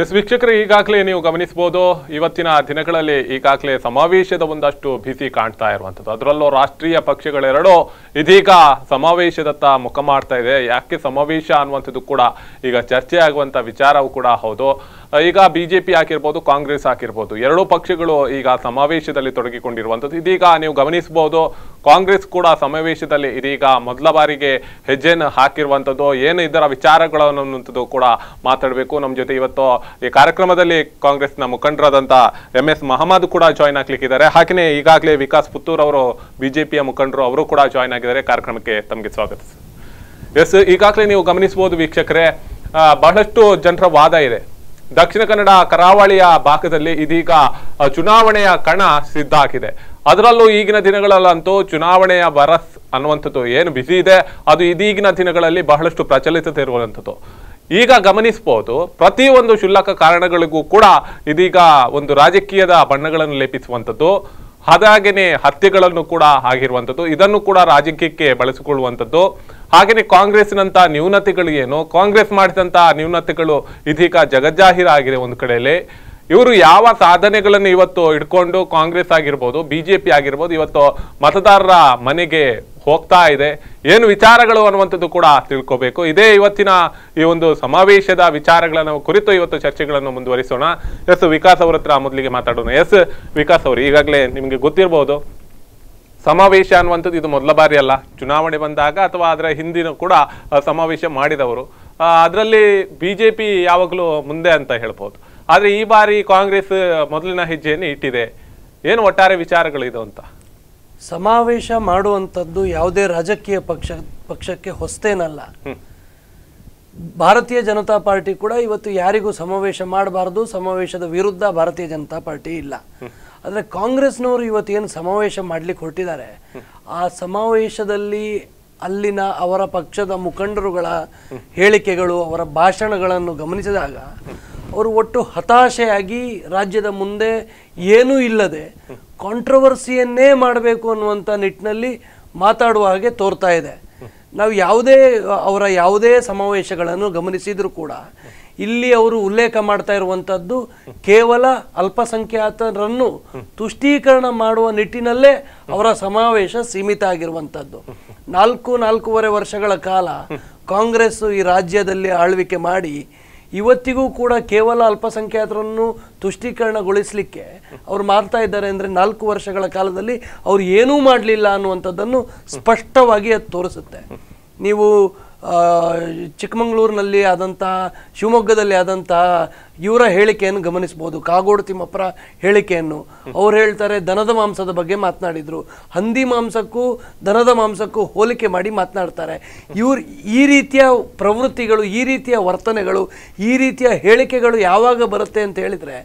S ವೀಕ್ಷಕರು ಈಗಾಗಲೇ ನೀವು ಗಮನಿಸಬಹುದು ಇವತ್ತಿನ ದಿನಗಳಲ್ಲಿ ಈಗಾಗಲೇ ಸಮಾವೇಶದ ಒಂದಷ್ಟು ಬಿಸಿ ಕಾಣ್ತಾ ಇರುವಂಥದ್ದು ಅದರಲ್ಲೂ ರಾಷ್ಟ್ರೀಯ ಪಕ್ಷಗಳೆರಡೂ ಇದೀಗ ಸಮಾವೇಶದತ್ತ ಮುಖ ಮಾಡ್ತಾ ಇದೆ ಯಾಕೆ ಸಮಾವೇಶ ಅನ್ನುವಂಥದ್ದು ಕೂಡ ಈಗ ಚರ್ಚೆ ಆಗುವಂಥ ವಿಚಾರವೂ ಕೂಡ ಹೌದು ಈಗ ಬಿಜೆಪಿ ಆಗಿರ್ಬೋದು ಕಾಂಗ್ರೆಸ್ ಆಗಿರ್ಬೋದು ಎರಡೂ ಪಕ್ಷಗಳು ಈಗ ಸಮಾವೇಶದಲ್ಲಿ ತೊಡಗಿಕೊಂಡಿರುವಂಥದ್ದು ಇದೀಗ ನೀವು ಗಮನಿಸಬಹುದು ಕಾಂಗ್ರೆಸ್ ಕೂಡ ಸಮಾವೇಶದಲ್ಲಿ ಇದೀಗ ಮೊದಲ ಬಾರಿಗೆ ಹೆಜ್ಜೆನ ಹಾಕಿರುವಂಥದ್ದು ಏನು ಇದರ ವಿಚಾರಗಳನ್ನು ಕೂಡ ಮಾತಾಡಬೇಕು ನಮ್ಮ ಜೊತೆ ಇವತ್ತು ಈ ಕಾರ್ಯಕ್ರಮದಲ್ಲಿ ಕಾಂಗ್ರೆಸ್ನ ಮುಖಂಡರಾದಂಥ ಎಂ ಎಸ್ ಮಹಮ್ಮದ್ ಕೂಡ ಜಾಯ್ನ್ ಆಗ್ಲಿಕ್ಕಿದ್ದಾರೆ ಹಾಗೆಯೇ ಈಗಾಗಲೇ ವಿಕಾಸ್ ಪುತ್ತೂರ್ ಅವರು ಬಿಜೆಪಿಯ ಮುಖಂಡರು ಅವರು ಕೂಡ ಜಾಯ್ನ್ ಆಗಿದ್ದಾರೆ ಕಾರ್ಯಕ್ರಮಕ್ಕೆ ತಮಗೆ ಸ್ವಾಗತ ಎಸ್ ಈಗಾಗಲೇ ನೀವು ಗಮನಿಸಬಹುದು ವೀಕ್ಷಕರೇ ಬಹಳಷ್ಟು ಜನರ ವಾದ ಇದೆ ದಕ್ಷಿಣ ಕನ್ನಡ ಕರಾವಳಿಯ ಭಾಗದಲ್ಲಿ ಇದೀಗ ಚುನಾವಣೆಯ ಕಣ ಆಗಿದೆ ಅದರಲ್ಲೂ ಈಗಿನ ದಿನಗಳಲ್ಲಂತೂ ಚುನಾವಣೆಯ ಬರಸ್ ಅನ್ನುವಂಥದ್ದು ಏನು ಬಿಸಿ ಇದೆ ಅದು ಇದೀಗಿನ ದಿನಗಳಲ್ಲಿ ಬಹಳಷ್ಟು ಪ್ರಚಲಿತತೆ ಇರುವಂಥದ್ದು ಈಗ ಗಮನಿಸಬಹುದು ಪ್ರತಿಯೊಂದು ಶುಲ್ಲಕ ಕಾರಣಗಳಿಗೂ ಕೂಡ ಇದೀಗ ಒಂದು ರಾಜಕೀಯದ ಬಣ್ಣಗಳನ್ನು ಲೇಪಿಸುವಂಥದ್ದು ಹಾಗಾಗಿನೇ ಹತ್ಯೆಗಳನ್ನು ಕೂಡ ಆಗಿರುವಂಥದ್ದು ಇದನ್ನು ಕೂಡ ರಾಜಕೀಯಕ್ಕೆ ಬಳಸಿಕೊಳ್ಳುವಂಥದ್ದು ಹಾಗೆಯೇ ಕಾಂಗ್ರೆಸ್ನಂಥ ನ್ಯೂನತೆಗಳು ಏನು ಕಾಂಗ್ರೆಸ್ ಮಾಡಿದಂಥ ನ್ಯೂನತೆಗಳು ಇದೀಗ ಆಗಿದೆ ಒಂದು ಕಡೆಯಲ್ಲಿ ಇವರು ಯಾವ ಸಾಧನೆಗಳನ್ನು ಇವತ್ತು ಇಟ್ಕೊಂಡು ಕಾಂಗ್ರೆಸ್ ಆಗಿರ್ಬೋದು ಬಿ ಜೆ ಪಿ ಆಗಿರ್ಬೋದು ಇವತ್ತು ಮತದಾರರ ಮನೆಗೆ ಹೋಗ್ತಾ ಇದೆ ಏನು ವಿಚಾರಗಳು ಅನ್ನುವಂಥದ್ದು ಕೂಡ ತಿಳ್ಕೋಬೇಕು ಇದೇ ಇವತ್ತಿನ ಈ ಒಂದು ಸಮಾವೇಶದ ವಿಚಾರಗಳನ್ನು ಕುರಿತು ಇವತ್ತು ಚರ್ಚೆಗಳನ್ನು ಮುಂದುವರಿಸೋಣ ಎಸ್ ವಿಕಾಸ್ ಅವ್ರ ಹತ್ರ ಮೊದಲಿಗೆ ಮಾತಾಡೋಣ ಎಸ್ ವಿಕಾಸ್ ಅವರು ಈಗಾಗಲೇ ನಿಮಗೆ ಗೊತ್ತಿರಬಹುದು ಸಮಾವೇಶ ಅನ್ನುವಂಥದ್ದು ಇದು ಮೊದಲ ಬಾರಿ ಅಲ್ಲ ಚುನಾವಣೆ ಬಂದಾಗ ಅಥವಾ ಅದರ ಹಿಂದಿನ ಕೂಡ ಸಮಾವೇಶ ಮಾಡಿದವರು ಅದರಲ್ಲಿ ಬಿ ಜೆ ಪಿ ಯಾವಾಗಲೂ ಮುಂದೆ ಅಂತ ಹೇಳ್ಬೋದು ಆದರೆ ಈ ಬಾರಿ ಕಾಂಗ್ರೆಸ್ ಮೊದಲಿನ ಹೆಜ್ಜೆಯನ್ನು ಇಟ್ಟಿದೆ ಏನು ಒಟ್ಟಾರೆ ವಿಚಾರಗಳು ಇದು ಅಂತ ಸಮಾವೇಶ ಮಾಡುವಂಥದ್ದು ಯಾವುದೇ ರಾಜಕೀಯ ಪಕ್ಷ ಪಕ್ಷಕ್ಕೆ ಹೊಸ್ತೇನಲ್ಲ ಭಾರತೀಯ ಜನತಾ ಪಾರ್ಟಿ ಕೂಡ ಇವತ್ತು ಯಾರಿಗೂ ಸಮಾವೇಶ ಮಾಡಬಾರ್ದು ಸಮಾವೇಶದ ವಿರುದ್ಧ ಭಾರತೀಯ ಜನತಾ ಪಾರ್ಟಿ ಇಲ್ಲ ಆದರೆ ಕಾಂಗ್ರೆಸ್ನವರು ಇವತ್ತೇನು ಸಮಾವೇಶ ಮಾಡಲಿಕ್ಕೆ ಹೊರಟಿದ್ದಾರೆ ಆ ಸಮಾವೇಶದಲ್ಲಿ ಅಲ್ಲಿನ ಅವರ ಪಕ್ಷದ ಮುಖಂಡರುಗಳ ಹೇಳಿಕೆಗಳು ಅವರ ಭಾಷಣಗಳನ್ನು ಗಮನಿಸಿದಾಗ ಅವರು ಒಟ್ಟು ಹತಾಶೆಯಾಗಿ ರಾಜ್ಯದ ಮುಂದೆ ಏನೂ ಇಲ್ಲದೆ ಕಾಂಟ್ರವರ್ಸಿಯನ್ನೇ ಮಾಡಬೇಕು ಅನ್ನುವಂಥ ನಿಟ್ಟಿನಲ್ಲಿ ಮಾತಾಡುವ ಹಾಗೆ ತೋರ್ತಾ ಇದೆ ನಾವು ಯಾವುದೇ ಅವರ ಯಾವುದೇ ಸಮಾವೇಶಗಳನ್ನು ಗಮನಿಸಿದರೂ ಕೂಡ ಇಲ್ಲಿ ಅವರು ಉಲ್ಲೇಖ ಮಾಡ್ತಾ ಇರುವಂಥದ್ದು ಕೇವಲ ಅಲ್ಪಸಂಖ್ಯಾತರನ್ನು ತುಷ್ಟೀಕರಣ ಮಾಡುವ ನಿಟ್ಟಿನಲ್ಲೇ ಅವರ ಸಮಾವೇಶ ಸೀಮಿತ ಆಗಿರುವಂಥದ್ದು ನಾಲ್ಕು ನಾಲ್ಕೂವರೆ ವರ್ಷಗಳ ಕಾಲ ಕಾಂಗ್ರೆಸ್ ಈ ರಾಜ್ಯದಲ್ಲಿ ಆಳ್ವಿಕೆ ಮಾಡಿ ಇವತ್ತಿಗೂ ಕೂಡ ಕೇವಲ ಅಲ್ಪಸಂಖ್ಯಾತರನ್ನು ತುಷ್ಟೀಕರಣಗೊಳಿಸಲಿಕ್ಕೆ ಅವ್ರು ಮಾಡ್ತಾ ಇದ್ದಾರೆ ಅಂದರೆ ನಾಲ್ಕು ವರ್ಷಗಳ ಕಾಲದಲ್ಲಿ ಅವ್ರು ಏನೂ ಮಾಡಲಿಲ್ಲ ಅನ್ನುವಂಥದ್ದನ್ನು ಸ್ಪಷ್ಟವಾಗಿ ಅದು ತೋರಿಸುತ್ತೆ ನೀವು ಚಿಕ್ಕಮಂಗ್ಳೂರಿನಲ್ಲಿ ಆದಂತಹ ಶಿವಮೊಗ್ಗದಲ್ಲಿ ಆದಂತಹ ಇವರ ಹೇಳಿಕೆಯನ್ನು ಗಮನಿಸ್ಬೋದು ಕಾಗೋಡು ತಿಮ್ಮಪ್ಪರ ಹೇಳಿಕೆಯನ್ನು ಅವ್ರು ಹೇಳ್ತಾರೆ ದನದ ಮಾಂಸದ ಬಗ್ಗೆ ಮಾತನಾಡಿದರು ಹಂದಿ ಮಾಂಸಕ್ಕೂ ದನದ ಮಾಂಸಕ್ಕೂ ಹೋಲಿಕೆ ಮಾಡಿ ಮಾತನಾಡ್ತಾರೆ ಇವ್ರು ಈ ರೀತಿಯ ಪ್ರವೃತ್ತಿಗಳು ಈ ರೀತಿಯ ವರ್ತನೆಗಳು ಈ ರೀತಿಯ ಹೇಳಿಕೆಗಳು ಯಾವಾಗ ಬರುತ್ತೆ ಅಂತ ಹೇಳಿದರೆ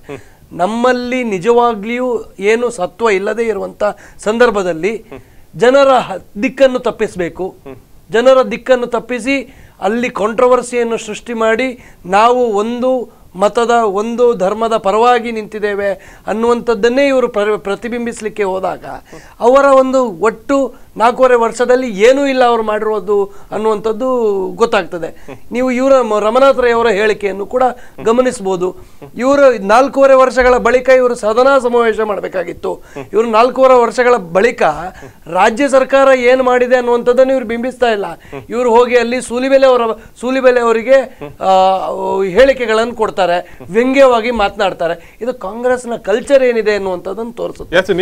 ನಮ್ಮಲ್ಲಿ ನಿಜವಾಗ್ಲಿಯೂ ಏನು ಸತ್ವ ಇಲ್ಲದೇ ಇರುವಂಥ ಸಂದರ್ಭದಲ್ಲಿ ಜನರ ದಿಕ್ಕನ್ನು ತಪ್ಪಿಸಬೇಕು ಜನರ ದಿಕ್ಕನ್ನು ತಪ್ಪಿಸಿ ಅಲ್ಲಿ ಕಾಂಟ್ರವರ್ಸಿಯನ್ನು ಸೃಷ್ಟಿ ಮಾಡಿ ನಾವು ಒಂದು ಮತದ ಒಂದು ಧರ್ಮದ ಪರವಾಗಿ ನಿಂತಿದ್ದೇವೆ ಅನ್ನುವಂಥದ್ದನ್ನೇ ಇವರು ಪ್ರ ಪ್ರತಿಬಿಂಬಿಸಲಿಕ್ಕೆ ಹೋದಾಗ ಅವರ ಒಂದು ಒಟ್ಟು ನಾಲ್ಕೂವರೆ ವರ್ಷದಲ್ಲಿ ಏನೂ ಇಲ್ಲ ಅವ್ರು ಮಾಡಿರೋದು ಅನ್ನುವಂಥದ್ದು ಗೊತ್ತಾಗ್ತದೆ ನೀವು ಇವರ ರಮನಾಥ್ ರೈ ಅವರ ಹೇಳಿಕೆಯನ್ನು ಕೂಡ ಗಮನಿಸ್ಬೋದು ಇವರು ನಾಲ್ಕೂವರೆ ವರ್ಷಗಳ ಬಳಿಕ ಇವರು ಸದನಾ ಸಮಾವೇಶ ಮಾಡಬೇಕಾಗಿತ್ತು ಇವರು ನಾಲ್ಕೂವರೆ ವರ್ಷಗಳ ಬಳಿಕ ರಾಜ್ಯ ಸರ್ಕಾರ ಏನು ಮಾಡಿದೆ ಅನ್ನುವಂಥದ್ದನ್ನು ಇವರು ಬಿಂಬಿಸ್ತಾ ಇಲ್ಲ ಇವರು ಹೋಗಿ ಅಲ್ಲಿ ಸೂಲಿಬೆಲೆ ಅವರ ಸೂಲಿಬೆಲೆ ಅವರಿಗೆ ಹೇಳಿಕೆಗಳನ್ನು ಕೊಡ್ತಾರೆ ವ್ಯಂಗ್ಯವಾಗಿ ಮಾತನಾಡ್ತಾರೆ ಇದು ಕಾಂಗ್ರೆಸ್ನ ಕಲ್ಚರ್ ಏನಿದೆ ಅನ್ನುವಂಥದ್ದನ್ನು ತೋರಿಸುತ್ತೆ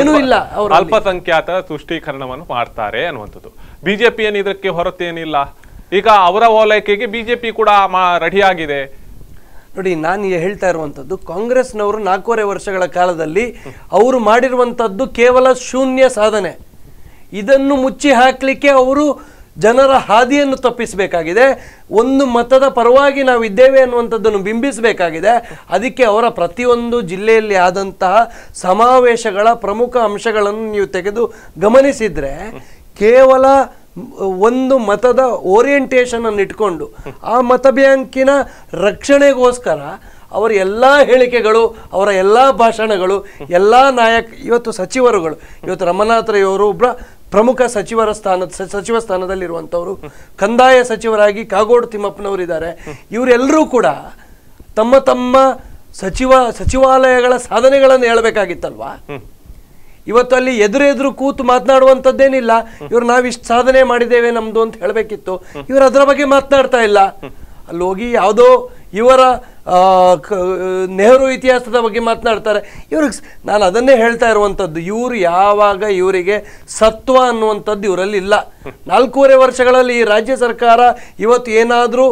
ಏನೂ ಇಲ್ಲ ಅವರು ಅಲ್ಪಸಂಖ್ಯಾತ ಸೃಷ್ಟಿ ಸಬಲೀಕರಣವನ್ನು ಮಾಡ್ತಾರೆ ಅನ್ನುವಂಥದ್ದು ಬಿಜೆಪಿ ಏನು ಇದಕ್ಕೆ ಹೊರತೇನಿಲ್ಲ ಈಗ ಅವರ ಓಲೈಕೆಗೆ ಬಿಜೆಪಿ ಕೂಡ ಮಾ ರೆಡಿಯಾಗಿದೆ ನೋಡಿ ನಾನು ಹೇಳ್ತಾ ಇರುವಂಥದ್ದು ಕಾಂಗ್ರೆಸ್ನವರು ನಾಲ್ಕೂವರೆ ವರ್ಷಗಳ ಕಾಲದಲ್ಲಿ ಅವರು ಮಾಡಿರುವಂಥದ್ದು ಕೇವಲ ಶೂನ್ಯ ಸಾಧನೆ ಇದನ್ನು ಮುಚ್ಚಿ ಹಾಕಲಿಕ್ಕೆ ಅವರು ಜನರ ಹಾದಿಯನ್ನು ತಪ್ಪಿಸಬೇಕಾಗಿದೆ ಒಂದು ಮತದ ಪರವಾಗಿ ನಾವು ಇದ್ದೇವೆ ಅನ್ನುವಂಥದ್ದನ್ನು ಬಿಂಬಿಸಬೇಕಾಗಿದೆ ಅದಕ್ಕೆ ಅವರ ಪ್ರತಿಯೊಂದು ಜಿಲ್ಲೆಯಲ್ಲಿ ಆದಂತಹ ಸಮಾವೇಶಗಳ ಪ್ರಮುಖ ಅಂಶಗಳನ್ನು ನೀವು ತೆಗೆದು ಗಮನಿಸಿದರೆ ಕೇವಲ ಒಂದು ಮತದ ಓರಿಯೆಂಟೇಷನ್ ಅನ್ನು ಇಟ್ಕೊಂಡು ಆ ಮತಬ್ಯಾಂಕಿನ ರಕ್ಷಣೆಗೋಸ್ಕರ ಅವರ ಎಲ್ಲ ಹೇಳಿಕೆಗಳು ಅವರ ಎಲ್ಲ ಭಾಷಣಗಳು ಎಲ್ಲ ನಾಯಕ ಇವತ್ತು ಸಚಿವರುಗಳು ಇವತ್ತು ಅವರು ಒಬ್ಬ ಪ್ರಮುಖ ಸಚಿವರ ಸ್ಥಾನದ ಸಚಿವ ಸ್ಥಾನದಲ್ಲಿರುವಂಥವ್ರು ಕಂದಾಯ ಸಚಿವರಾಗಿ ಕಾಗೋಡು ಇದ್ದಾರೆ ಇವರೆಲ್ಲರೂ ಕೂಡ ತಮ್ಮ ತಮ್ಮ ಸಚಿವ ಸಚಿವಾಲಯಗಳ ಸಾಧನೆಗಳನ್ನು ಹೇಳಬೇಕಾಗಿತ್ತಲ್ವಾ ಇವತ್ತು ಅಲ್ಲಿ ಎದುರೆದುರು ಕೂತು ಮಾತನಾಡುವಂಥದ್ದೇನಿಲ್ಲ ಇವ್ರು ನಾವಿಷ್ಟು ಸಾಧನೆ ಮಾಡಿದ್ದೇವೆ ನಮ್ಮದು ಅಂತ ಹೇಳಬೇಕಿತ್ತು ಇವರು ಅದರ ಬಗ್ಗೆ ಮಾತನಾಡ್ತಾ ಇಲ್ಲ ಅಲ್ಲಿ ಹೋಗಿ ಯಾವುದೋ ಇವರ ನೆಹರು ಇತಿಹಾಸದ ಬಗ್ಗೆ ಮಾತನಾಡ್ತಾರೆ ಇವ್ರಿಗೆ ನಾನು ಅದನ್ನೇ ಹೇಳ್ತಾ ಇರುವಂಥದ್ದು ಇವರು ಯಾವಾಗ ಇವರಿಗೆ ಸತ್ವ ಅನ್ನುವಂಥದ್ದು ಇವರಲ್ಲಿ ಇಲ್ಲ ನಾಲ್ಕೂವರೆ ವರ್ಷಗಳಲ್ಲಿ ಈ ರಾಜ್ಯ ಸರ್ಕಾರ ಇವತ್ತು ಏನಾದರೂ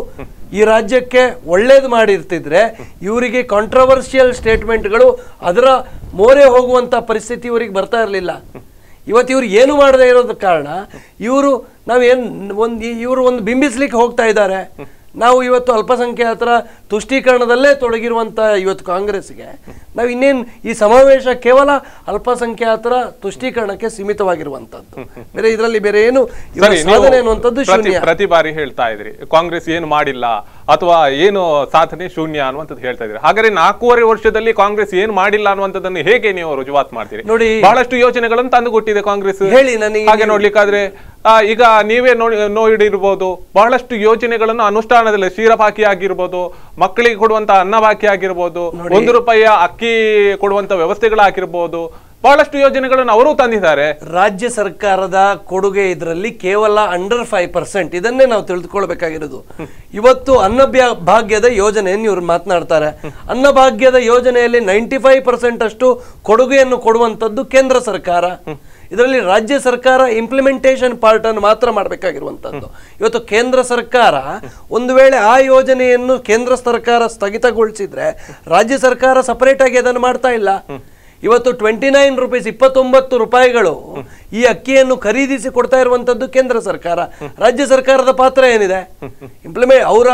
ಈ ರಾಜ್ಯಕ್ಕೆ ಒಳ್ಳೇದು ಮಾಡಿರ್ತಿದ್ರೆ ಇವರಿಗೆ ಕಾಂಟ್ರವರ್ಷಿಯಲ್ ಸ್ಟೇಟ್ಮೆಂಟ್ಗಳು ಅದರ ಮೋರೆ ಹೋಗುವಂಥ ಪರಿಸ್ಥಿತಿ ಇವರಿಗೆ ಬರ್ತಾ ಇರಲಿಲ್ಲ ಇವತ್ತು ಇವ್ರು ಏನು ಮಾಡದೇ ಇರೋದ ಕಾರಣ ಇವರು ನಾವೇನು ಒಂದು ಇವರು ಒಂದು ಬಿಂಬಿಸ್ಲಿಕ್ಕೆ ಹೋಗ್ತಾ ಇದ್ದಾರೆ ನಾವು ಇವತ್ತು ಅಲ್ಪಸಂಖ್ಯಾತರ ತುಷ್ಟೀಕರಣದಲ್ಲೇ ತೊಡಗಿರುವಂಥ ಇವತ್ತು ಕಾಂಗ್ರೆಸ್ಗೆ ನಾವು ಇನ್ನೇನು ಈ ಸಮಾವೇಶ ಕೇವಲ ಅಲ್ಪಸಂಖ್ಯಾತರ ತುಷ್ಟೀಕರಣಕ್ಕೆ ಸೀಮಿತವಾಗಿರುವಂಥದ್ದು ಬೇರೆ ಇದರಲ್ಲಿ ಬೇರೆ ಏನು ಸಾಧನೆ ಅನ್ನುವಂಥದ್ದು ಶೂನ್ಯ ಪ್ರತಿ ಬಾರಿ ಹೇಳ್ತಾ ಇದ್ರಿ ಕಾಂಗ್ರೆಸ್ ಏನು ಮಾಡಿಲ್ಲ ಅಥವಾ ಏನು ಸಾಧನೆ ಶೂನ್ಯ ಅನ್ನುವಂಥದ್ದು ಹೇಳ್ತಾ ಇದ್ರಿ ಹಾಗಾದ್ರೆ ನಾಲ್ಕೂವರೆ ವರ್ಷದಲ್ಲಿ ಕಾಂಗ್ರೆಸ್ ಏನು ಮಾಡಿಲ್ಲ ಅನ್ನುವಂಥದ್ದನ್ನು ಹೇಗೆ ನೀವು ರುಜುವಾತ್ ಮಾಡ್ತೀರಿ ನೋಡಿ ಬಹಳಷ್ಟು ಯೋಜನೆಗಳನ್ನು ತಂದುಕೊಟ್ಟಿದೆ ಕಾಂಗ್ರೆಸ್ ಹೇಳಿ ನನಗೆ ಹಾಗೆ ನೋಡ್ಲಿಕ್ಕಾದ್ರೆ ಈಗ ನೀವೇ ನೋಡಿ ನೋಡಿರ್ಬೋದು ಬಹಳಷ್ಟು ಯೋಜನೆಗಳನ್ನು ಅನುಷ್ಠಾನದಲ್ಲಿ ಕ್ಷೀರಭಾಕಿ ಆಗಿರ್ಬೋದು ಮಕ್ಕಳಿಗೆ ಕೊಡುವಂತ ಅನ್ನಭಾಕಿ ಆಗಿರ್ಬೋದು ಒಂದು ರೂಪಾಯಿಯ ಅಕ್ಕಿ ಕೊಡುವಂತ ವ್ಯವಸ್ಥೆಗಳಾಗಿರ್ಬೋದು ಬಹಳಷ್ಟು ಯೋಜನೆಗಳನ್ನು ಅವರು ತಂದಿದ್ದಾರೆ ರಾಜ್ಯ ಸರ್ಕಾರದ ಕೊಡುಗೆ ಇದರಲ್ಲಿ ಕೇವಲ ಅಂಡರ್ ಫೈವ್ ಪರ್ಸೆಂಟ್ ಇದನ್ನೇ ನಾವು ತಿಳಿದುಕೊಳ್ಬೇಕಾಗಿರೋದು ಇವತ್ತು ಅನ್ನಭ್ಯ ಭಾಗ್ಯದ ಯೋಜನೆಯನ್ನು ಇವರು ಮಾತನಾಡ್ತಾರೆ ಅನ್ನಭಾಗ್ಯದ ಯೋಜನೆಯಲ್ಲಿ ನೈಂಟಿ ಫೈವ್ ಪರ್ಸೆಂಟ್ ಅಷ್ಟು ಕೊಡುಗೆಯನ್ನು ಕೊಡುವಂಥದ್ದು ಕೇಂದ್ರ ಸರ್ಕಾರ ಇದರಲ್ಲಿ ರಾಜ್ಯ ಸರ್ಕಾರ ಇಂಪ್ಲಿಮೆಂಟೇಷನ್ ಅನ್ನು ಮಾತ್ರ ಮಾಡಬೇಕಾಗಿರುವಂತದ್ದು ಇವತ್ತು ಕೇಂದ್ರ ಸರ್ಕಾರ ಒಂದು ವೇಳೆ ಆ ಯೋಜನೆಯನ್ನು ಕೇಂದ್ರ ಸರ್ಕಾರ ಸ್ಥಗಿತಗೊಳಿಸಿದ್ರೆ ರಾಜ್ಯ ಸರ್ಕಾರ ಆಗಿ ಅದನ್ನು ಮಾಡ್ತಾ ಇಲ್ಲ ಇವತ್ತು ಟ್ವೆಂಟಿ ನೈನ್ ರುಪೀಸ್ ಇಪ್ಪತ್ತೊಂಬತ್ತು ರೂಪಾಯಿಗಳು ಈ ಅಕ್ಕಿಯನ್ನು ಖರೀದಿಸಿ ಕೊಡ್ತಾ ಇರುವಂಥದ್ದು ಕೇಂದ್ರ ಸರ್ಕಾರ ರಾಜ್ಯ ಸರ್ಕಾರದ ಪಾತ್ರ ಏನಿದೆ ಇಂಪ್ಲಿಮೆ ಅವರ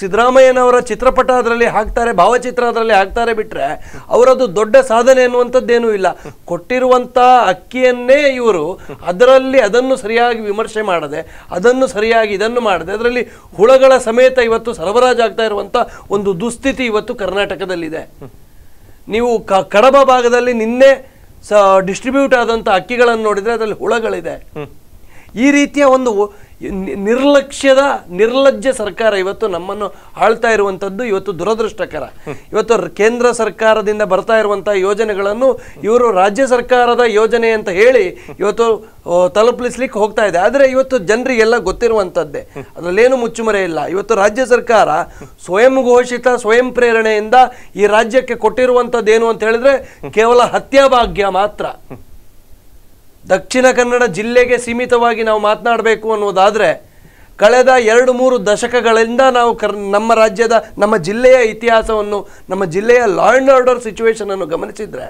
ಸಿದ್ದರಾಮಯ್ಯನವರ ಚಿತ್ರಪಟ ಅದರಲ್ಲಿ ಹಾಕ್ತಾರೆ ಭಾವಚಿತ್ರ ಅದರಲ್ಲಿ ಹಾಕ್ತಾರೆ ಬಿಟ್ಟರೆ ಅವರದು ದೊಡ್ಡ ಸಾಧನೆ ಅನ್ನುವಂಥದ್ದೇನೂ ಇಲ್ಲ ಕೊಟ್ಟಿರುವಂಥ ಅಕ್ಕಿಯನ್ನೇ ಇವರು ಅದರಲ್ಲಿ ಅದನ್ನು ಸರಿಯಾಗಿ ವಿಮರ್ಶೆ ಮಾಡದೆ ಅದನ್ನು ಸರಿಯಾಗಿ ಇದನ್ನು ಮಾಡದೆ ಅದರಲ್ಲಿ ಹುಳಗಳ ಸಮೇತ ಇವತ್ತು ಸರಬರಾಜಾಗ್ತಾ ಇರುವಂಥ ಒಂದು ದುಸ್ಥಿತಿ ಇವತ್ತು ಕರ್ನಾಟಕದಲ್ಲಿದೆ ನೀವು ಕ ಕಡಬ ಭಾಗದಲ್ಲಿ ನಿನ್ನೆ ಸ ಡಿಸ್ಟ್ರಿಬ್ಯೂಟ್ ಆದಂಥ ಅಕ್ಕಿಗಳನ್ನು ನೋಡಿದರೆ ಅದರಲ್ಲಿ ಹುಳಗಳಿದೆ ಈ ರೀತಿಯ ಒಂದು ನಿರ್ಲಕ್ಷ್ಯದ ನಿರ್ಲಜ್ಜ ಸರ್ಕಾರ ಇವತ್ತು ನಮ್ಮನ್ನು ಆಳ್ತಾ ಇರುವಂಥದ್ದು ಇವತ್ತು ದುರದೃಷ್ಟಕರ ಇವತ್ತು ಕೇಂದ್ರ ಸರ್ಕಾರದಿಂದ ಬರ್ತಾ ಇರುವಂಥ ಯೋಜನೆಗಳನ್ನು ಇವರು ರಾಜ್ಯ ಸರ್ಕಾರದ ಯೋಜನೆ ಅಂತ ಹೇಳಿ ಇವತ್ತು ತಲುಪಿಸ್ಲಿಕ್ಕೆ ಹೋಗ್ತಾ ಇದೆ ಆದರೆ ಇವತ್ತು ಜನರಿಗೆಲ್ಲ ಗೊತ್ತಿರುವಂಥದ್ದೇ ಅದರಲ್ಲೇನು ಮುಚ್ಚುಮರೆ ಇಲ್ಲ ಇವತ್ತು ರಾಜ್ಯ ಸರ್ಕಾರ ಸ್ವಯಂ ಘೋಷಿತ ಸ್ವಯಂ ಪ್ರೇರಣೆಯಿಂದ ಈ ರಾಜ್ಯಕ್ಕೆ ಕೊಟ್ಟಿರುವಂಥದ್ದೇನು ಅಂತ ಹೇಳಿದ್ರೆ ಕೇವಲ ಹತ್ಯಾಭಾಗ್ಯ ಮಾತ್ರ ದಕ್ಷಿಣ ಕನ್ನಡ ಜಿಲ್ಲೆಗೆ ಸೀಮಿತವಾಗಿ ನಾವು ಮಾತನಾಡಬೇಕು ಅನ್ನೋದಾದರೆ ಕಳೆದ ಎರಡು ಮೂರು ದಶಕಗಳಿಂದ ನಾವು ಕರ್ ನಮ್ಮ ರಾಜ್ಯದ ನಮ್ಮ ಜಿಲ್ಲೆಯ ಇತಿಹಾಸವನ್ನು ನಮ್ಮ ಜಿಲ್ಲೆಯ ಲಾ ಆ್ಯಂಡ್ ಆರ್ಡರ್ ಸಿಚುವೇಶನನ್ನು ಗಮನಿಸಿದರೆ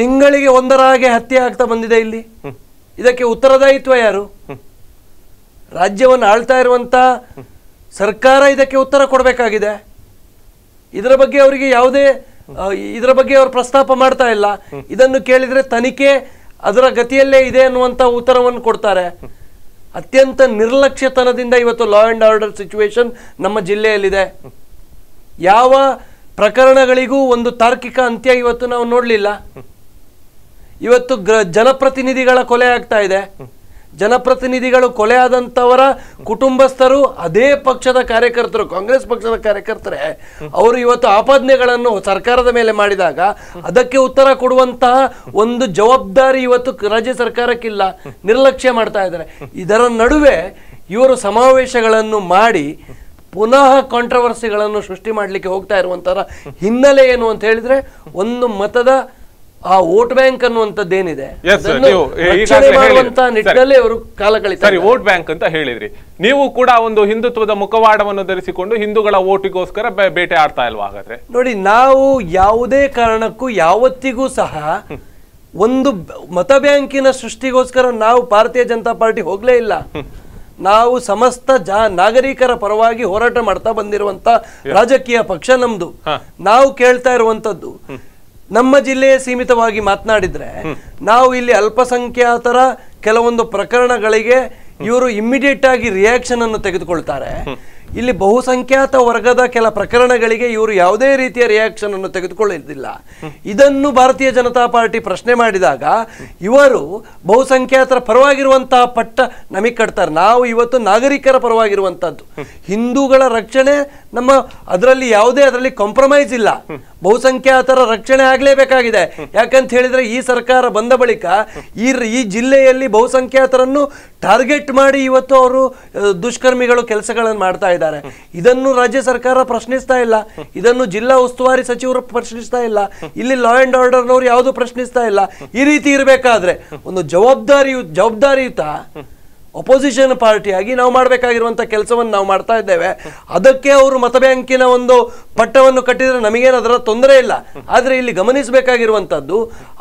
ತಿಂಗಳಿಗೆ ಒಂದರ ಹಾಗೆ ಹತ್ಯೆ ಆಗ್ತಾ ಬಂದಿದೆ ಇಲ್ಲಿ ಇದಕ್ಕೆ ಉತ್ತರದಾಯಿತ್ವ ಯಾರು ರಾಜ್ಯವನ್ನು ಆಳ್ತಾ ಇರುವಂಥ ಸರ್ಕಾರ ಇದಕ್ಕೆ ಉತ್ತರ ಕೊಡಬೇಕಾಗಿದೆ ಇದರ ಬಗ್ಗೆ ಅವರಿಗೆ ಯಾವುದೇ ಇದರ ಬಗ್ಗೆ ಅವರು ಪ್ರಸ್ತಾಪ ಮಾಡ್ತಾ ಇಲ್ಲ ಇದನ್ನು ಕೇಳಿದ್ರೆ ತನಿಖೆ ಅದರ ಗತಿಯಲ್ಲೇ ಇದೆ ಅನ್ನುವಂತ ಉತ್ತರವನ್ನು ಕೊಡ್ತಾರೆ ಅತ್ಯಂತ ನಿರ್ಲಕ್ಷ್ಯತನದಿಂದ ಇವತ್ತು ಲಾ ಅಂಡ್ ಆರ್ಡರ್ ಸಿಚುವೇಶನ್ ನಮ್ಮ ಜಿಲ್ಲೆಯಲ್ಲಿದೆ ಯಾವ ಪ್ರಕರಣಗಳಿಗೂ ಒಂದು ತಾರ್ಕಿಕ ಅಂತ್ಯ ಇವತ್ತು ನಾವು ನೋಡಲಿಲ್ಲ ಇವತ್ತು ಗ್ರ ಜನಪ್ರತಿನಿಧಿಗಳ ಕೊಲೆ ಆಗ್ತಾ ಇದೆ ಜನಪ್ರತಿನಿಧಿಗಳು ಕೊಲೆ ಆದಂಥವರ ಕುಟುಂಬಸ್ಥರು ಅದೇ ಪಕ್ಷದ ಕಾರ್ಯಕರ್ತರು ಕಾಂಗ್ರೆಸ್ ಪಕ್ಷದ ಕಾರ್ಯಕರ್ತರೇ ಅವರು ಇವತ್ತು ಆಪಾದನೆಗಳನ್ನು ಸರ್ಕಾರದ ಮೇಲೆ ಮಾಡಿದಾಗ ಅದಕ್ಕೆ ಉತ್ತರ ಕೊಡುವಂತಹ ಒಂದು ಜವಾಬ್ದಾರಿ ಇವತ್ತು ರಾಜ್ಯ ಸರ್ಕಾರಕ್ಕಿಲ್ಲ ನಿರ್ಲಕ್ಷ್ಯ ಮಾಡ್ತಾ ಇದ್ದಾರೆ ಇದರ ನಡುವೆ ಇವರು ಸಮಾವೇಶಗಳನ್ನು ಮಾಡಿ ಪುನಃ ಕಾಂಟ್ರವರ್ಸಿಗಳನ್ನು ಸೃಷ್ಟಿ ಮಾಡಲಿಕ್ಕೆ ಹೋಗ್ತಾ ಇರುವಂತಹ ಹಿನ್ನೆಲೆ ಏನು ಅಂತ ಹೇಳಿದ್ರೆ ಒಂದು ಮತದ ಆ ವೋಟ್ ಬ್ಯಾಂಕ್ ಅನ್ನುವಂಥದ್ದೇನಿದೆ ನಿಟ್ಟಿನಲ್ಲಿ ಅವರು ಕಾಲ ಕಳಿತಾರೆ ವೋಟ್ ಬ್ಯಾಂಕ್ ಅಂತ ಹೇಳಿದ್ರಿ ನೀವು ಕೂಡ ಒಂದು ಹಿಂದುತ್ವದ ಮುಖವಾಡವನ್ನು ಧರಿಸಿಕೊಂಡು ಹಿಂದೂಗಳ ಓಟಿಗೋಸ್ಕರ ಬೇಟೆ ಆಡ್ತಾ ಇಲ್ವಾ ಹಾಗಾದ್ರೆ ನೋಡಿ ನಾವು ಯಾವುದೇ ಕಾರಣಕ್ಕೂ ಯಾವತ್ತಿಗೂ ಸಹ ಒಂದು ಮತ ಬ್ಯಾಂಕಿನ ಸೃಷ್ಟಿಗೋಸ್ಕರ ನಾವು ಭಾರತೀಯ ಜನತಾ ಪಾರ್ಟಿ ಹೋಗ್ಲೇ ಇಲ್ಲ ನಾವು ಸಮಸ್ತ ಜಾ ನಾಗರಿಕರ ಪರವಾಗಿ ಹೋರಾಟ ಮಾಡ್ತಾ ಬಂದಿರುವಂತ ರಾಜಕೀಯ ಪಕ್ಷ ನಮ್ದು ನಾವು ಕೇಳ್ತಾ ಇರುವಂತದ್ದು ನಮ್ಮ ಜಿಲ್ಲೆಯೇ ಸೀಮಿತವಾಗಿ ಮಾತನಾಡಿದ್ರೆ ನಾವು ಇಲ್ಲಿ ಅಲ್ಪಸಂಖ್ಯಾತರ ಕೆಲವೊಂದು ಪ್ರಕರಣಗಳಿಗೆ ಇವರು ಇಮ್ಮಿಡಿಯೇಟ್ ಆಗಿ ರಿಯಾಕ್ಷನ್ ಅನ್ನು ತೆಗೆದುಕೊಳ್ತಾರೆ ಇಲ್ಲಿ ಬಹುಸಂಖ್ಯಾತ ವರ್ಗದ ಕೆಲ ಪ್ರಕರಣಗಳಿಗೆ ಇವರು ಯಾವುದೇ ರೀತಿಯ ರಿಯಾಕ್ಷನ್ ಅನ್ನು ತೆಗೆದುಕೊಳ್ಳಿಲ್ಲ ಇದನ್ನು ಭಾರತೀಯ ಜನತಾ ಪಾರ್ಟಿ ಪ್ರಶ್ನೆ ಮಾಡಿದಾಗ ಇವರು ಬಹುಸಂಖ್ಯಾತರ ಪರವಾಗಿರುವಂತಹ ಪಟ್ಟ ನಮಗೆ ಕಟ್ತಾರೆ ನಾವು ಇವತ್ತು ನಾಗರಿಕರ ಪರವಾಗಿರುವಂಥದ್ದು ಹಿಂದೂಗಳ ರಕ್ಷಣೆ ನಮ್ಮ ಅದರಲ್ಲಿ ಯಾವುದೇ ಅದರಲ್ಲಿ ಕಾಂಪ್ರಮೈಸ್ ಇಲ್ಲ ಬಹುಸಂಖ್ಯಾತರ ರಕ್ಷಣೆ ಆಗಲೇಬೇಕಾಗಿದೆ ಯಾಕಂತ ಹೇಳಿದರೆ ಈ ಸರ್ಕಾರ ಬಂದ ಬಳಿಕ ಈ ಈ ಜಿಲ್ಲೆಯಲ್ಲಿ ಬಹುಸಂಖ್ಯಾತರನ್ನು ಟಾರ್ಗೆಟ್ ಮಾಡಿ ಇವತ್ತು ಅವರು ದುಷ್ಕರ್ಮಿಗಳು ಕೆಲಸಗಳನ್ನು ಮಾಡ್ತಾ ಇದ್ದಾರೆ ಇದನ್ನು ರಾಜ್ಯ ಸರ್ಕಾರ ಪ್ರಶ್ನಿಸ್ತಾ ಇಲ್ಲ ಇದನ್ನು ಜಿಲ್ಲಾ ಉಸ್ತುವಾರಿ ಸಚಿವರು ಪ್ರಶ್ನಿಸ್ತಾ ಇಲ್ಲ ಇಲ್ಲಿ ಲಾ ಅಂಡ್ ಆರ್ಡರ್ನವ್ರು ಯಾವುದು ಪ್ರಶ್ನಿಸ್ತಾ ಇಲ್ಲ ಈ ರೀತಿ ಇರಬೇಕಾದ್ರೆ ಒಂದು ಜವಾಬ್ದಾರಿಯು ಜವಾಬ್ದಾರಿಯುತ ಅಪೋಸಿಷನ್ ಪಾರ್ಟಿಯಾಗಿ ನಾವು ಮಾಡಬೇಕಾಗಿರುವಂಥ ಕೆಲಸವನ್ನು ನಾವು ಮಾಡ್ತಾ ಇದ್ದೇವೆ ಅದಕ್ಕೆ ಅವರು ಮತಬ್ಯಾಂಕಿನ ಒಂದು ಪಟ್ಟವನ್ನು ಕಟ್ಟಿದರೆ ನಮಗೇನು ಅದರ ತೊಂದರೆ ಇಲ್ಲ ಆದರೆ ಇಲ್ಲಿ ಗಮನಿಸಬೇಕಾಗಿರುವಂಥದ್ದು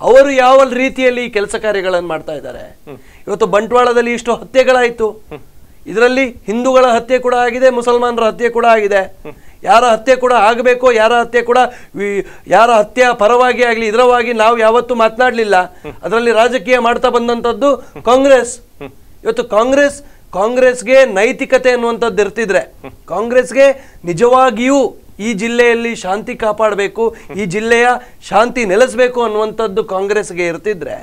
ಅವರು ಯಾವ ರೀತಿಯಲ್ಲಿ ಕೆಲಸ ಕಾರ್ಯಗಳನ್ನು ಮಾಡ್ತಾ ಇದ್ದಾರೆ ಇವತ್ತು ಬಂಟ್ವಾಳದಲ್ಲಿ ಇಷ್ಟು ಹತ್ಯೆಗಳಾಯಿತು ಇದರಲ್ಲಿ ಹಿಂದೂಗಳ ಹತ್ಯೆ ಕೂಡ ಆಗಿದೆ ಮುಸಲ್ಮಾನರ ಹತ್ಯೆ ಕೂಡ ಆಗಿದೆ ಯಾರ ಹತ್ಯೆ ಕೂಡ ಆಗಬೇಕು ಯಾರ ಹತ್ಯೆ ಕೂಡ ಯಾರ ಹತ್ಯೆ ಪರವಾಗಿ ಆಗಲಿ ಇದರವಾಗಿ ನಾವು ಯಾವತ್ತೂ ಮಾತನಾಡಲಿಲ್ಲ ಅದರಲ್ಲಿ ರಾಜಕೀಯ ಮಾಡ್ತಾ ಬಂದಂಥದ್ದು ಕಾಂಗ್ರೆಸ್ ಇವತ್ತು ಕಾಂಗ್ರೆಸ್ ಕಾಂಗ್ರೆಸ್ಗೆ ನೈತಿಕತೆ ಅನ್ನುವಂಥದ್ದು ಇರ್ತಿದ್ರೆ ಕಾಂಗ್ರೆಸ್ಗೆ ನಿಜವಾಗಿಯೂ ಈ ಜಿಲ್ಲೆಯಲ್ಲಿ ಶಾಂತಿ ಕಾಪಾಡಬೇಕು ಈ ಜಿಲ್ಲೆಯ ಶಾಂತಿ ನೆಲೆಸಬೇಕು ಅನ್ನುವಂಥದ್ದು ಕಾಂಗ್ರೆಸ್ಗೆ ಇರ್ತಿದ್ರೆ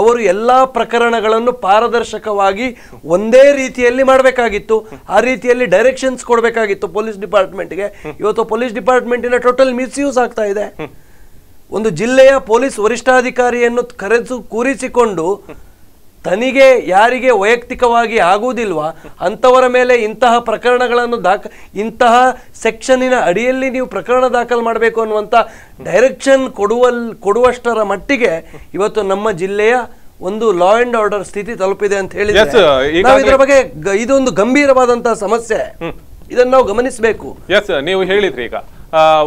ಅವರು ಎಲ್ಲ ಪ್ರಕರಣಗಳನ್ನು ಪಾರದರ್ಶಕವಾಗಿ ಒಂದೇ ರೀತಿಯಲ್ಲಿ ಮಾಡಬೇಕಾಗಿತ್ತು ಆ ರೀತಿಯಲ್ಲಿ ಡೈರೆಕ್ಷನ್ಸ್ ಕೊಡಬೇಕಾಗಿತ್ತು ಪೊಲೀಸ್ ಡಿಪಾರ್ಟ್ಮೆಂಟ್ಗೆ ಇವತ್ತು ಪೊಲೀಸ್ ಡಿಪಾರ್ಟ್ಮೆಂಟಿನ ಟೋಟಲ್ ಮಿಸ್ಯೂಸ್ ಆಗ್ತಾ ಇದೆ ಒಂದು ಜಿಲ್ಲೆಯ ಪೊಲೀಸ್ ವರಿಷ್ಠಾಧಿಕಾರಿಯನ್ನು ಕರೆದು ಕೂರಿಸಿಕೊಂಡು ತನಿಗೆ ಯಾರಿಗೆ ವೈಯಕ್ತಿಕವಾಗಿ ಆಗುವುದಿಲ್ವಾ ಅಂಥವರ ಮೇಲೆ ಇಂತಹ ಪ್ರಕರಣಗಳನ್ನು ದಾಖ ಇಂತಹ ಸೆಕ್ಷನಿನ ಅಡಿಯಲ್ಲಿ ನೀವು ಪ್ರಕರಣ ದಾಖಲು ಮಾಡಬೇಕು ಅನ್ನುವಂಥ ಡೈರೆಕ್ಷನ್ ಕೊಡುವಲ್ ಕೊಡುವಷ್ಟರ ಮಟ್ಟಿಗೆ ಇವತ್ತು ನಮ್ಮ ಜಿಲ್ಲೆಯ ಒಂದು ಲಾ ಅಂಡ್ ಆರ್ಡರ್ ಸ್ಥಿತಿ ತಲುಪಿದೆ ಅಂತ ಹೇಳಿದ್ರೆ ನಾವು ಇದರ ಬಗ್ಗೆ ಇದೊಂದು ಗಂಭೀರವಾದಂತಹ ಸಮಸ್ಯೆ ಇದನ್ನು ನಾವು ಗಮನಿಸಬೇಕು ನೀವು ಹೇಳಿದ್ರಿ ಈಗ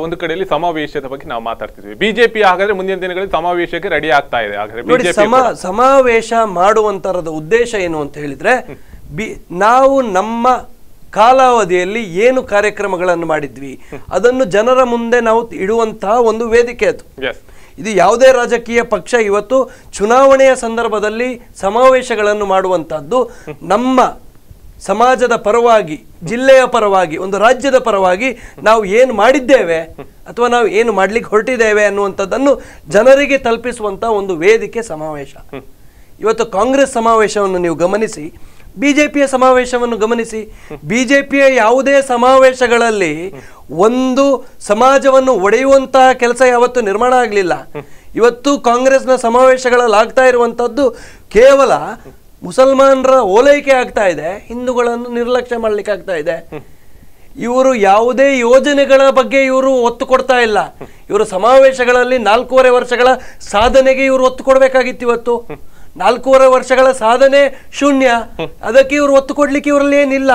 ಒಂದು ಕಡೆಯಲ್ಲಿ ಸಮಾವೇಶದ ಬಗ್ಗೆ ನಾವು ಮಾತಾಡ್ತಿದ್ವಿ ಬಿಜೆಪಿ ಹಾಗಾದ್ರೆ ಮುಂದಿನ ದಿನಗಳಲ್ಲಿ ಸಮಾವೇಶಕ್ಕೆ ರೆಡಿ ಆಗ್ತಾ ಇದೆ ಹಾಗಾದ್ರೆ ಸಮಾವೇಶ ಮಾಡುವಂತರದ ಉದ್ದೇಶ ಏನು ಅಂತ ಹೇಳಿದ್ರೆ ಬಿ ನಾವು ನಮ್ಮ ಕಾಲಾವಧಿಯಲ್ಲಿ ಏನು ಕಾರ್ಯಕ್ರಮಗಳನ್ನು ಮಾಡಿದ್ವಿ ಅದನ್ನು ಜನರ ಮುಂದೆ ನಾವು ಇಡುವಂತಹ ಒಂದು ವೇದಿಕೆ ಅದು ಇದು ಯಾವುದೇ ರಾಜಕೀಯ ಪಕ್ಷ ಇವತ್ತು ಚುನಾವಣೆಯ ಸಂದರ್ಭದಲ್ಲಿ ಸಮಾವೇಶಗಳನ್ನು ಮಾಡುವಂತಹದ್ದು ನಮ್ಮ ಸಮಾಜದ ಪರವಾಗಿ ಜಿಲ್ಲೆಯ ಪರವಾಗಿ ಒಂದು ರಾಜ್ಯದ ಪರವಾಗಿ ನಾವು ಏನು ಮಾಡಿದ್ದೇವೆ ಅಥವಾ ನಾವು ಏನು ಮಾಡಲಿಕ್ಕೆ ಹೊರಟಿದ್ದೇವೆ ಅನ್ನುವಂಥದ್ದನ್ನು ಜನರಿಗೆ ತಲುಪಿಸುವಂಥ ಒಂದು ವೇದಿಕೆ ಸಮಾವೇಶ ಇವತ್ತು ಕಾಂಗ್ರೆಸ್ ಸಮಾವೇಶವನ್ನು ನೀವು ಗಮನಿಸಿ ಬಿ ಜೆ ಪಿಯ ಸಮಾವೇಶವನ್ನು ಗಮನಿಸಿ ಬಿ ಜೆ ಪಿಯ ಯಾವುದೇ ಸಮಾವೇಶಗಳಲ್ಲಿ ಒಂದು ಸಮಾಜವನ್ನು ಒಡೆಯುವಂತಹ ಕೆಲಸ ಯಾವತ್ತು ನಿರ್ಮಾಣ ಆಗಲಿಲ್ಲ ಇವತ್ತು ಕಾಂಗ್ರೆಸ್ನ ಸಮಾವೇಶಗಳಲ್ಲಿ ಆಗ್ತಾ ಇರುವಂಥದ್ದು ಕೇವಲ ಮುಸಲ್ಮಾನರ ಓಲೈಕೆ ಆಗ್ತಾ ಇದೆ ಹಿಂದೂಗಳನ್ನು ನಿರ್ಲಕ್ಷ್ಯ ಮಾಡ್ಲಿಕ್ಕೆ ಆಗ್ತಾ ಇದೆ ಇವರು ಯಾವುದೇ ಯೋಜನೆಗಳ ಬಗ್ಗೆ ಇವರು ಒತ್ತು ಕೊಡ್ತಾ ಇಲ್ಲ ಇವರು ಸಮಾವೇಶಗಳಲ್ಲಿ ನಾಲ್ಕೂವರೆ ವರ್ಷಗಳ ಸಾಧನೆಗೆ ಇವರು ಒತ್ತು ಕೊಡಬೇಕಾಗಿತ್ತು ಇವತ್ತು ನಾಲ್ಕೂವರೆ ವರ್ಷಗಳ ಸಾಧನೆ ಶೂನ್ಯ ಅದಕ್ಕೆ ಇವರು ಒತ್ತು ಕೊಡ್ಲಿಕ್ಕೆ ಇವರಲ್ಲಿ ಏನಿಲ್ಲ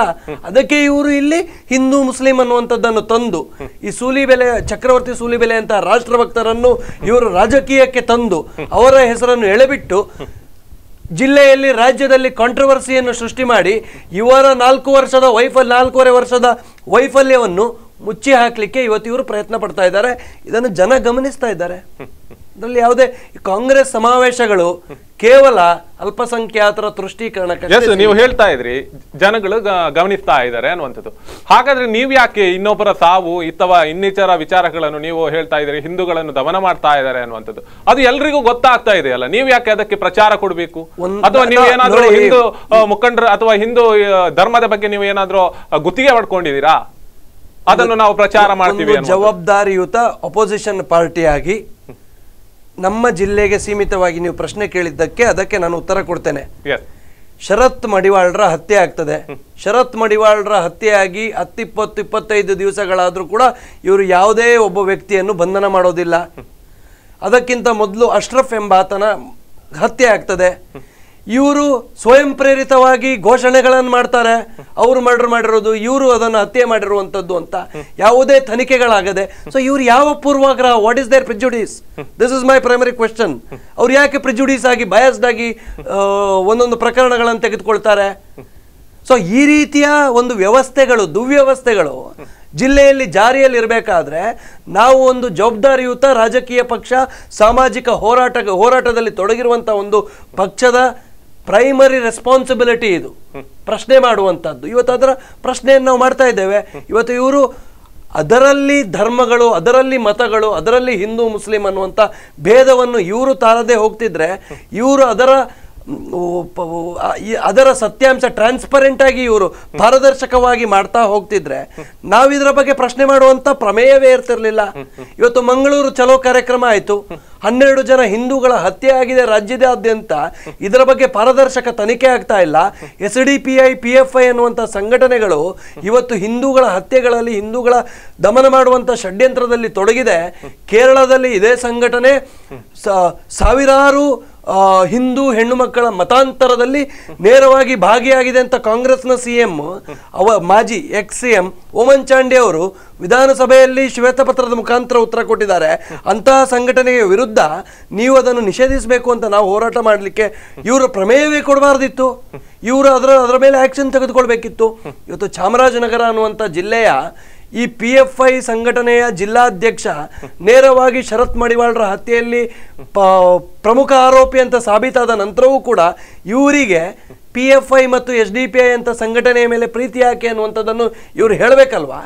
ಅದಕ್ಕೆ ಇವರು ಇಲ್ಲಿ ಹಿಂದೂ ಮುಸ್ಲಿಂ ಅನ್ನುವಂಥದ್ದನ್ನು ತಂದು ಈ ಸೂಲಿ ಬೆಲೆ ಚಕ್ರವರ್ತಿ ಸೂಲಿ ಬೆಲೆ ಅಂತ ರಾಷ್ಟ್ರ ಭಕ್ತರನ್ನು ಇವರು ರಾಜಕೀಯಕ್ಕೆ ತಂದು ಅವರ ಹೆಸರನ್ನು ಎಳೆಬಿಟ್ಟು ಜಿಲ್ಲೆಯಲ್ಲಿ ರಾಜ್ಯದಲ್ಲಿ ಕಾಂಟ್ರವರ್ಸಿಯನ್ನು ಸೃಷ್ಟಿ ಮಾಡಿ ಇವರ ನಾಲ್ಕು ವರ್ಷದ ವೈಫಲ್ಯ ನಾಲ್ಕೂವರೆ ವರ್ಷದ ವೈಫಲ್ಯವನ್ನು ಮುಚ್ಚಿ ಹಾಕ್ಲಿಕ್ಕೆ ಇವತ್ತು ಇವರು ಪ್ರಯತ್ನ ಪಡ್ತಾ ಇದ್ದಾರೆ ಇದನ್ನು ಜನ ಗಮನಿಸ್ತಾ ಇದ್ದಾರೆ ಅದರಲ್ಲಿ ಯಾವುದೇ ಕಾಂಗ್ರೆಸ್ ಸಮಾವೇಶಗಳು ಕೇವಲ ಅಲ್ಪಸಂಖ್ಯಾತರ ತೃಷ್ಟೀಕರಣಕ್ಕೆ ನೀವು ಹೇಳ್ತಾ ಇದ್ರಿ ಜನಗಳು ಗಮನಿಸ್ತಾ ಇದ್ದಾರೆ ಅನ್ನುವಂಥದ್ದು ಹಾಗಾದ್ರೆ ನೀವು ಯಾಕೆ ಇನ್ನೊಬ್ಬರ ಸಾವು ಇತ್ತವ ಇನ್ನಿತರ ವಿಚಾರಗಳನ್ನು ನೀವು ಹೇಳ್ತಾ ಇದ್ರಿ ಹಿಂದೂಗಳನ್ನು ದಮನ ಮಾಡ್ತಾ ಇದ್ದಾರೆ ಅನ್ನುವಂಥದ್ದು ಅದು ಎಲ್ರಿಗೂ ಗೊತ್ತಾಗ್ತಾ ಇದೆಯಲ್ಲ ನೀವು ಯಾಕೆ ಅದಕ್ಕೆ ಪ್ರಚಾರ ಕೊಡಬೇಕು ಅಥವಾ ನೀವು ಏನಾದ್ರೂ ಹಿಂದೂ ಮುಖಂಡರು ಅಥವಾ ಹಿಂದೂ ಧರ್ಮದ ಬಗ್ಗೆ ನೀವು ಏನಾದ್ರೂ ಗುತ್ತಿಗೆ ಪಡ್ಕೊಂಡಿದ್ದೀರಾ ಅದನ್ನು ನಾವು ಪ್ರಚಾರ ಮಾಡ್ತೀವಿ ಜವಾಬ್ದಾರಿಯುತ ಅಪೋಸಿಷನ್ ಪಾರ್ಟಿಯಾಗಿ ನಮ್ಮ ಜಿಲ್ಲೆಗೆ ಸೀಮಿತವಾಗಿ ನೀವು ಪ್ರಶ್ನೆ ಕೇಳಿದ್ದಕ್ಕೆ ಅದಕ್ಕೆ ನಾನು ಉತ್ತರ ಕೊಡ್ತೇನೆ ಶರತ್ ಮಡಿವಾಳ್ರ ಹತ್ಯೆ ಆಗ್ತದೆ ಶರತ್ ಮಡಿವಾಳ್ರ ಹತ್ಯೆಯಾಗಿ ಹತ್ತಿಪ್ಪತ್ತು ಇಪ್ಪತ್ತೈದು ದಿವಸಗಳಾದರೂ ಕೂಡ ಇವರು ಯಾವುದೇ ಒಬ್ಬ ವ್ಯಕ್ತಿಯನ್ನು ಬಂಧನ ಮಾಡೋದಿಲ್ಲ ಅದಕ್ಕಿಂತ ಮೊದಲು ಅಶ್ರಫ್ ಎಂಬಾತನ ಹತ್ಯೆ ಆಗ್ತದೆ ಇವರು ಸ್ವಯಂ ಪ್ರೇರಿತವಾಗಿ ಘೋಷಣೆಗಳನ್ನು ಮಾಡ್ತಾರೆ ಅವರು ಮರ್ಡರ್ ಮಾಡಿರೋದು ಇವರು ಅದನ್ನು ಹತ್ಯೆ ಮಾಡಿರುವಂಥದ್ದು ಅಂತ ಯಾವುದೇ ತನಿಖೆಗಳಾಗದೆ ಸೊ ಇವ್ರು ಯಾವ ಪೂರ್ವಾಗ್ರಹ what is there prejudice this is my primary question ಅವ್ರು ಯಾಕೆ ಪ್ರಿಜುಡೀಸ್ ಆಗಿ ಬಯಾಸ್ಡ್ ಆಗಿ ಒಂದೊಂದು ಪ್ರಕರಣಗಳನ್ನು ತೆಗೆದುಕೊಳ್ತಾರೆ ಸೊ ಈ ರೀತಿಯ ಒಂದು ವ್ಯವಸ್ಥೆಗಳು ದುವ್ಯವಸ್ಥೆಗಳು ಜಿಲ್ಲೆಯಲ್ಲಿ ಜಾರಿಯಲ್ಲಿ ಇರಬೇಕಾದ್ರೆ ನಾವು ಒಂದು ಜವಾಬ್ದಾರಿಯುತ ರಾಜಕೀಯ ಪಕ್ಷ ಸಾಮಾಜಿಕ ಹೋರಾಟ ಹೋರಾಟದಲ್ಲಿ ತೊಡಗಿರುವಂಥ ಒಂದು ಪಕ್ಷದ ಪ್ರೈಮರಿ ರೆಸ್ಪಾನ್ಸಿಬಿಲಿಟಿ ಇದು ಪ್ರಶ್ನೆ ಮಾಡುವಂಥದ್ದು ಇವತ್ತು ಅದರ ಪ್ರಶ್ನೆಯನ್ನು ನಾವು ಮಾಡ್ತಾ ಇದ್ದೇವೆ ಇವತ್ತು ಇವರು ಅದರಲ್ಲಿ ಧರ್ಮಗಳು ಅದರಲ್ಲಿ ಮತಗಳು ಅದರಲ್ಲಿ ಹಿಂದೂ ಮುಸ್ಲಿಂ ಅನ್ನುವಂಥ ಭೇದವನ್ನು ಇವರು ತಾರದೇ ಹೋಗ್ತಿದ್ರೆ ಇವರು ಅದರ ಅದರ ಸತ್ಯಾಂಶ ಟ್ರಾನ್ಸ್ಪರೆಂಟ್ ಆಗಿ ಇವರು ಪಾರದರ್ಶಕವಾಗಿ ಮಾಡ್ತಾ ಹೋಗ್ತಿದ್ರೆ ನಾವು ಇದರ ಬಗ್ಗೆ ಪ್ರಶ್ನೆ ಮಾಡುವಂತ ಪ್ರಮೇಯವೇ ಇರ್ತಿರ್ಲಿಲ್ಲ ಇವತ್ತು ಮಂಗಳೂರು ಚಲೋ ಕಾರ್ಯಕ್ರಮ ಆಯ್ತು ಹನ್ನೆರಡು ಜನ ಹಿಂದೂಗಳ ಹತ್ಯೆ ಆಗಿದೆ ರಾಜ್ಯದಾದ್ಯಂತ ಇದರ ಬಗ್ಗೆ ಪಾರದರ್ಶಕ ತನಿಖೆ ಆಗ್ತಾ ಇಲ್ಲ S D P I P F I ಅನ್ನುವಂಥ ಸಂಘಟನೆಗಳು ಇವತ್ತು ಹಿಂದೂಗಳ ಹತ್ಯೆಗಳಲ್ಲಿ ಹಿಂದೂಗಳ ದಮನ ಮಾಡುವಂಥ ಷಡ್ಯಂತ್ರದಲ್ಲಿ ತೊಡಗಿದೆ ಕೇರಳದಲ್ಲಿ ಇದೇ ಸಂಘಟನೆ ಸಾವಿರಾರು ಹಿಂದೂ ಹೆಣ್ಣು ಮಕ್ಕಳ ಮತಾಂತರದಲ್ಲಿ ನೇರವಾಗಿ ಭಾಗಿಯಾಗಿದೆ ಅಂತ ಕಾಂಗ್ರೆಸ್ನ ಸಿ ಎಂ ಅವ ಮಾಜಿ ex C M Oommen Chandy ಅವರು ವಿಧಾನಸಭೆಯಲ್ಲಿ ಪತ್ರದ ಮುಖಾಂತರ ಉತ್ತರ ಕೊಟ್ಟಿದ್ದಾರೆ ಅಂತಹ ಸಂಘಟನೆಯ ವಿರುದ್ಧ ನೀವು ಅದನ್ನು ನಿಷೇಧಿಸಬೇಕು ಅಂತ ನಾವು ಹೋರಾಟ ಮಾಡಲಿಕ್ಕೆ ಇವರು ಪ್ರಮೇಯವೇ ಕೊಡಬಾರ್ದಿತ್ತು ಇವರು ಅದರ ಅದರ ಮೇಲೆ ಆ್ಯಕ್ಷನ್ ತೆಗೆದುಕೊಳ್ಬೇಕಿತ್ತು ಇವತ್ತು ಚಾಮರಾಜನಗರ ಅನ್ನುವಂಥ ಜಿಲ್ಲೆಯ ಈ ಪಿ ಎಫ್ ಐ ಸಂಘಟನೆಯ ಜಿಲ್ಲಾಧ್ಯಕ್ಷ ನೇರವಾಗಿ ಶರತ್ ಮಡಿವಾಳ್ರ ಹತ್ಯೆಯಲ್ಲಿ ಪ್ರಮುಖ ಆರೋಪಿ ಅಂತ ಸಾಬೀತಾದ ನಂತರವೂ ಕೂಡ ಇವರಿಗೆ ಪಿ ಎಫ್ ಐ ಮತ್ತು ಎಸ್ ಡಿ ಪಿ ಐ ಅಂತ ಸಂಘಟನೆಯ ಮೇಲೆ ಪ್ರೀತಿ ಯಾಕೆ ಅನ್ನುವಂಥದ್ದನ್ನು ಇವರು ಹೇಳಬೇಕಲ್ವಾ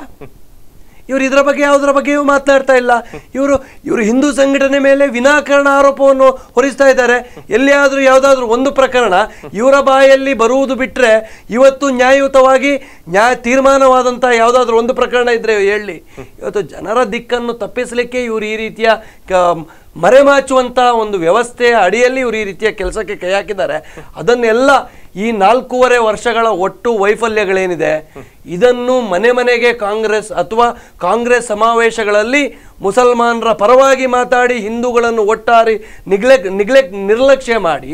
ಇವರು ಇದರ ಬಗ್ಗೆ ಯಾವುದರ ಬಗ್ಗೆಯೂ ಮಾತನಾಡ್ತಾ ಇಲ್ಲ ಇವರು ಇವರು ಹಿಂದೂ ಸಂಘಟನೆ ಮೇಲೆ ವಿನಾಕಾರಣ ಆರೋಪವನ್ನು ಹೊರಿಸ್ತಾ ಇದ್ದಾರೆ ಎಲ್ಲಿಯಾದರೂ ಯಾವುದಾದ್ರೂ ಒಂದು ಪ್ರಕರಣ ಇವರ ಬಾಯಲ್ಲಿ ಬರುವುದು ಬಿಟ್ಟರೆ ಇವತ್ತು ನ್ಯಾಯಯುತವಾಗಿ ನ್ಯಾಯ ತೀರ್ಮಾನವಾದಂಥ ಯಾವುದಾದ್ರೂ ಒಂದು ಪ್ರಕರಣ ಇದ್ದರೆ ಹೇಳಿ ಇವತ್ತು ಜನರ ದಿಕ್ಕನ್ನು ತಪ್ಪಿಸಲಿಕ್ಕೆ ಇವರು ಈ ರೀತಿಯ ಮರೆಮಾಚುವಂಥ ಒಂದು ವ್ಯವಸ್ಥೆಯ ಅಡಿಯಲ್ಲಿ ಇವರು ಈ ರೀತಿಯ ಕೆಲಸಕ್ಕೆ ಕೈ ಹಾಕಿದ್ದಾರೆ ಅದನ್ನೆಲ್ಲ ಈ ನಾಲ್ಕೂವರೆ ವರ್ಷಗಳ ಒಟ್ಟು ವೈಫಲ್ಯಗಳೇನಿದೆ ಇದನ್ನು ಮನೆ ಮನೆಗೆ ಕಾಂಗ್ರೆಸ್ ಅಥವಾ ಕಾಂಗ್ರೆಸ್ ಸಮಾವೇಶಗಳಲ್ಲಿ ಮುಸಲ್ಮಾನರ ಪರವಾಗಿ ಮಾತಾಡಿ ಹಿಂದೂಗಳನ್ನು ಒಟ್ಟಾರಿ ನಿಗ್ಲೆಕ್ ನಿಗ್ಲೆಕ್ ನಿರ್ಲಕ್ಷ್ಯ ಮಾಡಿ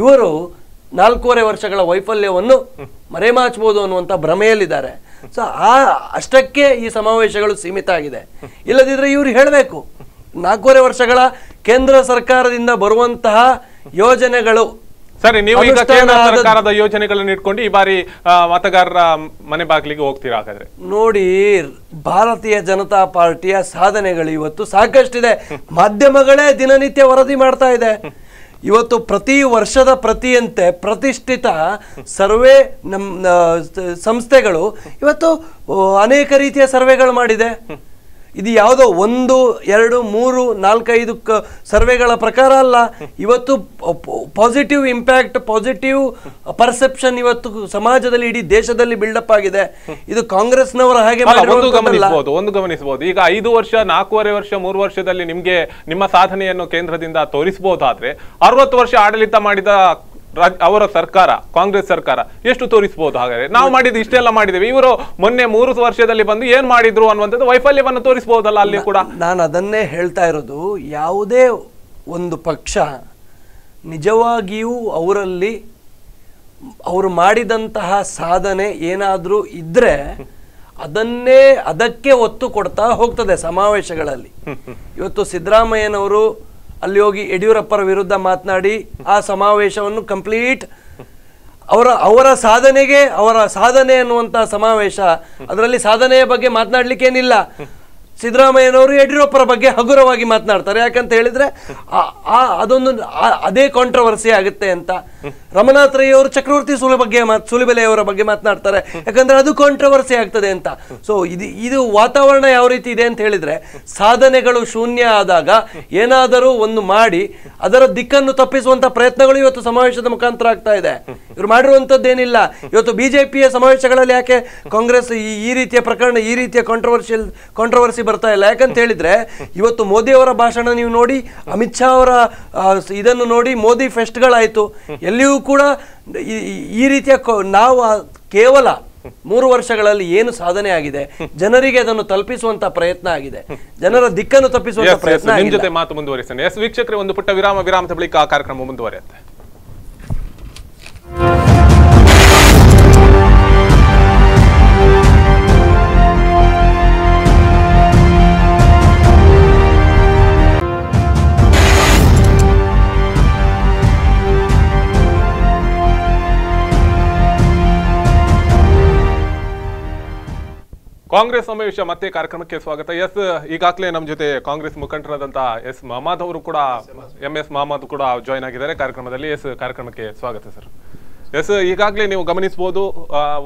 ಇವರು ನಾಲ್ಕೂವರೆ ವರ್ಷಗಳ ವೈಫಲ್ಯವನ್ನು ಮರೆಮಾಚಬಹುದು ಅನ್ನುವಂಥ ಭ್ರಮೆಯಲ್ಲಿದ್ದಾರೆ ಸೊ ಆ ಅಷ್ಟಕ್ಕೆ ಈ ಸಮಾವೇಶಗಳು ಸೀಮಿತ ಆಗಿದೆ ಇಲ್ಲದಿದ್ದರೆ ಇವರು ಹೇಳಬೇಕು ನಾಲ್ಕೂವರೆ ವರ್ಷಗಳ ಕೇಂದ್ರ ಸರ್ಕಾರದಿಂದ ಬರುವಂತಹ ಯೋಜನೆಗಳು ಸರಿ ನೀವು ಈಗ ಕೇಂದ್ರ ಸರ್ಕಾರದ ಯೋಜನೆಗಳನ್ನು ಇಟ್ಕೊಂಡು ಈ ಬಾರಿ ಮತಗಾರರ ಮನೆ ಬಾಗಿಲಿಗೆ ಹೋಗ್ತೀರಾ ಹಾಗಾದ್ರೆ ನೋಡಿ ಭಾರತೀಯ ಜನತಾ ಪಾರ್ಟಿಯ ಸಾಧನೆಗಳು ಇವತ್ತು ಸಾಕಷ್ಟಿದೆ ಮಾಧ್ಯಮಗಳೇ ದಿನನಿತ್ಯ ವರದಿ ಮಾಡ್ತಾ ಇದೆ ಇವತ್ತು ಪ್ರತಿ ವರ್ಷದ ಪ್ರತಿಯಂತೆ ಪ್ರತಿಷ್ಠಿತ ಸರ್ವೆ ನಮ್ಮ ಸಂಸ್ಥೆಗಳು ಇವತ್ತು ಅನೇಕ ರೀತಿಯ ಸರ್ವೆಗಳು ಮಾಡಿದೆ ಇದು ಯಾವುದೋ ಒಂದು ಎರಡು ಮೂರು ನಾಲ್ಕೈದು ಸರ್ವೆಗಳ ಪ್ರಕಾರ ಅಲ್ಲ ಇವತ್ತು ಪಾಸಿಟಿವ್ ಇಂಪ್ಯಾಕ್ಟ್ ಪಾಸಿಟಿವ್ ಪರ್ಸೆಪ್ಷನ್ ಇವತ್ತು ಸಮಾಜದಲ್ಲಿ ಇಡೀ ದೇಶದಲ್ಲಿ ಬಿಲ್ಡಪ್ ಆಗಿದೆ ಇದು ಕಾಂಗ್ರೆಸ್ನವರ ಹಾಗೆ ಒಂದು ಗಮನಿಸಬಹುದು ಒಂದು ಗಮನಿಸಬಹುದು ಈಗ ಐದು ವರ್ಷ ನಾಲ್ಕೂವರೆ ವರ್ಷ ಮೂರು ವರ್ಷದಲ್ಲಿ ನಿಮಗೆ ನಿಮ್ಮ ಸಾಧನೆಯನ್ನು ಕೇಂದ್ರದಿಂದ ತೋರಿಸಬಹುದಾದ್ರೆ ಅರವತ್ತು ವರ್ಷ ಆಡಳಿತ ಮಾಡಿದ ಅವರ ಸರ್ಕಾರ ಕಾಂಗ್ರೆಸ್ ಸರ್ಕಾರ ಎಷ್ಟು ತೋರಿಸಬಹುದು ಹಾಗಾದ್ರೆ ನಾವು ಮಾಡಿದ್ದು ಇಷ್ಟೆಲ್ಲ ಮಾಡಿದ್ದೇವೆ ಇವರು ಮೊನ್ನೆ ಮೂರು ವರ್ಷದಲ್ಲಿ ಬಂದು ಏನ್ ಮಾಡಿದ್ರು ಅನ್ನುವಂಥದ್ದು ವೈಫಲ್ಯವನ್ನು ತೋರಿಸಬಹುದಲ್ಲ ಅಲ್ಲಿ ಕೂಡ ನಾನು ಅದನ್ನೇ ಹೇಳ್ತಾ ಇರೋದು ಯಾವುದೇ ಒಂದು ಪಕ್ಷ ನಿಜವಾಗಿಯೂ ಅವರಲ್ಲಿ ಅವರು ಮಾಡಿದಂತಹ ಸಾಧನೆ ಏನಾದರೂ ಇದ್ರೆ ಅದನ್ನೇ ಅದಕ್ಕೆ ಒತ್ತು ಕೊಡ್ತಾ ಹೋಗ್ತದೆ ಸಮಾವೇಶಗಳಲ್ಲಿ ಇವತ್ತು ಸಿದ್ದರಾಮಯ್ಯನವರು ಅಲ್ಲಿ ಹೋಗಿ ಯಡಿಯೂರಪ್ಪರ ವಿರುದ್ಧ ಮಾತನಾಡಿ ಆ ಸಮಾವೇಶವನ್ನು ಕಂಪ್ಲೀಟ್ ಅವರ ಅವರ ಸಾಧನೆಗೆ ಅವರ ಸಾಧನೆ ಅನ್ನುವಂಥ ಸಮಾವೇಶ ಅದರಲ್ಲಿ ಸಾಧನೆಯ ಬಗ್ಗೆ ಏನಿಲ್ಲ ಸಿದ್ದರಾಮಯ್ಯನವರು ಯಡಿಯೂರಪ್ಪರ ಬಗ್ಗೆ ಹಗುರವಾಗಿ ಮಾತನಾಡ್ತಾರೆ ಯಾಕಂತ ಹೇಳಿದ್ರೆ ಅದೊಂದು ಅದೇ ಕಾಂಟ್ರವರ್ಸಿ ಆಗುತ್ತೆ ಅಂತ ರಮನಾಥ್ ರೈ ಅವರು ಚಕ್ರವರ್ತಿ ಬಗ್ಗೆ ಸುಳಿಬೆಲೆಯವರ ಬಗ್ಗೆ ಮಾತನಾಡ್ತಾರೆ ಯಾಕಂದ್ರೆ ಅದು ಕಾಂಟ್ರವರ್ಸಿ ಆಗ್ತದೆ ಅಂತ ಸೊ ಇದು ಇದು ವಾತಾವರಣ ಯಾವ ರೀತಿ ಇದೆ ಅಂತ ಹೇಳಿದ್ರೆ ಸಾಧನೆಗಳು ಶೂನ್ಯ ಆದಾಗ ಏನಾದರೂ ಒಂದು ಮಾಡಿ ಅದರ ದಿಕ್ಕನ್ನು ತಪ್ಪಿಸುವಂತ ಪ್ರಯತ್ನಗಳು ಇವತ್ತು ಸಮಾವೇಶದ ಮುಖಾಂತರ ಆಗ್ತಾ ಇದೆ ಇವ್ರು ಮಾಡಿರುವಂತದ್ದೇನಿಲ್ಲ ಇವತ್ತು ಬಿಜೆಪಿಯ ಸಮಾವೇಶಗಳಲ್ಲಿ ಯಾಕೆ ಕಾಂಗ್ರೆಸ್ ಈ ರೀತಿಯ ಪ್ರಕರಣ ಈ ರೀತಿಯ ಕಾಂಟ್ರವರ್ಷಿಯಲ್ ಕಾಂಟ್ರವರ್ಸಿ ಬರ್ತಾ ಇಲ್ಲ ಯಾಕಂತ ಹೇಳಿದ್ರೆ ಇವತ್ತು ಮೋದಿ ಅವರ ಭಾಷಣ ನೀವು ನೋಡಿ ಅಮಿತ್ ಶಾ ಅವರ ಇದನ್ನು ನೋಡಿ ಮೋದಿ ಫೆಸ್ಟ್ಗಳಾಯಿತು ಎಲ್ಲಿಯೂ ಕೂಡ ಈ ರೀತಿಯ ನಾವು ಕೇವಲ ಮೂರು ವರ್ಷಗಳಲ್ಲಿ ಏನು ಸಾಧನೆ ಆಗಿದೆ ಜನರಿಗೆ ಅದನ್ನು ತಲುಪಿಸುವಂತ ಪ್ರಯತ್ನ ಆಗಿದೆ ಜನರ ದಿಕ್ಕನ್ನು ತಪ್ಪಿಸುವಂತ ಪ್ರಯತ್ನ ಜೊತೆ ಮಾತು ಮುಂದುವರಿಸ್ತೇನೆ ಎಸ್ ವೀಕ್ಷಕರೇ ಒಂದು ಪುಟ್ಟ ವಿರಾಮ ವಿರಾಮದ ಬಳಿಕ ಆ ಕಾರ್ಯಕ್ರಮ ಮುಂದುವರಿಯುತ್ತೆ ಕಾಂಗ್ರೆಸ್ ಸಮಾವೇಶ ಮತ್ತೆ ಕಾರ್ಯಕ್ರಮಕ್ಕೆ ಸ್ವಾಗತ ಎಸ್ ಈಗಾಗಲೇ ನಮ್ಮ ಜೊತೆ ಕಾಂಗ್ರೆಸ್ ಮುಖಂಡರಾದಂತಹ ಎಸ್ ಮಹಮದ್ ಅವರು ಕೂಡ ಎಂ ಎಸ್ ಮಹಮದ್ ಕೂಡ ಜಾಯ್ನ್ ಆಗಿದ್ದಾರೆ ಕಾರ್ಯಕ್ರಮದಲ್ಲಿ ಎಸ್ ಕಾರ್ಯಕ್ರಮಕ್ಕೆ ಸ್ವಾಗತ ಸರ್ ಎಸ್ ಈಗಾಗಲೇ ನೀವು ಗಮನಿಸಬಹುದು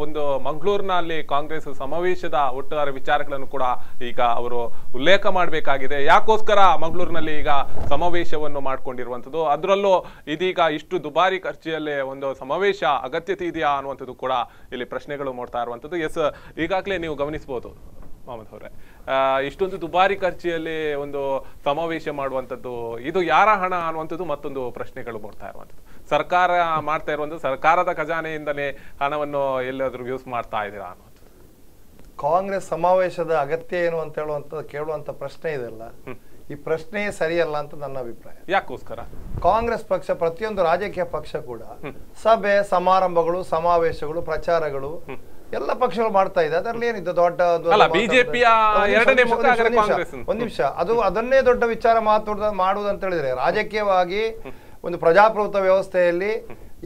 ಒಂದು ಮಂಗಳೂರಿನಲ್ಲಿ ಕಾಂಗ್ರೆಸ್ ಸಮಾವೇಶದ ಒಟ್ಟಾರೆ ವಿಚಾರಗಳನ್ನು ಕೂಡ ಈಗ ಅವರು ಉಲ್ಲೇಖ ಮಾಡಬೇಕಾಗಿದೆ ಯಾಕೋಸ್ಕರ ಮಂಗಳೂರಿನಲ್ಲಿ ಈಗ ಸಮಾವೇಶವನ್ನು ಮಾಡಿಕೊಂಡಿರುವಂಥದ್ದು ಅದರಲ್ಲೂ ಇದೀಗ ಇಷ್ಟು ದುಬಾರಿ ಖರ್ಚಿಯಲ್ಲಿ ಒಂದು ಸಮಾವೇಶ ಅಗತ್ಯತೆ ಇದೆಯಾ ಅನ್ನುವಂಥದ್ದು ಕೂಡ ಇಲ್ಲಿ ಪ್ರಶ್ನೆಗಳು ಮಾಡ್ತಾ ಇರುವಂಥದ್ದು ಎಸ್ ಈಗಾಗಲೇ ನೀವು ಗಮನಿಸಬಹುದು ಮೊಹಮ್ಮದ್ ಅವರೇ ಇಷ್ಟೊಂದು ದುಬಾರಿ ಖರ್ಚಿಯಲ್ಲಿ ಒಂದು ಸಮಾವೇಶ ಮಾಡುವಂಥದ್ದು ಇದು ಯಾರ ಹಣ ಅನ್ನುವಂಥದ್ದು ಮತ್ತೊಂದು ಪ್ರಶ್ನೆಗಳು ಮೂಡ್ತಾ ಇರುವಂಥದ್ದು ಸರ್ಕಾರ ಮಾಡ್ತಾ ಇರುವಂತ ಸರ್ಕಾರದ ಖಜಾನೆಯಿಂದಲೇ ಹಣವನ್ನು ಎಲ್ಲಾದ್ರೂ ಯೂಸ್ ಮಾಡ್ತಾ ಇದ್ದೀರಾ ಕಾಂಗ್ರೆಸ್ ಸಮಾವೇಶದ ಅಗತ್ಯ ಏನು ಅಂತ ಹೇಳುವಂತ ಕೇಳುವಂತ ಪ್ರಶ್ನೆ ಇದೆಲ್ಲ ಈ ಪ್ರಶ್ನೆಯೇ ಸರಿಯಲ್ಲ ಅಂತ ನನ್ನ ಅಭಿಪ್ರಾಯ ಯಾಕೋಸ್ಕರ ಕಾಂಗ್ರೆಸ್ ಪಕ್ಷ ಪ್ರತಿಯೊಂದು ರಾಜಕೀಯ ಪಕ್ಷ ಕೂಡ ಸಭೆ ಸಮಾರಂಭಗಳು ಸಮಾವೇಶಗಳು ಪ್ರಚಾರಗಳು ಎಲ್ಲ ಪಕ್ಷಗಳು ಮಾಡ್ತಾ ಇದೆ ಅದರಲ್ಲಿ ಏನಿದೆ ದೊಡ್ಡ ಒಂದ್ ನಿಮಿಷ ಅದು ಅದನ್ನೇ ದೊಡ್ಡ ವಿಚಾರ ಮಾತಾಡ ಮಾಡುವುದಂತ ಹೇಳಿದ್ರೆ ರಾಜಕೀಯವಾಗಿ ಒಂದು ಪ್ರಜಾಪ್ರಭುತ್ವ ವ್ಯವಸ್ಥೆಯಲ್ಲಿ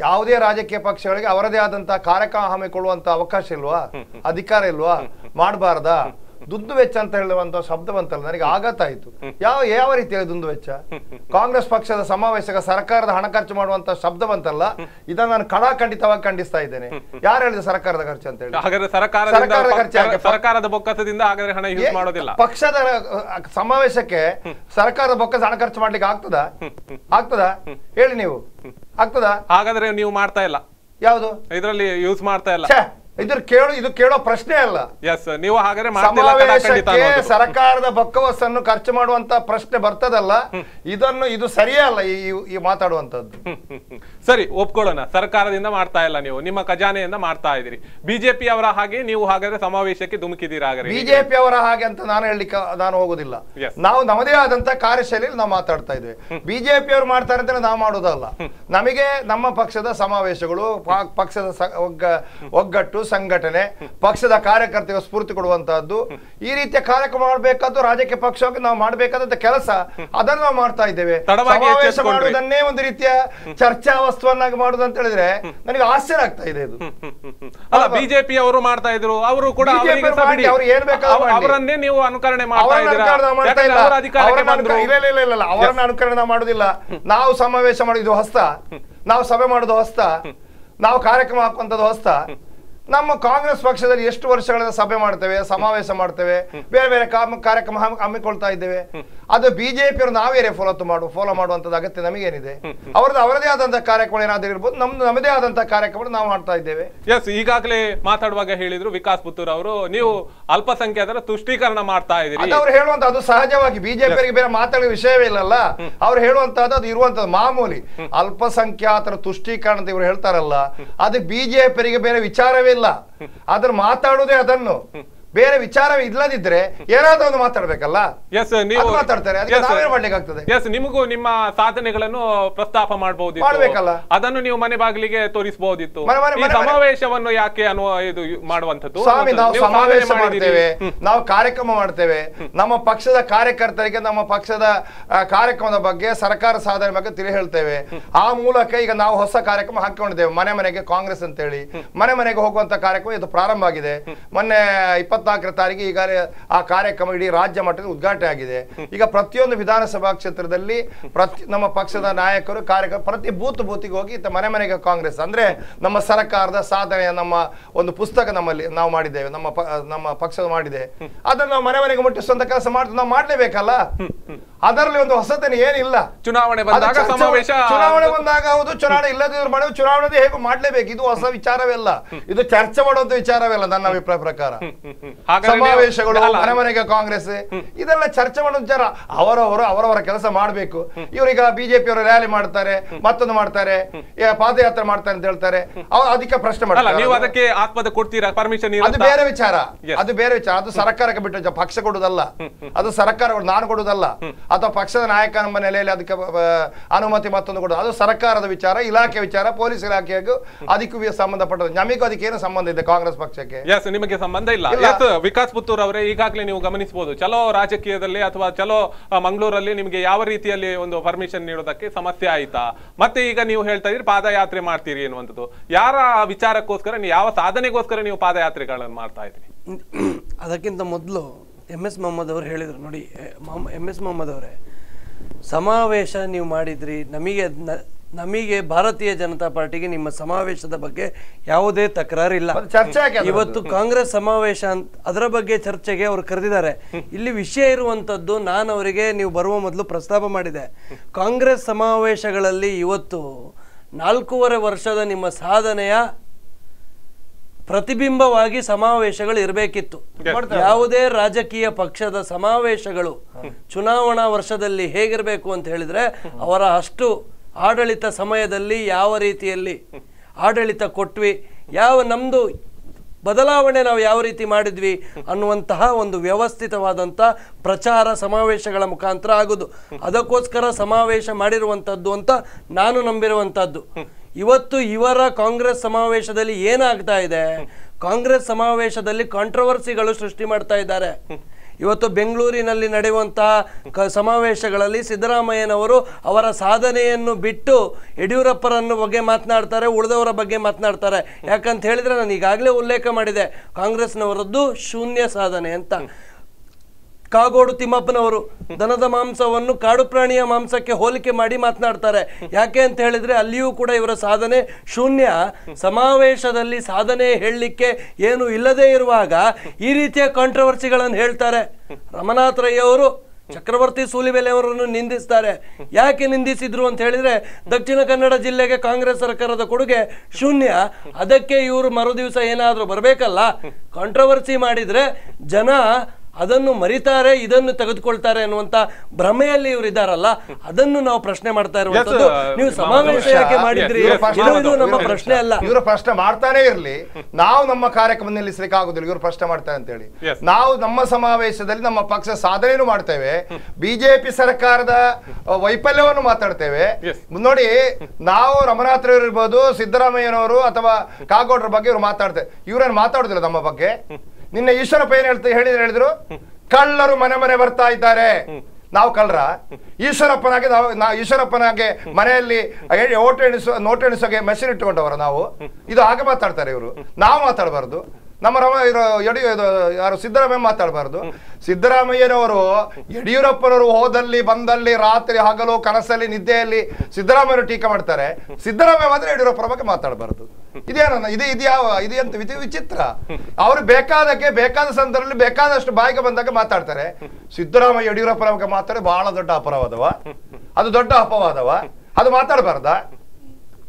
ಯಾವುದೇ ರಾಜಕೀಯ ಪಕ್ಷಗಳಿಗೆ ಅವರದೇ ಆದಂತಹ ಕಾರ್ಯಕ್ರಮ ಹಮ್ಮಿಕೊಳ್ಳುವಂತ ಅವಕಾಶ ಇಲ್ವಾ ಅಧಿಕಾರ ಇಲ್ವಾ ಮಾಡಬಾರ್ದಾ ದುಂದು ವೆಚ್ಚ ಅಂತ ಹೇಳುವಂತಹ ಶಬ್ದ ಬಂತಲ್ಲ ನನಗೆ ಆಘಾತ ಆಯಿತು ಯಾವ ಯಾವ ರೀತಿಯಲ್ಲಿ ದುಂದು ವೆಚ್ಚ ಕಾಂಗ್ರೆಸ್ ಪಕ್ಷದ ಸಮಾವೇಶಕ ಸರ್ಕಾರದ ಹಣ ಖರ್ಚು ಮಾಡುವಂತ ಶಬ್ದ ಬಂತಲ್ಲ ಇದನ್ನ ನಾನು ಕಡಾ ಖಂಡಿತವಾಗಿ ಖಂಡಿಸ್ತಾ ಇದ್ದೇನೆ ಯಾರು ಹೇಳಿದ ಸರ್ಕಾರದ ಖರ್ಚು ಅಂತ ಹೇಳಿ ಸರ್ಕಾರದ ಖರ್ಚು ಸರ್ಕಾರದ ಬೊಕ್ಕಸದಿಂದ ಹಾಗಾದ್ರೆ ಹಣ ಯೂಸ್ ಮಾಡೋದಿಲ್ಲ ಪಕ್ಷದ ಸಮಾವೇಶಕ್ಕೆ ಸರ್ಕಾರದ ಬೊಕ್ಕಸ ಹಣ ಖರ್ಚು ಮಾಡ್ಲಿಕ್ಕೆ ಆಗ್ತದ ಆಗ್ತದ ಹೇಳಿ ನೀವು ಆಗ್ತದ ಹಾಗಾದ್ರೆ ನೀವು ಮಾಡ್ತಾ ಇಲ್ಲ ಯಾವುದು ಇದರಲ್ಲಿ ಯೂಸ್ ಮಾಡ್ತಾ ಇಲ್ಲ ಇದ್ರ ಕೇಳೋ ಇದು ಕೇಳೋ ಪ್ರಶ್ನೆ ಅಲ್ಲ ನೀವು ಹಾಗಾದ್ರೆ ಸರ್ಕಾರದ ಬಕ್ಕವಸನ್ನು ಖರ್ಚು ಮಾಡುವಂತ ಪ್ರಶ್ನೆ ಬರ್ತದಲ್ಲ ಇದನ್ನು ಇದು ಸರಿಯೇ ಅಲ್ಲ ಈ ಮಾತಾಡುವಂತದ್ದು ಸರಿ ಒಪ್ಕೊಳ್ಳೋಣ ಸರ್ಕಾರದಿಂದ ಮಾಡ್ತಾ ಇಲ್ಲ ನೀವು ನಿಮ್ಮ ಖಜಾನೆಯಿಂದ ಮಾಡ್ತಾ ಇದ್ದೀರಿ ಬಿಜೆಪಿ ಅವರ ಹಾಗೆ ನೀವು ಹಾಗಾದ್ರೆ ಸಮಾವೇಶಕ್ಕೆ ಧುಮುಕಿದ್ದೀರಾ ಹಾಗಾದ್ರೆ ಬಿಜೆಪಿ ಅವರ ಹಾಗೆ ಅಂತ ನಾನು ಹೇಳಲಿಕ್ಕೆ ನಾನು ಹೋಗುದಿಲ್ಲ ನಾವು ನಮ್ಮದೇ ಆದಂತ ಕಾರ್ಯಶೈಲಿಯಲ್ಲಿ ನಾವು ಮಾತಾಡ್ತಾ ಇದ್ದೇವೆ ಬಿಜೆಪಿ ಅವರು ಮಾಡ್ತಾರೆ ಅಂತ ನಾವು ಮಾಡೋದಲ್ಲ ನಮಗೆ ನಮ್ಮ ಪಕ್ಷದ ಸಮಾವೇಶಗಳು ಪಕ್ಷದ ಒಗ್ಗ ಒಗ್ಗಟ್ಟು ಸಂಘಟನೆ ಪಕ್ಷದ ಕಾರ್ಯಕರ್ತರಿಗೆ ಸ್ಫೂರ್ತಿ ಕೊಡುವಂತಹದ್ದು ಈ ರೀತಿಯ ಕಾರ್ಯಕ್ರಮ ಮಾಡಬೇಕಾದ್ದು ರಾಜಕೀಯ ಪಕ್ಷವಾಗಿ ನಾವು ಮಾಡಬೇಕಾದಂತ ಕೆಲಸ ಅದನ್ನು ನಾವು ಮಾಡ್ತಾ ಇದ್ದೇವೆ ಸಮಾವೇಶ ಮಾಡುವುದನ್ನೇ ಒಂದು ರೀತಿಯ ಚರ್ಚಾ ವಸ್ತುವನ್ನಾಗಿ ಮಾಡುದು ಅಂತ ಹೇಳಿದ್ರೆ ನನಗೆ ಆಶ್ಚರ್ಯ ಆಗ್ತಾ ಇದೆ ಇದು ಅಲ್ಲ ಬಿಜೆಪಿ ಅವರು ಮಾಡ್ತಾ ಇದ್ರು ಅವರು ಕೂಡ ಅವ್ರು ಏನ್ ಅವರನ್ನೇ ನೀವು ಅನುಕರಣೆ ಇಲ್ಲ ಅವರನ್ನ ಅನುಕರಣೆ ಮಾಡುದಿಲ್ಲ ನಾವು ಸಮಾವೇಶ ಮಾಡಿದ್ವು ಹಸ್ತ ನಾವು ಸಭೆ ಮಾಡುದು ಹೊಸ್ತ ನಾವು ಕಾರ್ಯಕ್ರಮ ಹಾಕುವಂತದ್ದು ಹೊಸ್ತ ನಮ್ಮ ಕಾಂಗ್ರೆಸ್ ಪಕ್ಷದಲ್ಲಿ ಎಷ್ಟು ವರ್ಷಗಳಿಂದ ಸಭೆ ಮಾಡ್ತೇವೆ ಸಮಾವೇಶ ಮಾಡ್ತೇವೆ ಬೇರೆ ಬೇರೆ ಕಾರ್ಯಕ್ರಮ ಹಮ್ಮಿಕೊಳ್ತಾ ಇದ್ದೇವೆ ಅದು ಬಿಜೆಪಿ ಅವರು ನಾವೇ ಫಾಲೋ ಮಾಡು ಫಾಲೋ ಮಾಡುವಂತದ್ದು ಅಗತ್ಯ ನಮಗೇನಿದೆ ಅವ್ರದ್ದು ಅವರದೇ ಆದಂತಹ ಕಾರ್ಯಕ್ರಮ ಏನಾದ್ರೂ ಇರ್ಬೋದು ನಮ್ದು ನಮ್ಮದೇ ಆದಂತಹ ಕಾರ್ಯಕ್ರಮ ನಾವು ಮಾಡ್ತಾ ಇದ್ದೇವೆ ಎಸ್ ಈಗಾಗಲೇ ಮಾತಾಡುವಾಗ ಹೇಳಿದ್ರು ವಿಕಾಸ್ ಪುತ್ತೂರ್ ಅವರು ನೀವು ಅಲ್ಪಸಂಖ್ಯಾತರ ತುಷ್ಟೀಕರಣ ಮಾಡ್ತಾ ಇದ್ದೀರಿ ಅವ್ರು ಹೇಳುವಂತ ಅದು ಸಹಜವಾಗಿ ಬಿಜೆಪಿಯರಿಗೆ ಬೇರೆ ಮಾತಾಡುವ ವಿಷಯವೇ ಇಲ್ಲಲ್ಲ ಅವ್ರು ಹೇಳುವಂತಹದ್ದು ಅದು ಇರುವಂತದ್ದು ಮಾಮೂಲಿ ಅಲ್ಪಸಂಖ್ಯಾತರ ತುಷ್ಟೀಕರಣ ಇವರು ಹೇಳ್ತಾರಲ್ಲ ಅದು ಬಿಜೆಪಿ ಬೇರೆ ವಿಚಾರವೇ ಇಲ್ಲ ಆದ್ರೆ ಮಾತಾಡೋದೇ ಅದನ್ನು ಬೇರೆ ವಿಚಾರವೇ ಇಲ್ಲದಿದ್ರೆ ಏನಾದ್ರೂ ಒಂದು ಮಾತಾಡ್ಬೇಕಲ್ಲ ಎಸ್ ನೀವು ಮಾತಾಡ್ತಾರೆ ಮಾಡ್ಲಿಕ್ಕೆ ಆಗ್ತದೆ ನಿಮಗೂ ನಿಮ್ಮ ಸಾಧನೆಗಳನ್ನು ಪ್ರಸ್ತಾಪ ಮಾಡಬಹುದು ಮಾಡ್ಬೇಕಲ್ಲ ಅದನ್ನು ನೀವು ಮನೆ ಬಾಗಿಲಿಗೆ ತೋರಿಸಬಹುದಿತ್ತು ಸಮಾವೇಶವನ್ನು ಯಾಕೆ ಅನ್ನುವ ಇದು ಮಾಡುವಂತದ್ದು ನಾವು ಸಮಾವೇಶ ಮಾಡ್ತೇವೆ ನಾವು ಕಾರ್ಯಕ್ರಮ ಮಾಡ್ತೇವೆ ನಮ್ಮ ಪಕ್ಷದ ಕಾರ್ಯಕರ್ತರಿಗೆ ನಮ್ಮ ಪಕ್ಷದ ಕಾರ್ಯಕ್ರಮದ ಬಗ್ಗೆ ಸರ್ಕಾರ ಸಾಧನೆ ಬಗ್ಗೆ ತಿಳಿ ಹೇಳ್ತೇವೆ ಆ ಮೂಲಕ ಈಗ ನಾವು ಹೊಸ ಕಾರ್ಯಕ್ರಮ ಹಾಕೊಂಡಿದ್ದೇವೆ ಮನೆ ಮನೆಗೆ ಕಾಂಗ್ರೆಸ್ ಅಂತ ಹೇಳಿ ಮನೆ ಮನೆಗೆ ಹೋಗುವಂತ ಕಾರ್ಯಕ್ರಮ ಇದು ಪ್ರಾರಂಭ ಆಗಿದೆ ಮೊನ್ನೆ ಇಪ್ಪತ್ ಇಪ್ಪತ್ನಾಲ್ಕರ ಈಗಾಗಲೇ ಆ ಕಾರ್ಯಕ್ರಮ ಇಡೀ ರಾಜ್ಯ ಮಟ್ಟದ ಉದ್ಘಾಟನೆ ಆಗಿದೆ ಈಗ ಪ್ರತಿಯೊಂದು ವಿಧಾನಸಭಾ ಕ್ಷೇತ್ರದಲ್ಲಿ ಪ್ರತಿ ನಮ್ಮ ಪಕ್ಷದ ನಾಯಕರು ಕಾರ್ಯಕರ್ತರು ಪ್ರತಿ ಬೂತ್ ಬೂತಿಗೆ ಹೋಗಿ ಮನೆ ಮನೆಗೆ ಕಾಂಗ್ರೆಸ್ ಅಂದ್ರೆ ನಮ್ಮ ಸರ್ಕಾರದ ಸಾಧನೆಯ ನಮ್ಮ ಒಂದು ಪುಸ್ತಕ ನಮ್ಮಲ್ಲಿ ನಾವು ಮಾಡಿದ್ದೇವೆ ನಮ್ಮ ನಮ್ಮ ಪಕ್ಷ ಮಾಡಿದೆ ಅದನ್ನ ನಾವು ಮನೆ ಮನೆಗೆ ಮುಟ್ಟಿಸುವಂತ ಕೆಲಸ ಮಾಡ್ತೀವಿ ನಾವು ಮಾಡ್ಲೇಬೇಕಲ್ಲ ಅದರಲ್ಲಿ ಒಂದು ಹೊಸತನ ಏನಿಲ್ಲ ಚುನಾವಣೆ ಬಂದಾಗ ಸಮಾವೇಶ ಚುನಾವಣೆ ಬಂದಾಗ ಹೌದು ಚುನಾವಣೆ ಇಲ್ಲದಿದ್ರು ಮಾಡುವ ಚುನಾವಣೆ ಹೇಗೆ ಮಾಡ್ಲೇಬೇಕು ಇದು ಹೊಸ ವಿಚಾರವೇ ಅಲ್ಲ ಇದು ಚರ್ಚೆ ಮಾಡುವಂತ ವಿಚಾರವೇ ಅಲ್ಲ ನನ್ನ ಅಭಿಪ್ರಾಯ ಪ್ರಕಾರ ಸಮಾವೇಶಗಳು ಮನೆ ಕಾಂಗ್ರೆಸ್ ಇದೆಲ್ಲ ಚರ್ಚೆ ಮಾಡೋ ವಿಚಾರ ಅವರವರು ಅವರವರ ಕೆಲಸ ಮಾಡಬೇಕು ಇವರೀಗ ಬಿಜೆಪಿ ಅವರು ರ್ಯಾಲಿ ಮಾಡ್ತಾರೆ ಮತ್ತೊಂದು ಮಾಡ್ತಾರೆ ಪಾದಯಾತ್ರೆ ಮಾಡ್ತಾರೆ ಅಂತ ಹೇಳ್ತಾರೆ ಅದಕ್ಕೆ ಪ್ರಶ್ನೆ ಮಾಡ್ತಾರೆ ಅದು ಬೇರೆ ವಿಚಾರ ಅದು ಬೇರೆ ವಿಚಾರ ಅದು ಸರ್ಕಾರಕ್ಕೆ ಬಿಟ್ಟು ಪಕ್ಷ ಕೊಡುದಲ್ಲ ಅದು ಸರ್ಕಾರ ನಾನು ಕೊಡುದಲ್ಲ ಅಥವಾ ಪಕ್ಷದ ನಾಯಕನ ನೆಲೆಯಲ್ಲಿ ಅದಕ್ಕೆ ಅನುಮತಿ ಮತ್ತೊಂದು ಕೊಡೋದು ಅದು ಸರ್ಕಾರದ ವಿಚಾರ ಇಲಾಖೆ ವಿಚಾರ ಪೊಲೀಸ್ ಇಲಾಖೆಗೂ ಅದಕ್ಕೂ ಸಂಬಂಧಪಟ್ಟದ್ದು ನಮಗೂ ಏನು ಸಂಬಂಧ ಇದೆ ಕಾಂಗ್ರೆಸ್ ಪಕ್ಷಕ್ಕೆ ನಿಮಗೆ ಸಂಬಂಧ ಇಲ್ಲ ವಿಕಾಸ್ ವಿಕಾಸ್ ಪುತ್ತೂರ್ ಅವರೇ ಈಗಾಗಲೇ ನೀವು ಗಮನಿಸಬಹುದು ಚಲೋ ರಾಜಕೀಯದಲ್ಲಿ ಅಥವಾ ಚಲೋ ಮಂಗಳೂರಲ್ಲಿ ನಿಮಗೆ ಯಾವ ರೀತಿಯಲ್ಲಿ ಒಂದು ಪರ್ಮಿಷನ್ ನೀಡೋದಕ್ಕೆ ಸಮಸ್ಯೆ ಆಯ್ತಾ ಮತ್ತೆ ಈಗ ನೀವು ಹೇಳ್ತಾ ಇದ್ರಿ ಪಾದಯಾತ್ರೆ ಮಾಡ್ತೀರಿ ಅನ್ನುವಂಥದ್ದು ಯಾರ ವಿಚಾರಕ್ಕೋಸ್ಕರ ನೀವು ಯಾವ ಸಾಧನೆಗೋಸ್ಕರ ನೀವು ಪಾದಯಾತ್ರೆಗಳನ್ನು ಮಾಡ್ತಾ ಇದ್ರಿ ಅದಕ್ಕಿಂತ ಮೊದಲು ಎಮ್ ಎಸ್ ಮೊಹಮ್ಮದ್ ಅವರು ಹೇಳಿದರು ನೋಡಿ ಎಮ್ ಎಸ್ ಮೊಹಮ್ಮದ್ ಅವರೇ ಸಮಾವೇಶ ನೀವು ಮಾಡಿದ್ರಿ ನಮಗೆ ನಮಗೆ ಭಾರತೀಯ ಜನತಾ ಪಾರ್ಟಿಗೆ ನಿಮ್ಮ ಸಮಾವೇಶದ ಬಗ್ಗೆ ಯಾವುದೇ ತಕರಾರು ಇಲ್ಲ ಇವತ್ತು ಕಾಂಗ್ರೆಸ್ ಸಮಾವೇಶ ಅಂತ ಅದರ ಬಗ್ಗೆ ಚರ್ಚೆಗೆ ಅವರು ಕರೆದಿದ್ದಾರೆ ಇಲ್ಲಿ ವಿಷಯ ಇರುವಂತದ್ದು ನಾನು ಅವರಿಗೆ ನೀವು ಬರುವ ಮೊದಲು ಪ್ರಸ್ತಾಪ ಮಾಡಿದೆ ಕಾಂಗ್ರೆಸ್ ಸಮಾವೇಶಗಳಲ್ಲಿ ಇವತ್ತು ನಾಲ್ಕೂವರೆ ವರ್ಷದ ನಿಮ್ಮ ಸಾಧನೆಯ ಪ್ರತಿಬಿಂಬವಾಗಿ ಸಮಾವೇಶಗಳು ಇರಬೇಕಿತ್ತು ಯಾವುದೇ ರಾಜಕೀಯ ಪಕ್ಷದ ಸಮಾವೇಶಗಳು ಚುನಾವಣಾ ವರ್ಷದಲ್ಲಿ ಹೇಗಿರಬೇಕು ಅಂತ ಹೇಳಿದ್ರೆ ಅವರ ಅಷ್ಟು ಆಡಳಿತ ಸಮಯದಲ್ಲಿ ಯಾವ ರೀತಿಯಲ್ಲಿ ಆಡಳಿತ ಕೊಟ್ವಿ ಯಾವ ನಮ್ಮದು ಬದಲಾವಣೆ ನಾವು ಯಾವ ರೀತಿ ಮಾಡಿದ್ವಿ ಅನ್ನುವಂತಹ ಒಂದು ವ್ಯವಸ್ಥಿತವಾದಂಥ ಪ್ರಚಾರ ಸಮಾವೇಶಗಳ ಮುಖಾಂತರ ಆಗೋದು ಅದಕ್ಕೋಸ್ಕರ ಸಮಾವೇಶ ಮಾಡಿರುವಂಥದ್ದು ಅಂತ ನಾನು ನಂಬಿರುವಂಥದ್ದು ಇವತ್ತು ಇವರ ಕಾಂಗ್ರೆಸ್ ಸಮಾವೇಶದಲ್ಲಿ ಏನಾಗ್ತಾ ಇದೆ ಕಾಂಗ್ರೆಸ್ ಸಮಾವೇಶದಲ್ಲಿ ಕಾಂಟ್ರವರ್ಸಿಗಳು ಸೃಷ್ಟಿ ಮಾಡ್ತಾ ಇದ್ದಾರೆ ಇವತ್ತು ಬೆಂಗಳೂರಿನಲ್ಲಿ ನಡೆಯುವಂತಹ ಕ ಸಮಾವೇಶಗಳಲ್ಲಿ ಸಿದ್ದರಾಮಯ್ಯನವರು ಅವರ ಸಾಧನೆಯನ್ನು ಬಿಟ್ಟು ಯಡಿಯೂರಪ್ಪರನ್ನು ಬಗ್ಗೆ ಮಾತನಾಡ್ತಾರೆ ಉಳಿದವರ ಬಗ್ಗೆ ಮಾತನಾಡ್ತಾರೆ ಯಾಕಂತ ಹೇಳಿದರೆ ನಾನು ಈಗಾಗಲೇ ಉಲ್ಲೇಖ ಮಾಡಿದೆ ಕಾಂಗ್ರೆಸ್ನವರದ್ದು ಶೂನ್ಯ ಸಾಧನೆ ಅಂತ ಕಾಗೋಡು ತಿಮ್ಮಪ್ಪನವರು ದನದ ಮಾಂಸವನ್ನು ಕಾಡು ಪ್ರಾಣಿಯ ಮಾಂಸಕ್ಕೆ ಹೋಲಿಕೆ ಮಾಡಿ ಮಾತನಾಡ್ತಾರೆ ಯಾಕೆ ಅಂತ ಹೇಳಿದ್ರೆ ಅಲ್ಲಿಯೂ ಕೂಡ ಇವರ ಸಾಧನೆ ಶೂನ್ಯ ಸಮಾವೇಶದಲ್ಲಿ ಸಾಧನೆ ಹೇಳಲಿಕ್ಕೆ ಏನು ಇಲ್ಲದೆ ಇರುವಾಗ ಈ ರೀತಿಯ ಕಾಂಟ್ರವರ್ಸಿಗಳನ್ನು ಹೇಳ್ತಾರೆ ರಮನಾಥ ರೈ ಅವರು ಚಕ್ರವರ್ತಿ ಸೂಲಿಬೆಲೆಯವರನ್ನು ನಿಂದಿಸ್ತಾರೆ ಯಾಕೆ ನಿಂದಿಸಿದ್ರು ಅಂತ ಹೇಳಿದ್ರೆ ದಕ್ಷಿಣ ಕನ್ನಡ ಜಿಲ್ಲೆಗೆ ಕಾಂಗ್ರೆಸ್ ಸರ್ಕಾರದ ಕೊಡುಗೆ ಶೂನ್ಯ ಅದಕ್ಕೆ ಇವರು ಮರುದಿವಸ ಏನಾದರೂ ಬರಬೇಕಲ್ಲ ಕಾಂಟ್ರವರ್ಸಿ ಮಾಡಿದರೆ ಜನ ಅದನ್ನು ಮರಿತಾರೆ ಇದನ್ನು ತೆಗೆದುಕೊಳ್ತಾರೆ ಅನ್ನುವಂತ ಭ್ರಮೆಯಲ್ಲಿ ಇವರು ಇದ್ದಾರಲ್ಲ ಅದನ್ನು ನಾವು ಪ್ರಶ್ನೆ ಮಾಡ್ತಾ ಇರುವಂತದ್ದು uh, ನೀವು ಸಮಾವೇಶ ಯಾಕೆ ಮಾಡಿದ್ರಿ ಇದು ನಮ್ಮ ಪ್ರಶ್ನೆ ಅಲ್ಲ ಇವರು ಪ್ರಶ್ನೆ ಮಾಡ್ತಾನೆ ಇರಲಿ ನಾವು ನಮ್ಮ ಕಾರ್ಯಕ್ರಮದಲ್ಲಿ ಆಗುದಿಲ್ಲ ಇವರು ಪ್ರಶ್ನೆ ಮಾಡ್ತಾರೆ ಅಂತ ಹೇಳಿ ನಾವು ನಮ್ಮ ಸಮಾವೇಶದಲ್ಲಿ ನಮ್ಮ ಪಕ್ಷ ಸಾಧನೆಯನ್ನು ಮಾಡ್ತೇವೆ ಬಿಜೆಪಿ ಸರ್ಕಾರದ ವೈಫಲ್ಯವನ್ನು ಮಾತಾಡ್ತೇವೆ ನೋಡಿ ನಾವು ರಮನಾಥ್ ಇರ್ಬೋದು ಸಿದ್ದರಾಮಯ್ಯನವರು ಅಥವಾ ಕಾಗೋಡ್ರ ಬಗ್ಗೆ ಇವರು ಮಾತಾಡ್ತೇವೆ ಇವರೇನು ಮಾತಾಡುದಿಲ್ಲ ನಮ್ಮ ಬಗ್ಗೆ ನಿನ್ನೆ ಈಶ್ವರಪ್ಪ ಏನ್ ಹೇಳ್ತಾ ಹೇಳಿದ್ರೆ ಹೇಳಿದ್ರು ಕಳ್ಳರು ಮನೆ ಮನೆ ಬರ್ತಾ ಇದ್ದಾರೆ ನಾವು ಕಳ್ಳರ ಈಶ್ವರಪ್ಪನಾಗೆ ನಾವು ಈಶ್ವರಪ್ಪನಾಗೆ ಮನೆಯಲ್ಲಿ ಓಟ್ ಎಣಿಸೋ ನೋಟ್ ಎಣಿಸೋಗೆ ಮೆಷಿನ್ ಇಟ್ಟುಕೊಂಡವರು ನಾವು ಇದು ಹಾಗೆ ಮಾತಾಡ್ತಾರೆ ಇವರು ನಾವು ಮಾತಾಡಬಾರ್ದು ನಮ್ಮ ರಮ ಇದು ಯಾರು ಸಿದ್ದರಾಮಯ್ಯ ಮಾತಾಡಬಾರ್ದು ಸಿದ್ದರಾಮಯ್ಯನವರು ಯಡಿಯೂರಪ್ಪನವರು ಹೋದಲ್ಲಿ ಬಂದಲ್ಲಿ ರಾತ್ರಿ ಹಗಲು ಕನಸಲ್ಲಿ ನಿದ್ದೆಯಲ್ಲಿ ಸಿದ್ದರಾಮಯ್ಯನ ಟೀಕೆ ಮಾಡ್ತಾರೆ ಸಿದ್ದರಾಮಯ್ಯ ಮಾತ್ರ ಯಡಿಯೂರಪ್ಪನ ಬಗ್ಗೆ ಮಾತಾಡಬಾರ್ದು ಇದು ಇದು ಇದು ಎಂತ ವಿಚಿತ್ರ ಅವರು ಬೇಕಾದಕ್ಕೆ ಬೇಕಾದ ಸಂದರ್ಭದಲ್ಲಿ ಬೇಕಾದಷ್ಟು ಬಾಯಿಗೆ ಬಂದಾಗ ಮಾತಾಡ್ತಾರೆ ಸಿದ್ದರಾಮಯ್ಯ ನಮಗ ಮಾತಾಡಿ ಬಹಳ ದೊಡ್ಡ ಅಪರಾಧವ ಅದು ದೊಡ್ಡ ಅಪವಾದವ ಅದು ಮಾತಾಡಬಾರ್ದ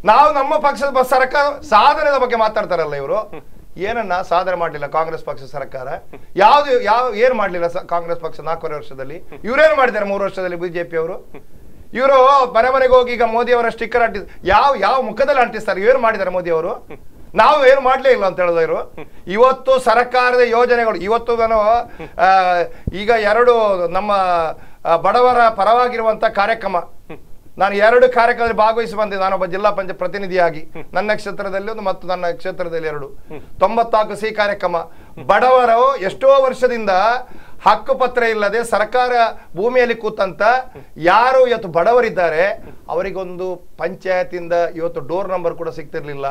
ನಾವು ನಮ್ಮ ಪಕ್ಷದ ಸರ್ಕಾರ ಸಾಧನೆದ ಬಗ್ಗೆ ಮಾತಾಡ್ತಾರಲ್ಲ ಇವರು ಏನನ್ನ ಸಾಧನೆ ಮಾಡಲಿಲ್ಲ ಕಾಂಗ್ರೆಸ್ ಪಕ್ಷ ಸರ್ಕಾರ ಯಾವ್ದು ಯಾವ ಏನ್ ಮಾಡ್ಲಿಲ್ಲ ಕಾಂಗ್ರೆಸ್ ಪಕ್ಷ ನಾಲ್ಕೂವರೆ ವರ್ಷದಲ್ಲಿ ಇವ್ರೇನ್ ಮಾಡಿದ್ದಾರೆ ಮೂರು ವರ್ಷದಲ್ಲಿ ಬಿಜೆಪಿ ಅವರು ಇವರು ಮನೆ ಹೋಗಿ ಈಗ ಮೋದಿ ಅವರ ಸ್ಟಿಕ್ಕರ್ ಅಂಟಿಸ್ ಯಾವ ಯಾವ ಮುಖದಲ್ಲಿ ಅಂಟಿಸ್ತಾರೆ ಏನು ಮಾಡಿದ್ದಾರೆ ಮೋದಿ ಅವರು ನಾವು ಏನು ಮಾಡ್ಲೇ ಇಲ್ಲ ಅಂತ ಹೇಳಿದ್ರು ಇವತ್ತು ಸರ್ಕಾರದ ಯೋಜನೆಗಳು ಇವತ್ತು ನಾನು ಈಗ ಎರಡು ನಮ್ಮ ಬಡವರ ಪರವಾಗಿರುವಂತ ಕಾರ್ಯಕ್ರಮ ನಾನು ಎರಡು ಕಾರ್ಯಕ್ರಮದಲ್ಲಿ ಭಾಗವಹಿಸಿ ಬಂದೆ ನಾನೊಬ್ಬ ಜಿಲ್ಲಾ ಪಂಚಾಯತ್ ಪ್ರತಿನಿಧಿಯಾಗಿ ನನ್ನ ಕ್ಷೇತ್ರದಲ್ಲಿ ಒಂದು ಮತ್ತು ನನ್ನ ಕ್ಷೇತ್ರದಲ್ಲಿ ಎರಡು ತೊಂಬತ್ತಾಕು ಸಿ ಕಾರ್ಯಕ್ರಮ ಬಡವರು ಎಷ್ಟೋ ವರ್ಷದಿಂದ ಹಕ್ಕುಪತ್ರ ಇಲ್ಲದೆ ಸರ್ಕಾರ ಭೂಮಿಯಲ್ಲಿ ಕೂತಂತ ಯಾರು ಇವತ್ತು ಬಡವರಿದ್ದಾರೆ ಅವರಿಗೊಂದು ಪಂಚಾಯತಿಂದ ಇವತ್ತು ಡೋರ್ ನಂಬರ್ ಕೂಡ ಸಿಗ್ತಿರ್ಲಿಲ್ಲ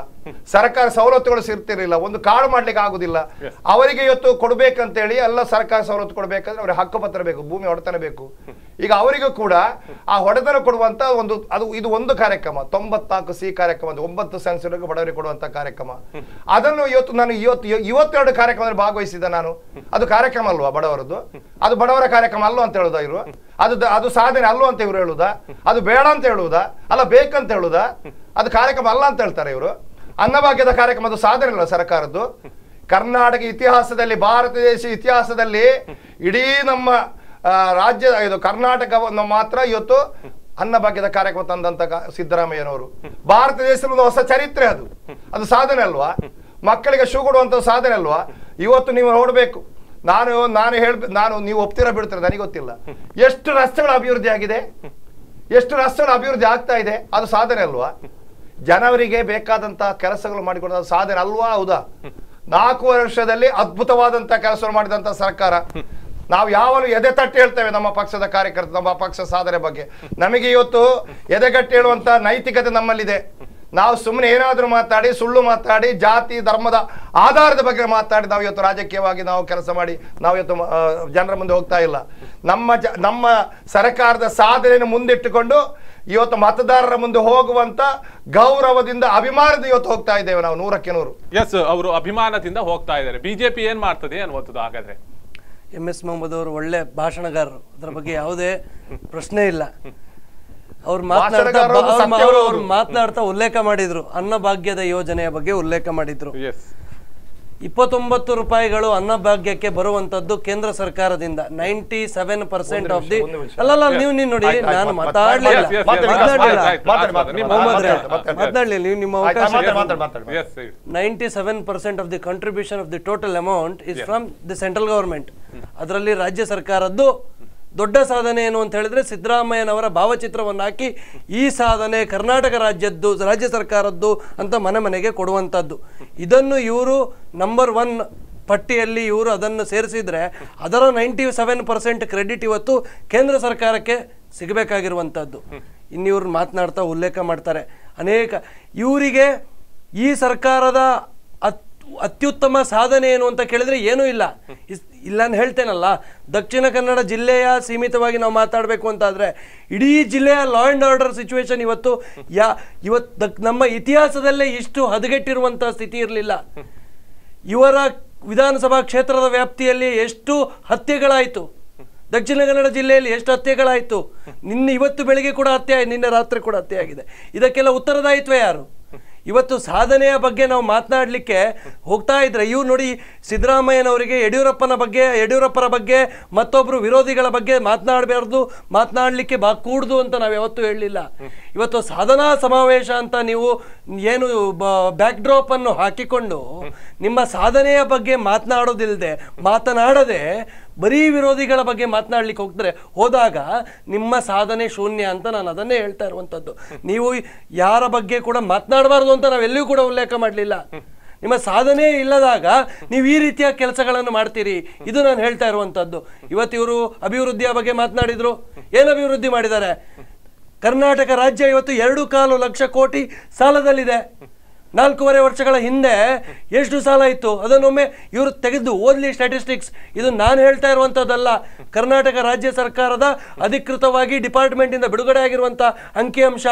ಸರ್ಕಾರ ಸವಲತ್ತುಗಳು ಸಿಗ್ತಿರ್ಲಿಲ್ಲ ಒಂದು ಕಾರ್ಡ್ ಮಾಡ್ಲಿಕ್ಕೆ ಆಗುದಿಲ್ಲ ಅವರಿಗೆ ಇವತ್ತು ಕೊಡ್ಬೇಕಂತೇಳಿ ಎಲ್ಲ ಸರ್ಕಾರ ಸವಲತ್ತು ಕೊಡ್ಬೇಕಂದ್ರೆ ಅವ್ರಿಗೆ ಹಕ್ಕುಪತ್ರ ಬೇಕು ಭೂಮಿ ಹೊಡೆತನ ಬೇಕು ಈಗ ಅವರಿಗೂ ಕೂಡ ಆ ಹೊಡೆತನ ಕೊಡುವಂತ ಒಂದು ಅದು ಇದು ಒಂದು ಕಾರ್ಯಕ್ರಮ ತೊಂಬತ್ನಾಲ್ಕು ಸಿ ಕಾರ್ಯಕ್ರಮ ಒಂಬತ್ತು ಸಂಸ್ಥೆಗಳಿಗೆ ಬಡವರಿಗೆ ಕೊಡುವಂತ ಕಾರ್ಯಕ್ರಮ ಅದನ್ನು ಇವತ್ತು ನಾನು ಇವತ್ತು ಇವತ್ತೆರಡು ಕಾರ್ಯಕ್ರಮದಲ್ಲಿ ಭಾಗವಹಿಸಿದ ನಾನು ಅದು ಕಾರ್ಯಕ್ರಮ ಅಲ್ವಾ ಬಡವರದ್ದು ಹೇಳುದು ಅದು ಬಡವರ ಕಾರ್ಯಕ್ರಮ ಅಲ್ಲೋ ಅಂತ ಹೇಳುದಾ ಇವರು ಅದು ಅದು ಸಾಧನೆ ಅಲ್ಲೋ ಅಂತ ಇವರು ಹೇಳುದಾ ಅದು ಬೇಡ ಅಂತ ಹೇಳುದಾ ಅಲ್ಲ ಬೇಕಂತ ಹೇಳುದಾ ಅದು ಕಾರ್ಯಕ್ರಮ ಅಲ್ಲ ಅಂತ ಹೇಳ್ತಾರೆ ಇವರು ಅನ್ನಭಾಗ್ಯದ ಕಾರ್ಯಕ್ರಮ ಅದು ಸಾಧನೆ ಅಲ್ಲ ಸರ್ಕಾರದ್ದು ಕರ್ನಾಟಕ ಇತಿಹಾಸದಲ್ಲಿ ಭಾರತ ದೇಶ ಇತಿಹಾಸದಲ್ಲಿ ಇಡೀ ನಮ್ಮ ರಾಜ್ಯದ ಇದು ಕರ್ನಾಟಕವನ್ನು ಮಾತ್ರ ಇವತ್ತು ಅನ್ನಭಾಗ್ಯದ ಕಾರ್ಯಕ್ರಮ ತಂದಂತ ಸಿದ್ದರಾಮಯ್ಯನವರು ಭಾರತ ದೇಶದ ಒಂದು ಹೊಸ ಚರಿತ್ರೆ ಅದು ಅದು ಸಾಧನೆ ಅಲ್ವಾ ಮಕ್ಕಳಿಗೆ ಶೂ ಕೊಡುವಂತ ಸಾಧನೆ ಅಲ್ವಾ ಇವತ್ತು ನೀವು ನೋಡಬೇಕು ನಾನು ನಾನು ಹೇಳ ನಾನು ನೀವು ಒಪ್ತಿರ ಬಿಡ್ತೀರ ನನಗೆ ಗೊತ್ತಿಲ್ಲ ಎಷ್ಟು ರಸ್ತೆಗಳ ಅಭಿವೃದ್ಧಿ ಆಗಿದೆ ಎಷ್ಟು ರಸ್ತೆಗಳ ಅಭಿವೃದ್ಧಿ ಆಗ್ತಾ ಇದೆ ಅದು ಸಾಧನೆ ಅಲ್ವಾ ಜನವರಿಗೆ ಬೇಕಾದಂತಹ ಕೆಲಸಗಳು ಮಾಡಿಕೊಂಡ ಸಾಧನೆ ಅಲ್ವಾ ಹೌದಾ ನಾಲ್ಕು ವರ್ಷದಲ್ಲಿ ಅದ್ಭುತವಾದಂತಹ ಕೆಲಸಗಳು ಮಾಡಿದಂತ ಸರ್ಕಾರ ನಾವು ಯಾವಾಗಲೂ ಎದೆ ತಟ್ಟಿ ಹೇಳ್ತೇವೆ ನಮ್ಮ ಪಕ್ಷದ ಕಾರ್ಯಕರ್ತರು ನಮ್ಮ ಪಕ್ಷ ಸಾಧನೆ ಬಗ್ಗೆ ನಮಗೆ ಇವತ್ತು ಎದೆಗಟ್ಟಿ ಹೇಳುವಂತ ನೈತಿಕತೆ ನಮ್ಮಲ್ಲಿದೆ ನಾವು ಸುಮ್ಮನೆ ಏನಾದರೂ ಮಾತಾಡಿ ಸುಳ್ಳು ಮಾತಾಡಿ ಜಾತಿ ಧರ್ಮದ ಆಧಾರದ ಬಗ್ಗೆ ಮಾತಾಡಿ ನಾವು ಇವತ್ತು ರಾಜಕೀಯವಾಗಿ ನಾವು ಕೆಲಸ ಮಾಡಿ ನಾವು ಇವತ್ತು ಜನರ ಮುಂದೆ ಹೋಗ್ತಾ ಇಲ್ಲ ನಮ್ಮ ಜ ನಮ್ಮ ಸರ್ಕಾರದ ಸಾಧನೆಯನ್ನು ಮುಂದಿಟ್ಟುಕೊಂಡು ಇವತ್ತು ಮತದಾರರ ಮುಂದೆ ಹೋಗುವಂತ ಗೌರವದಿಂದ ಅಭಿಮಾನದ ಇವತ್ತು ಹೋಗ್ತಾ ಇದ್ದೇವೆ ನಾವು ನೂರಕ್ಕೆ ನೂರು ಎಸ್ ಅವರು ಅಭಿಮಾನದಿಂದ ಹೋಗ್ತಾ ಇದ್ದಾರೆ ಬಿಜೆಪಿ ಏನ್ ಮಾಡ್ತದೆ ಅನ್ನುವಂಥದ್ದು ಹಾಗಾದ್ರೆ ಎಂ ಎಸ್ ಮೊಹಮ್ಮದ್ ಅವರು ಒಳ್ಳೆ ಭಾಷಣಗಾರರು ಅದರ ಬಗ್ಗೆ ಯಾವುದೇ ಪ್ರಶ್ನೆ ಇಲ್ಲ ಅವ್ರು ಮಾತನಾಡ್ತಾ ಅವ್ರು ಮಾತನಾಡ್ತಾ ಉಲ್ಲೇಖ ಮಾಡಿದ್ರು ಅನ್ನಭಾಗ್ಯದ ಯೋಜನೆಯ ಬಗ್ಗೆ ಉಲ್ಲೇಖ ಮಾಡಿದ್ರು ಇಪ್ಪತ್ತೊಂಬತ್ತು ರೂಪಾಯಿಗಳು ಅನ್ನಭಾಗ್ಯಕ್ಕೆ ಬರುವಂತದ್ದು ಕೇಂದ್ರ ಸರ್ಕಾರದಿಂದ ninety seven percent of the ಅಲ್ಲ ನೀವು ನೀನ್ ನೋಡಿ ನಾನು ಮಾತಾಡ್ಲಿಲ್ಲ ಮಾತಾಡ್ಲಿಲ್ಲ ನೀವು ನಿಮ್ಮ ಅವಕಾಶ ninety seven percent of the contribution of the total amount is from the central government ಅದರಲ್ಲಿ ರಾಜ್ಯ ಸರ್ಕಾರದ್ದು ದೊಡ್ಡ ಸಾಧನೆ ಏನು ಅಂತ ಹೇಳಿದ್ರೆ ಸಿದ್ದರಾಮಯ್ಯನವರ ಭಾವಚಿತ್ರವನ್ನು ಹಾಕಿ ಈ ಸಾಧನೆ ಕರ್ನಾಟಕ ರಾಜ್ಯದ್ದು ರಾಜ್ಯ ಸರ್ಕಾರದ್ದು ಅಂತ ಮನೆ ಮನೆಗೆ ಕೊಡುವಂಥದ್ದು ಇದನ್ನು ಇವರು ನಂಬರ್ ಒನ್ ಪಟ್ಟಿಯಲ್ಲಿ ಇವರು ಅದನ್ನು ಸೇರಿಸಿದರೆ ಅದರ ನೈಂಟಿ ಸೆವೆನ್ ಪರ್ಸೆಂಟ್ ಕ್ರೆಡಿಟ್ ಇವತ್ತು ಕೇಂದ್ರ ಸರ್ಕಾರಕ್ಕೆ ಸಿಗಬೇಕಾಗಿರುವಂಥದ್ದು ಇನ್ನಿವ್ರು ಮಾತನಾಡ್ತಾ ಉಲ್ಲೇಖ ಮಾಡ್ತಾರೆ ಅನೇಕ ಇವರಿಗೆ ಈ ಸರ್ಕಾರದ ಅತ್ಯುತ್ತಮ ಸಾಧನೆ ಏನು ಅಂತ ಕೇಳಿದ್ರೆ ಏನೂ ಇಲ್ಲ ಇಲ್ಲ ಅಂತ ಹೇಳ್ತೇನಲ್ಲ ದಕ್ಷಿಣ ಕನ್ನಡ ಜಿಲ್ಲೆಯ ಸೀಮಿತವಾಗಿ ನಾವು ಮಾತಾಡಬೇಕು ಅಂತಾದರೆ ಇಡೀ ಜಿಲ್ಲೆಯ ಲಾ ಆ್ಯಂಡ್ ಆರ್ಡರ್ ಸಿಚುವೇಶನ್ ಇವತ್ತು ಯಾ ಇವತ್ತು ನಮ್ಮ ಇತಿಹಾಸದಲ್ಲೇ ಇಷ್ಟು ಹದಗೆಟ್ಟಿರುವಂಥ ಸ್ಥಿತಿ ಇರಲಿಲ್ಲ ಇವರ ವಿಧಾನಸಭಾ ಕ್ಷೇತ್ರದ ವ್ಯಾಪ್ತಿಯಲ್ಲಿ ಎಷ್ಟು ಹತ್ಯೆಗಳಾಯಿತು ದಕ್ಷಿಣ ಕನ್ನಡ ಜಿಲ್ಲೆಯಲ್ಲಿ ಎಷ್ಟು ಹತ್ಯೆಗಳಾಯಿತು ನಿನ್ನೆ ಇವತ್ತು ಬೆಳಿಗ್ಗೆ ಕೂಡ ಹತ್ಯೆ ನಿನ್ನೆ ರಾತ್ರಿ ಕೂಡ ಹತ್ಯೆ ಆಗಿದೆ ಇದಕ್ಕೆಲ್ಲ ಉತ್ತರದಾಯಿತ್ವ ಯಾರು ಇವತ್ತು ಸಾಧನೆಯ ಬಗ್ಗೆ ನಾವು ಮಾತನಾಡಲಿಕ್ಕೆ ಹೋಗ್ತಾ ಇದ್ರೆ ಇವು ನೋಡಿ ಸಿದ್ದರಾಮಯ್ಯನವರಿಗೆ ಯಡಿಯೂರಪ್ಪನ ಬಗ್ಗೆ ಯಡಿಯೂರಪ್ಪರ ಬಗ್ಗೆ ಮತ್ತೊಬ್ಬರು ವಿರೋಧಿಗಳ ಬಗ್ಗೆ ಮಾತನಾಡಬಾರ್ದು ಮಾತನಾಡಲಿಕ್ಕೆ ಬಾ ಕೂಡ್ದು ಅಂತ ನಾವು ಯಾವತ್ತೂ ಹೇಳಲಿಲ್ಲ ಇವತ್ತು ಸಾಧನಾ ಸಮಾವೇಶ ಅಂತ ನೀವು ಏನು ಬ್ಯಾಕ್ ಡ್ರಾಪ್ ಅನ್ನು ಹಾಕಿಕೊಂಡು ನಿಮ್ಮ ಸಾಧನೆಯ ಬಗ್ಗೆ ಮಾತನಾಡೋದಿಲ್ಲದೆ ಮಾತನಾಡದೆ ಬರೀ ವಿರೋಧಿಗಳ ಬಗ್ಗೆ ಮಾತನಾಡ್ಲಿಕ್ಕೆ ಹೋಗ್ತಾರೆ ಹೋದಾಗ ನಿಮ್ಮ ಸಾಧನೆ ಶೂನ್ಯ ಅಂತ ನಾನು ಅದನ್ನೇ ಹೇಳ್ತಾ ಇರುವಂಥದ್ದು ನೀವು ಯಾರ ಬಗ್ಗೆ ಕೂಡ ಮಾತನಾಡಬಾರ್ದು ಅಂತ ಎಲ್ಲೂ ಕೂಡ ಉಲ್ಲೇಖ ಮಾಡಲಿಲ್ಲ ನಿಮ್ಮ ಸಾಧನೆ ಇಲ್ಲದಾಗ ನೀವು ಈ ರೀತಿಯ ಕೆಲಸಗಳನ್ನು ಮಾಡ್ತೀರಿ ಇದು ನಾನು ಹೇಳ್ತಾ ಇರುವಂಥದ್ದು ಇವತ್ತು ಇವರು ಅಭಿವೃದ್ಧಿಯ ಬಗ್ಗೆ ಮಾತನಾಡಿದ್ರು ಏನು ಅಭಿವೃದ್ಧಿ ಮಾಡಿದ್ದಾರೆ ಕರ್ನಾಟಕ ರಾಜ್ಯ ಇವತ್ತು ಎರಡು ಕಾಲು ಲಕ್ಷ ಕೋಟಿ ಸಾಲದಲ್ಲಿದೆ ನಾಲ್ಕೂವರೆ ವರ್ಷಗಳ ಹಿಂದೆ ಎಷ್ಟು ಸಾಲ ಇತ್ತು ಅದನ್ನೊಮ್ಮೆ ಇವರು ತೆಗೆದು ಓನ್ಲಿ ಸ್ಟ್ಯಾಟಿಸ್ಟಿಕ್ಸ್ ಇದು ನಾನು ಹೇಳ್ತಾ ಇರುವಂಥದ್ದಲ್ಲ ಕರ್ನಾಟಕ ರಾಜ್ಯ ಸರ್ಕಾರದ ಅಧಿಕೃತವಾಗಿ ಡಿಪಾರ್ಟ್ಮೆಂಟಿಂದ ಬಿಡುಗಡೆ ಆಗಿರುವಂಥ ಅಂಕಿಅಂಶ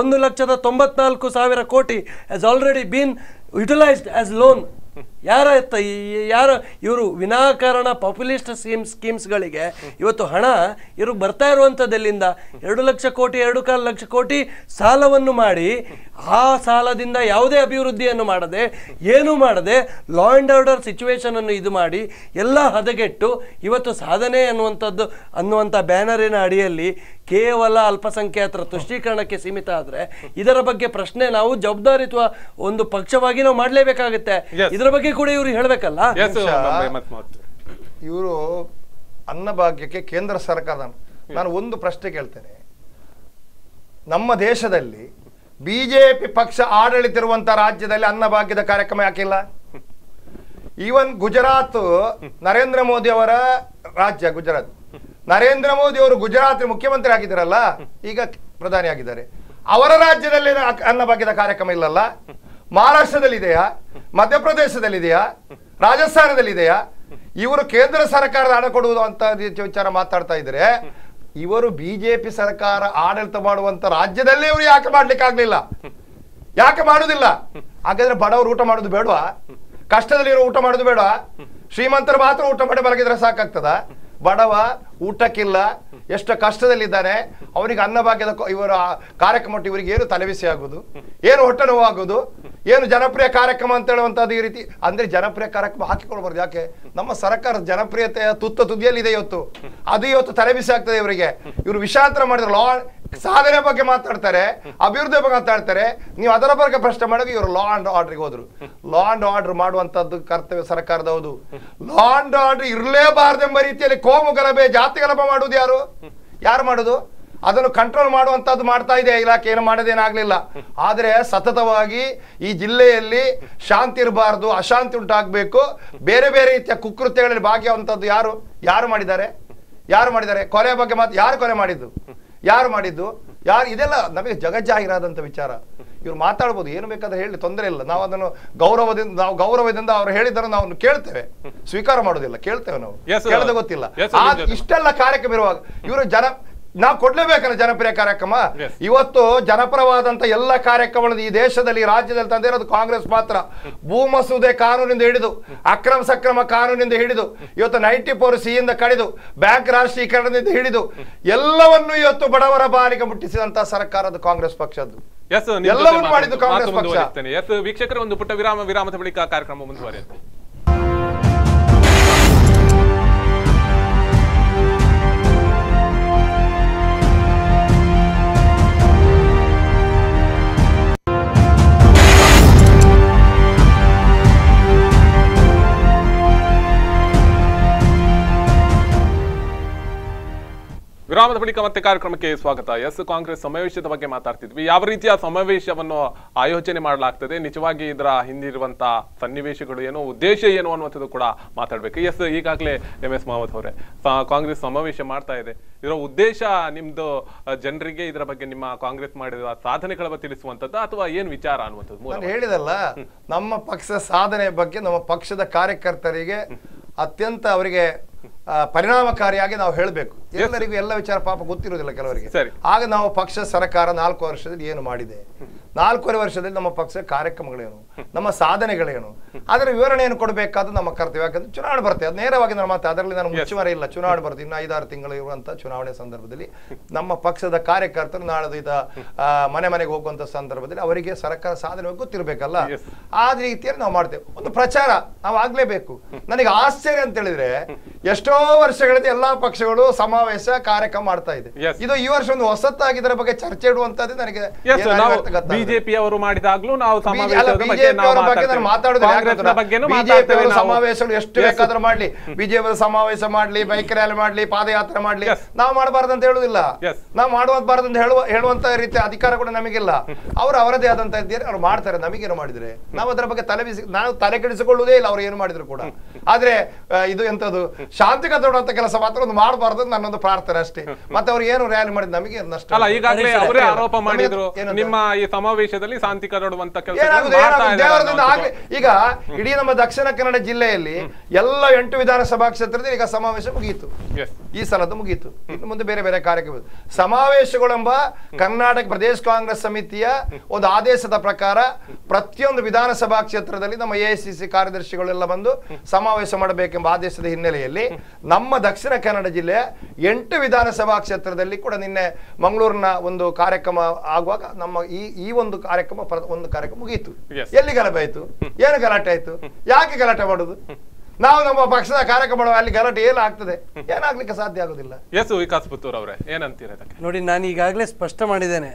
ಒಂದು ಲಕ್ಷದ ತೊಂಬತ್ನಾಲ್ಕು ಸಾವಿರ crore as already been utilised as loan ಯಾರ ಯಾರು ಇವರು ವಿನಾಕಾರಣ ಪಾಪ್ಯುಲಿಸ್ಟ್ ಸ್ಕೀಮ್ ಸ್ಕೀಮ್ಸ್ಗಳಿಗೆ ಇವತ್ತು ಹಣ ಇವರು ಬರ್ತಾ ಇರುವಂಥದ್ದೆಲ್ಲಿಂದ ಎರಡು ಲಕ್ಷ ಕೋಟಿ ಎರಡು ಕಾಲು ಲಕ್ಷ ಕೋಟಿ ಸಾಲವನ್ನು ಮಾಡಿ ಆ ಸಾಲದಿಂದ ಯಾವುದೇ ಅಭಿವೃದ್ಧಿಯನ್ನು ಮಾಡದೆ ಏನೂ ಮಾಡದೆ ಲಾ ಆ್ಯಂಡ್ ಆರ್ಡರ್ ಸಿಚುವೇಶನನ್ನು ಇದು ಮಾಡಿ ಎಲ್ಲ ಹದಗೆಟ್ಟು ಇವತ್ತು ಸಾಧನೆ ಅನ್ನುವಂಥದ್ದು ಅನ್ನುವಂಥ ಬ್ಯಾನರಿನ ಅಡಿಯಲ್ಲಿ ಕೇವಲ ಅಲ್ಪಸಂಖ್ಯಾತರ ತುಷ್ಟೀಕರಣಕ್ಕೆ ಸೀಮಿತ ಆದರೆ ಇದರ ಬಗ್ಗೆ ಪ್ರಶ್ನೆ ನಾವು ಜವಾಬ್ದಾರಿತ್ವ ಒಂದು ಪಕ್ಷವಾಗಿ ನಾವು ಮಾಡಲೇಬೇಕಾಗುತ್ತೆ ಇದರ ಬಗ್ಗೆ ಬಗ್ಗೆ ಕೂಡ ಇವರು ಹೇಳಬೇಕಲ್ಲ ಇವರು ಅನ್ನಭಾಗ್ಯಕ್ಕೆ ಕೇಂದ್ರ ಸರ್ಕಾರ ನಾನು ಒಂದು ಪ್ರಶ್ನೆ ಕೇಳ್ತೇನೆ ನಮ್ಮ ದೇಶದಲ್ಲಿ ಬಿಜೆಪಿ ಪಕ್ಷ ಆಡಳಿತ ಇರುವಂತಹ ರಾಜ್ಯದಲ್ಲಿ ಅನ್ನಭಾಗ್ಯದ ಕಾರ್ಯಕ್ರಮ ಯಾಕಿಲ್ಲ ಈವನ್ ಗುಜರಾತ್ ನರೇಂದ್ರ ಮೋದಿ ಅವರ ರಾಜ್ಯ ಗುಜರಾತ್ ನರೇಂದ್ರ ಮೋದಿ ಅವರು ಗುಜರಾತ್ ಮುಖ್ಯಮಂತ್ರಿ ಆಗಿದ್ದಾರಲ್ಲ ಈಗ ಪ್ರಧಾನಿ ಆಗಿದ್ದಾರೆ ಅವರ ರಾಜ್ಯದಲ್ಲಿ ಅನ್ನಭಾಗ್ಯದ ಕಾರ್ಯಕ್ರಮ ಇಲ್ಲಲ್ಲ ಮಹಾರಾಷ್ಟ್ರದಲ್ಲಿದೆಯಾ ಮಧ್ಯಪ್ರದೇಶದಲ್ಲಿದೆಯಾ ರಾಜಸ್ಥಾನದಲ್ಲಿದೆಯಾ ಇವರು ಕೇಂದ್ರ ಸರ್ಕಾರದ ಹಣ ಕೊಡುವುದು ಅಂತ ವಿಚಾರ ಮಾತಾಡ್ತಾ ಇದ್ರೆ ಇವರು ಬಿಜೆಪಿ ಸರ್ಕಾರ ಆಡಳಿತ ಮಾಡುವಂತ ರಾಜ್ಯದಲ್ಲಿ ಇವರು ಯಾಕೆ ಮಾಡ್ಲಿಕ್ಕೆ ಆಗ್ಲಿಲ್ಲ ಯಾಕೆ ಮಾಡುದಿಲ್ಲ ಹಾಗಾದ್ರೆ ಬಡವರು ಊಟ ಮಾಡುದು ಬೇಡವಾ ಕಷ್ಟದಲ್ಲಿ ಇವರು ಊಟ ಮಾಡುದು ಬೇಡವಾ ಶ್ರೀಮಂತರು ಮಾತ್ರ ಊಟ ಮಾಡಿ ಮಲಗಿದ್ರೆ ಸಾಕಾಗ್ತದ ಬಡವ ಊಟಕ್ಕಿಲ್ಲ ಎಷ್ಟು ಕಷ್ಟದಲ್ಲಿದ್ದಾರೆ ಅವರಿಗೆ ಅನ್ನಭಾಗ್ಯದ ಇವರ ಕಾರ್ಯಕ್ರಮ ಇವರಿಗೆ ಏನು ತಲೆಬಿಸಿ ಆಗೋದು ಏನು ಹೊಟ್ಟೆ ನೋವು ನೋವಾಗೋದು ಏನು ಜನಪ್ರಿಯ ಕಾರ್ಯಕ್ರಮ ಅಂತ ಹೇಳುವಂಥದ್ದು ಈ ರೀತಿ ಅಂದರೆ ಜನಪ್ರಿಯ ಕಾರ್ಯಕ್ರಮ ಹಾಕಿಕೊಳ್ಬಾರ್ದು ಯಾಕೆ ನಮ್ಮ ಸರ್ಕಾರ ಜನಪ್ರಿಯತೆಯ ತುತ್ತ ತುದಿಯಲ್ಲಿ ಇದೆ ಇವತ್ತು ಅದು ಇವತ್ತು ತಲೆಬಿಸಿ ಆಗ್ತದೆ ಇವರಿಗೆ ಇವರು ವಿಷಾಂತರ ಮಾಡಿದ್ರು ಲಾ ಸಾಧನೆ ಬಗ್ಗೆ ಮಾತಾಡ್ತಾರೆ ಅಭಿವೃದ್ಧಿ ಬಗ್ಗೆ ಮಾತಾಡ್ತಾರೆ ನೀವು ಅದರ ಬಗ್ಗೆ ಪ್ರಶ್ನೆ ಮಾಡಿದ್ರೆ ಇವರು ಲಾ ಅಂಡ್ ಆರ್ಡರ್ಗೆ ಹೋದ್ರು ಲಾ ಅಂಡ್ ಆರ್ಡರ್ ಮಾಡುವಂತದ್ದು ಕರ್ತವ್ಯ ಸರ್ಕಾರದವದು ಲಾ ಅಂಡ್ ಆರ್ಡರ್ ಎಂಬ ರೀತಿಯಲ್ಲಿ ಕೋಮು ಗಲಭೆ ಜಾತಿ ಗಲಭೆ ಮಾಡುವುದು ಯಾರು ಯಾರು ಮಾಡುದು ಅದನ್ನು ಕಂಟ್ರೋಲ್ ಮಾಡುವಂತದ್ದು ಮಾಡ್ತಾ ಇದೆ ಇಲಾಖೆ ಏನು ಮಾಡೋದೇನಾಗ್ಲಿಲ್ಲ ಆದರೆ ಸತತವಾಗಿ ಈ ಜಿಲ್ಲೆಯಲ್ಲಿ ಶಾಂತಿ ಇರಬಾರದು ಅಶಾಂತಿ ಉಂಟಾಗಬೇಕು ಬೇರೆ ಬೇರೆ ರೀತಿಯ ಕುಕೃತ್ಯಗಳಲ್ಲಿ ಭಾಗಿಯಾಗುವಂಥದ್ದು ಯಾರು ಯಾರು ಮಾಡಿದ್ದಾರೆ ಯಾರು ಮಾಡಿದ್ದಾರೆ ಕೊಲೆ ಬಗ್ಗೆ ಮಾತು ಯಾರು ಕೊಲೆ ಮಾಡಿದ್ದು ಯಾರು ಮಾಡಿದ್ದು ಯಾರು ಇದೆಲ್ಲ ನಮಗೆ ಜಗಜ್ಜಾಹೀರಾದಂಥ ವಿಚಾರ ಇವ್ರು ಮಾತಾಡ್ಬೋದು ಏನು ಬೇಕಾದ್ರೆ ಹೇಳಿ ತೊಂದರೆ ಇಲ್ಲ ನಾವು ಅದನ್ನು ಗೌರವದಿಂದ ನಾವು ಗೌರವದಿಂದ ಅವ್ರು ಹೇಳಿದ್ರೆ ನಾವು ಕೇಳ್ತೇವೆ ಸ್ವೀಕಾರ ಮಾಡೋದಿಲ್ಲ ಕೇಳ್ತೇವೆ ನಾವು ಕೇಳದ ಗೊತ್ತಿಲ್ಲ ಇಷ್ಟೆಲ್ಲ ಕಾರ್ಯಕ್ರಮ ಇರುವಾಗ ಇವರು ಜನ ನಾವು ಕೊಡ್ಲೇಬೇಕಲ್ಲ ಜನಪ್ರಿಯ ಕಾರ್ಯಕ್ರಮ ಇವತ್ತು ಜನಪರವಾದಂತ ಎಲ್ಲ ಕಾರ್ಯಕ್ರಮಗಳು ಈ ದೇಶದಲ್ಲಿ ರಾಜ್ಯದಲ್ಲಿ ತಂದಿರೋದು ಕಾಂಗ್ರೆಸ್ ಮಾತ್ರ ಭೂ ಮಸೂದೆ ಕಾನೂನಿಂದ ಹಿಡಿದು ಅಕ್ರಮ ಸಕ್ರಮ ಕಾನೂನಿಂದ ಹಿಡಿದು ಇವತ್ತು ನೈಂಟಿ ಫೋರ್ ಸಿಯಿಂದ ಕಡಿದು ಬ್ಯಾಂಕ್ ರಾಷ್ಟ್ರೀಕರಣದಿಂದ ಹಿಡಿದು ಎಲ್ಲವನ್ನು ಇವತ್ತು ಬಡವರ ಬಾಲಿಗೆ ಮುಟ್ಟಿಸಿದಂತ ಸರ್ಕಾರದ ಕಾಂಗ್ರೆಸ್ ಪಕ್ಷದ್ದು ಎಲ್ಲವನ್ನು ಮಾಡಿದ್ದು ಕಾಂಗ್ರೆಸ್ ಪಕ್ಷ ವೀಕ್ಷಕರ ಒಂದು ಪುಟ್ಟ ವಿರಾಮ ವಿರಾಮದ ಬಳಿಕ ಕಾರ್ಯಕ್ರಮ ಮುಂದುವರಿಯುತ್ತೆ ವಿರಾಮದ ಬಳಿಕ ಮತ್ತೆ ಕಾರ್ಯಕ್ರಮಕ್ಕೆ ಸ್ವಾಗತ ಎಸ್ ಕಾಂಗ್ರೆಸ್ ಸಮಾವೇಶದ ಬಗ್ಗೆ ಮಾತಾಡ್ತಿದ್ವಿ ಯಾವ ರೀತಿಯ ಸಮಾವೇಶವನ್ನು ಆಯೋಜನೆ ಮಾಡಲಾಗ್ತದೆ ನಿಜವಾಗಿ ಇದರ ಹಿಂದಿರುವಂತಹ ಸನ್ನಿವೇಶಗಳು ಏನು ಉದ್ದೇಶ ಏನು ಅನ್ನುವಂಥದ್ದು ಕೂಡ ಮಾತಾಡ್ಬೇಕು ಎಸ್ ಈಗಾಗಲೇ ಎಂ ಎಸ್ ಮಹಮ್ಮದ್ ಅವರೇ ಕಾಂಗ್ರೆಸ್ ಸಮಾವೇಶ ಮಾಡ್ತಾ ಇದೆ ಇದರ ಉದ್ದೇಶ ನಿಮ್ದು ಜನರಿಗೆ ಇದರ ಬಗ್ಗೆ ನಿಮ್ಮ ಕಾಂಗ್ರೆಸ್ ಮಾಡಿದ ಸಾಧನೆಗಳ ಬಗ್ಗೆ ಅಥವಾ ಏನು ವಿಚಾರ ಅನ್ನುವಂಥದ್ದು ಹೇಳಿದಲ್ಲ ನಮ್ಮ ಪಕ್ಷದ ಸಾಧನೆ ಬಗ್ಗೆ ನಮ್ಮ ಪಕ್ಷದ ಕಾರ್ಯಕರ್ತರಿಗೆ ಅತ್ಯಂತ ಅವರಿಗೆ ಪರಿಣಾಮಕಾರಿಯಾಗಿ ನಾವು ಹೇಳಬೇಕು ಎಲ್ಲರಿಗೂ ಎಲ್ಲ ವಿಚಾರ ಪಾಪ ಗೊತ್ತಿರೋದಿಲ್ಲ ಕೆಲವರಿಗೆ ಆಗ ನಾವು ಪಕ್ಷ ಸರ್ಕಾರ ನಾಲ್ಕು ವರ್ಷದಲ್ಲಿ ಏನು ಮಾಡಿದೆ ನಾಲ್ಕೂವರೆ ವರ್ಷದಲ್ಲಿ ನಮ್ಮ ಪಕ್ಷದ ಕಾರ್ಯಕ್ರಮಗಳೇನು ನಮ್ಮ ಸಾಧನೆಗಳೇನು ಅದರ ವಿವರಣೆಯನ್ನು ಕೊಡಬೇಕಾದ ನಮ್ಮ ಕರ್ತವ್ಯ ಯಾಕಂದ್ರೆ ಚುನಾವಣೆ ಬರುತ್ತೆ ಅದು ನೇರವಾಗಿ ನಾನು ಮಾತು ಅದರಲ್ಲಿ ನಾನು ಮುಚ್ಚುವರ ಇಲ್ಲ ಚುನಾವಣೆ ಬರುತ್ತೆ ಇನ್ನು ಐದಾರು ತಿಂಗಳು ಇರುವಂತಹ ಚುನಾವಣೆ ಸಂದರ್ಭದಲ್ಲಿ ನಮ್ಮ ಪಕ್ಷದ ಕಾರ್ಯಕರ್ತರು ನಾಳೆ ಇದ ಮನೆ ಮನೆಗೆ ಹೋಗುವಂತ ಸಂದರ್ಭದಲ್ಲಿ ಅವರಿಗೆ ಸರ್ಕಾರ ಸಾಧನೆ ಗೊತ್ತಿರಬೇಕಲ್ಲ ಆ ರೀತಿಯಲ್ಲಿ ನಾವು ಮಾಡ್ತೇವೆ ಒಂದು ಪ್ರಚಾರ ನಾವು ಆಗ್ಲೇಬೇಕು ನನಗೆ ಆಶ್ಚರ್ಯ ಅಂತ ಹೇಳಿದ್ರೆ ಎಷ್ಟೋ ಎಷ್ಟೋ ವರ್ಷಗಳಿಂದ ಎಲ್ಲಾ ಪಕ್ಷಗಳು ಸಮಾವೇಶ ಕಾರ್ಯಕ್ರಮ ಮಾಡ್ತಾ ಇದೆ ಇದು ಈ ವರ್ಷ ಒಂದು ಹೊಸತಾಗಿ ಇದರ ಬಗ್ಗೆ ಚರ್ಚೆ ಇಡುವಂತದ್ದು ನನಗೆ ಬಿಜೆಪಿ ಅವರು ಮಾಡಿದಾಗ್ಲೂ ನಾವು ಸಮಾವೇಶಗಳು ಎಷ್ಟು ಬೇಕಾದ್ರೂ ಮಾಡ್ಲಿ ಬಿಜೆಪಿ ಸಮಾವೇಶ ಮಾಡ್ಲಿ ಬೈಕ್ ರ್ಯಾಲಿ ಮಾಡ್ಲಿ ಪಾದಯಾತ್ರೆ ಮಾಡ್ಲಿ ನಾವು ಮಾಡಬಾರ್ದು ಅಂತ ಹೇಳುದಿಲ್ಲ ನಾವು ಮಾಡುವಬಾರ್ದು ಅಂತ ಹೇಳುವ ಹೇಳುವಂತ ರೀತಿಯ ಅಧಿಕಾರ ಕೂಡ ನಮಗಿಲ್ಲ ಅವ್ರು ಅವರದೇ ಆದಂತ ಇದ್ದೀರಿ ಅವ್ರು ಮಾಡ್ತಾರೆ ನಮಗೇನು ಮಾಡಿದ್ರೆ ನಾವು ಅದರ ಬಗ್ಗೆ ತಲೆ ಬಿಸಿ ನಾವು ತಲೆ ಕೆಡಿಸಿಕೊಳ್ಳುವುದೇ ಇಲ್ಲ ಅವ್ರು ಏನು ಮಾಡಿದ್ರು ಕೂಡ ಆದ್ರೆ ಇದು ಎಂತದ್ದು ಶಾಂತಿ ಪುಸ್ತಕ ದೊಡ್ಡ ಕೆಲಸ ಮಾತ್ರ ಒಂದು ಮಾಡಬಾರ್ದು ನನ್ನೊಂದು ಪ್ರಾರ್ಥನೆ ಅಷ್ಟೇ ಮತ್ತೆ ಅವ್ರು ಏನು ರ್ಯಾಲಿ ಮಾಡಿದ್ ನಮಗೆ ನಷ್ಟ ಅಲ್ಲ ಈಗಾಗಲೇ ಅವರೇ ಆರೋಪ ಮಾಡಿದ್ರು ನಿಮ್ಮ ಈ ಸಮಾವೇಶದಲ್ಲಿ ಶಾಂತಿ ಕದಡುವಂತ ಈಗ ಇಡೀ ನಮ್ಮ ದಕ್ಷಿಣ ಕನ್ನಡ ಜಿಲ್ಲೆಯಲ್ಲಿ ಎಲ್ಲ ಎಂಟು ವಿಧಾನಸಭಾ ಕ್ಷೇತ್ರದಲ್ಲಿ ಈಗ ಸಮಾವೇಶ ಮುಗಿಯಿತು ಈ ಸಲದ್ದು ಮುಗಿಯಿತು ಇನ್ನು ಮುಂದೆ ಬೇರೆ ಬೇರೆ ಕಾರ್ಯಕ್ರಮ ಸಮಾವೇಶಗಳೆಂಬ ಕರ್ನಾಟಕ ಪ್ರದೇಶ ಕಾಂಗ್ರೆಸ್ ಸಮಿತಿಯ ಒಂದು ಆದೇಶದ ಪ್ರಕಾರ ಪ್ರತಿಯೊಂದು ವಿಧಾನಸಭಾ ಕ್ಷೇತ್ರದಲ್ಲಿ ನಮ್ಮ ಎಐಸಿಸಿ ಕಾರ್ಯದರ್ಶಿಗಳೆಲ್ಲ ಬಂದು ಸಮಾವೇಶ ಮಾಡಬೇಕೆಂಬ ಆದೇಶದ ಹಿನ್ನೆಲೆಯಲ್ಲಿ ನಮ್ಮ ದಕ್ಷಿಣ ಕನ್ನಡ ಜಿಲ್ಲೆ ಎಂಟು ವಿಧಾನಸಭಾ ಕ್ಷೇತ್ರದಲ್ಲಿ ಕೂಡ ನಿನ್ನೆ ಮಂಗಳೂರಿನ ಒಂದು ಕಾರ್ಯಕ್ರಮ ಆಗುವಾಗ ನಮ್ಮ ಈ ಈ ಒಂದು ಕಾರ್ಯಕ್ರಮ ಒಂದು ಕಾರ್ಯಕ್ರಮ ಮುಗಿಯಿತು ಎಲ್ಲಿ ಗಲಭೆ ಆಯ್ತು ಏನು ಗಲಾಟೆ ಆಯ್ತು ಯಾಕೆ ಗಲಾಟೆ ಮಾಡುದು ನಾವು ನಮ್ಮ ಪಕ್ಷದ ಕಾರ್ಯಕ್ರಮ ಅಲ್ಲಿ ಗಲಾಟೆ ಏನು ಆಗ್ತದೆ ಏನಾಗ್ಲಿಕ್ಕೆ ಸಾಧ್ಯ ಆಗುದಿಲ್ಲ ಎಸ್ ವಿಕಾಸ್ ಪುತ್ತೂರ್ ಅವರೇ ಏನಂತೀರ ನೋಡಿ ನಾನು ಈಗಾಗಲೇ ಸ್ಪಷ್ಟ ಮಾಡಿದ್ದೇನೆ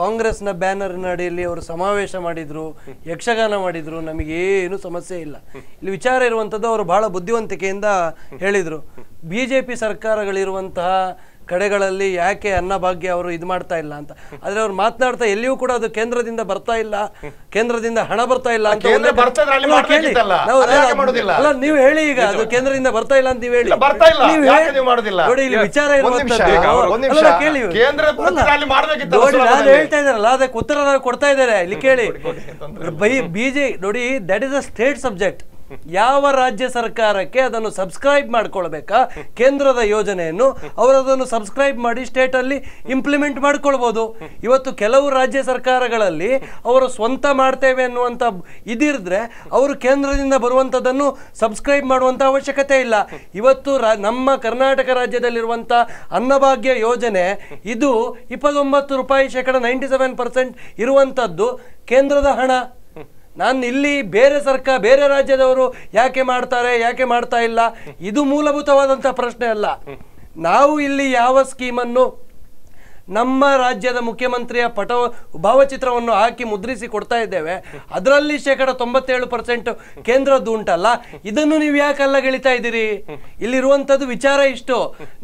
ಕಾಂಗ್ರೆಸ್ನ ಬ್ಯಾನರ್ನ ಅಡಿಯಲ್ಲಿ ಅವರು ಸಮಾವೇಶ ಮಾಡಿದ್ರು ಯಕ್ಷಗಾನ ಮಾಡಿದ್ರು ನಮಗೇನು ಸಮಸ್ಯೆ ಇಲ್ಲ ಇಲ್ಲಿ ವಿಚಾರ ಇರುವಂಥದ್ದು ಅವರು ಬಹಳ ಬುದ್ಧಿವಂತಿಕೆಯಿಂದ ಹೇಳಿದರು ಬಿ ಜೆ ಪಿ ಸರ್ಕಾರಗಳಿರುವಂತಹ ಕಡೆಗಳಲ್ಲಿ ಯಾಕೆ ಅನ್ನಭಾಗ್ಯ ಅವರು ಇದು ಮಾಡ್ತಾ ಇಲ್ಲ ಅಂತ ಆದ್ರೆ ಅವ್ರು ಮಾತನಾಡ್ತಾ ಎಲ್ಲಿಯೂ ಕೂಡ ಅದು ಕೇಂದ್ರದಿಂದ ಬರ್ತಾ ಇಲ್ಲ ಕೇಂದ್ರದಿಂದ ಹಣ ಬರ್ತಾ ಇಲ್ಲ ಅಲ್ಲ ನೀವು ಹೇಳಿ ಈಗ ಅದು ಕೇಂದ್ರದಿಂದ ಬರ್ತಾ ಇಲ್ಲ ಅಂತ ನೀವು ಹೇಳಿ ನೋಡಿ ಇಲ್ಲಿ ವಿಚಾರ ನೋಡಿ ನಾನು ಹೇಳ್ತಾ ಇದ್ದಾರಲ್ಲ ಅದಕ್ಕೆ ಉತ್ತರ ಕೊಡ್ತಾ ಇದ್ದಾರೆ ಇಲ್ಲಿ ಕೇಳಿ ಬೈ ಬಿಜೆ ನೋಡಿ that is a state subject ಯಾವ ರಾಜ್ಯ ಸರ್ಕಾರಕ್ಕೆ ಅದನ್ನು ಸಬ್ಸ್ಕ್ರೈಬ್ ಮಾಡ್ಕೊಳ್ಬೇಕಾ ಕೇಂದ್ರದ ಯೋಜನೆಯನ್ನು ಅವರು ಅದನ್ನು ಸಬ್ಸ್ಕ್ರೈಬ್ ಮಾಡಿ ಸ್ಟೇಟ್ ಅಲ್ಲಿ ಇಂಪ್ಲಿಮೆಂಟ್ ಮಾಡ್ಕೊಳ್ಬಹುದು ಇವತ್ತು ಕೆಲವು ರಾಜ್ಯ ಸರ್ಕಾರಗಳಲ್ಲಿ ಅವರು ಸ್ವಂತ ಮಾಡ್ತೇವೆ ಅನ್ನುವಂಥ ಇದ್ರೆ ಅವರು ಕೇಂದ್ರದಿಂದ ಬರುವಂಥದ್ದನ್ನು ಸಬ್ಸ್ಕ್ರೈಬ್ ಮಾಡುವಂಥ ಅವಶ್ಯಕತೆ ಇಲ್ಲ ಇವತ್ತು ನಮ್ಮ ಕರ್ನಾಟಕ ರಾಜ್ಯದಲ್ಲಿರುವಂಥ ಅನ್ನಭಾಗ್ಯ ಯೋಜನೆ ಇದು ಇಪ್ಪತ್ತೊಂಬತ್ತು ರೂಪಾಯಿ ಶೇಕಡ ನೈಂಟಿ ಸೆವೆನ್ ಪರ್ಸೆಂಟ್ ಇರುವಂಥದ್ದು ಕೇಂದ್ರದ ಹಣ ನಾನು ಇಲ್ಲಿ ಬೇರೆ ಸರ್ಕಾರ ಬೇರೆ ರಾಜ್ಯದವರು ಯಾಕೆ ಮಾಡ್ತಾರೆ ಯಾಕೆ ಮಾಡ್ತಾ ಇಲ್ಲ ಇದು ಮೂಲಭೂತವಾದಂಥ ಪ್ರಶ್ನೆ ಅಲ್ಲ ನಾವು ಇಲ್ಲಿ ಯಾವ ಸ್ಕೀಮನ್ನು ನಮ್ಮ ರಾಜ್ಯದ ಮುಖ್ಯಮಂತ್ರಿಯ ಪಟ ಭಾವಚಿತ್ರವನ್ನು ಹಾಕಿ ಮುದ್ರಿಸಿ ಕೊಡ್ತಾ ಇದ್ದೇವೆ ಅದರಲ್ಲಿ ಶೇಕಡ ತೊಂಬತ್ತೇಳು ಪರ್ಸೆಂಟ್ ಕೇಂದ್ರದ್ದು ಉಂಟಲ್ಲ ಇದನ್ನು ನೀವು ಗೆಳಿತಾ ಇದ್ದೀರಿ ಇಲ್ಲಿರುವಂಥದ್ದು ವಿಚಾರ ಇಷ್ಟು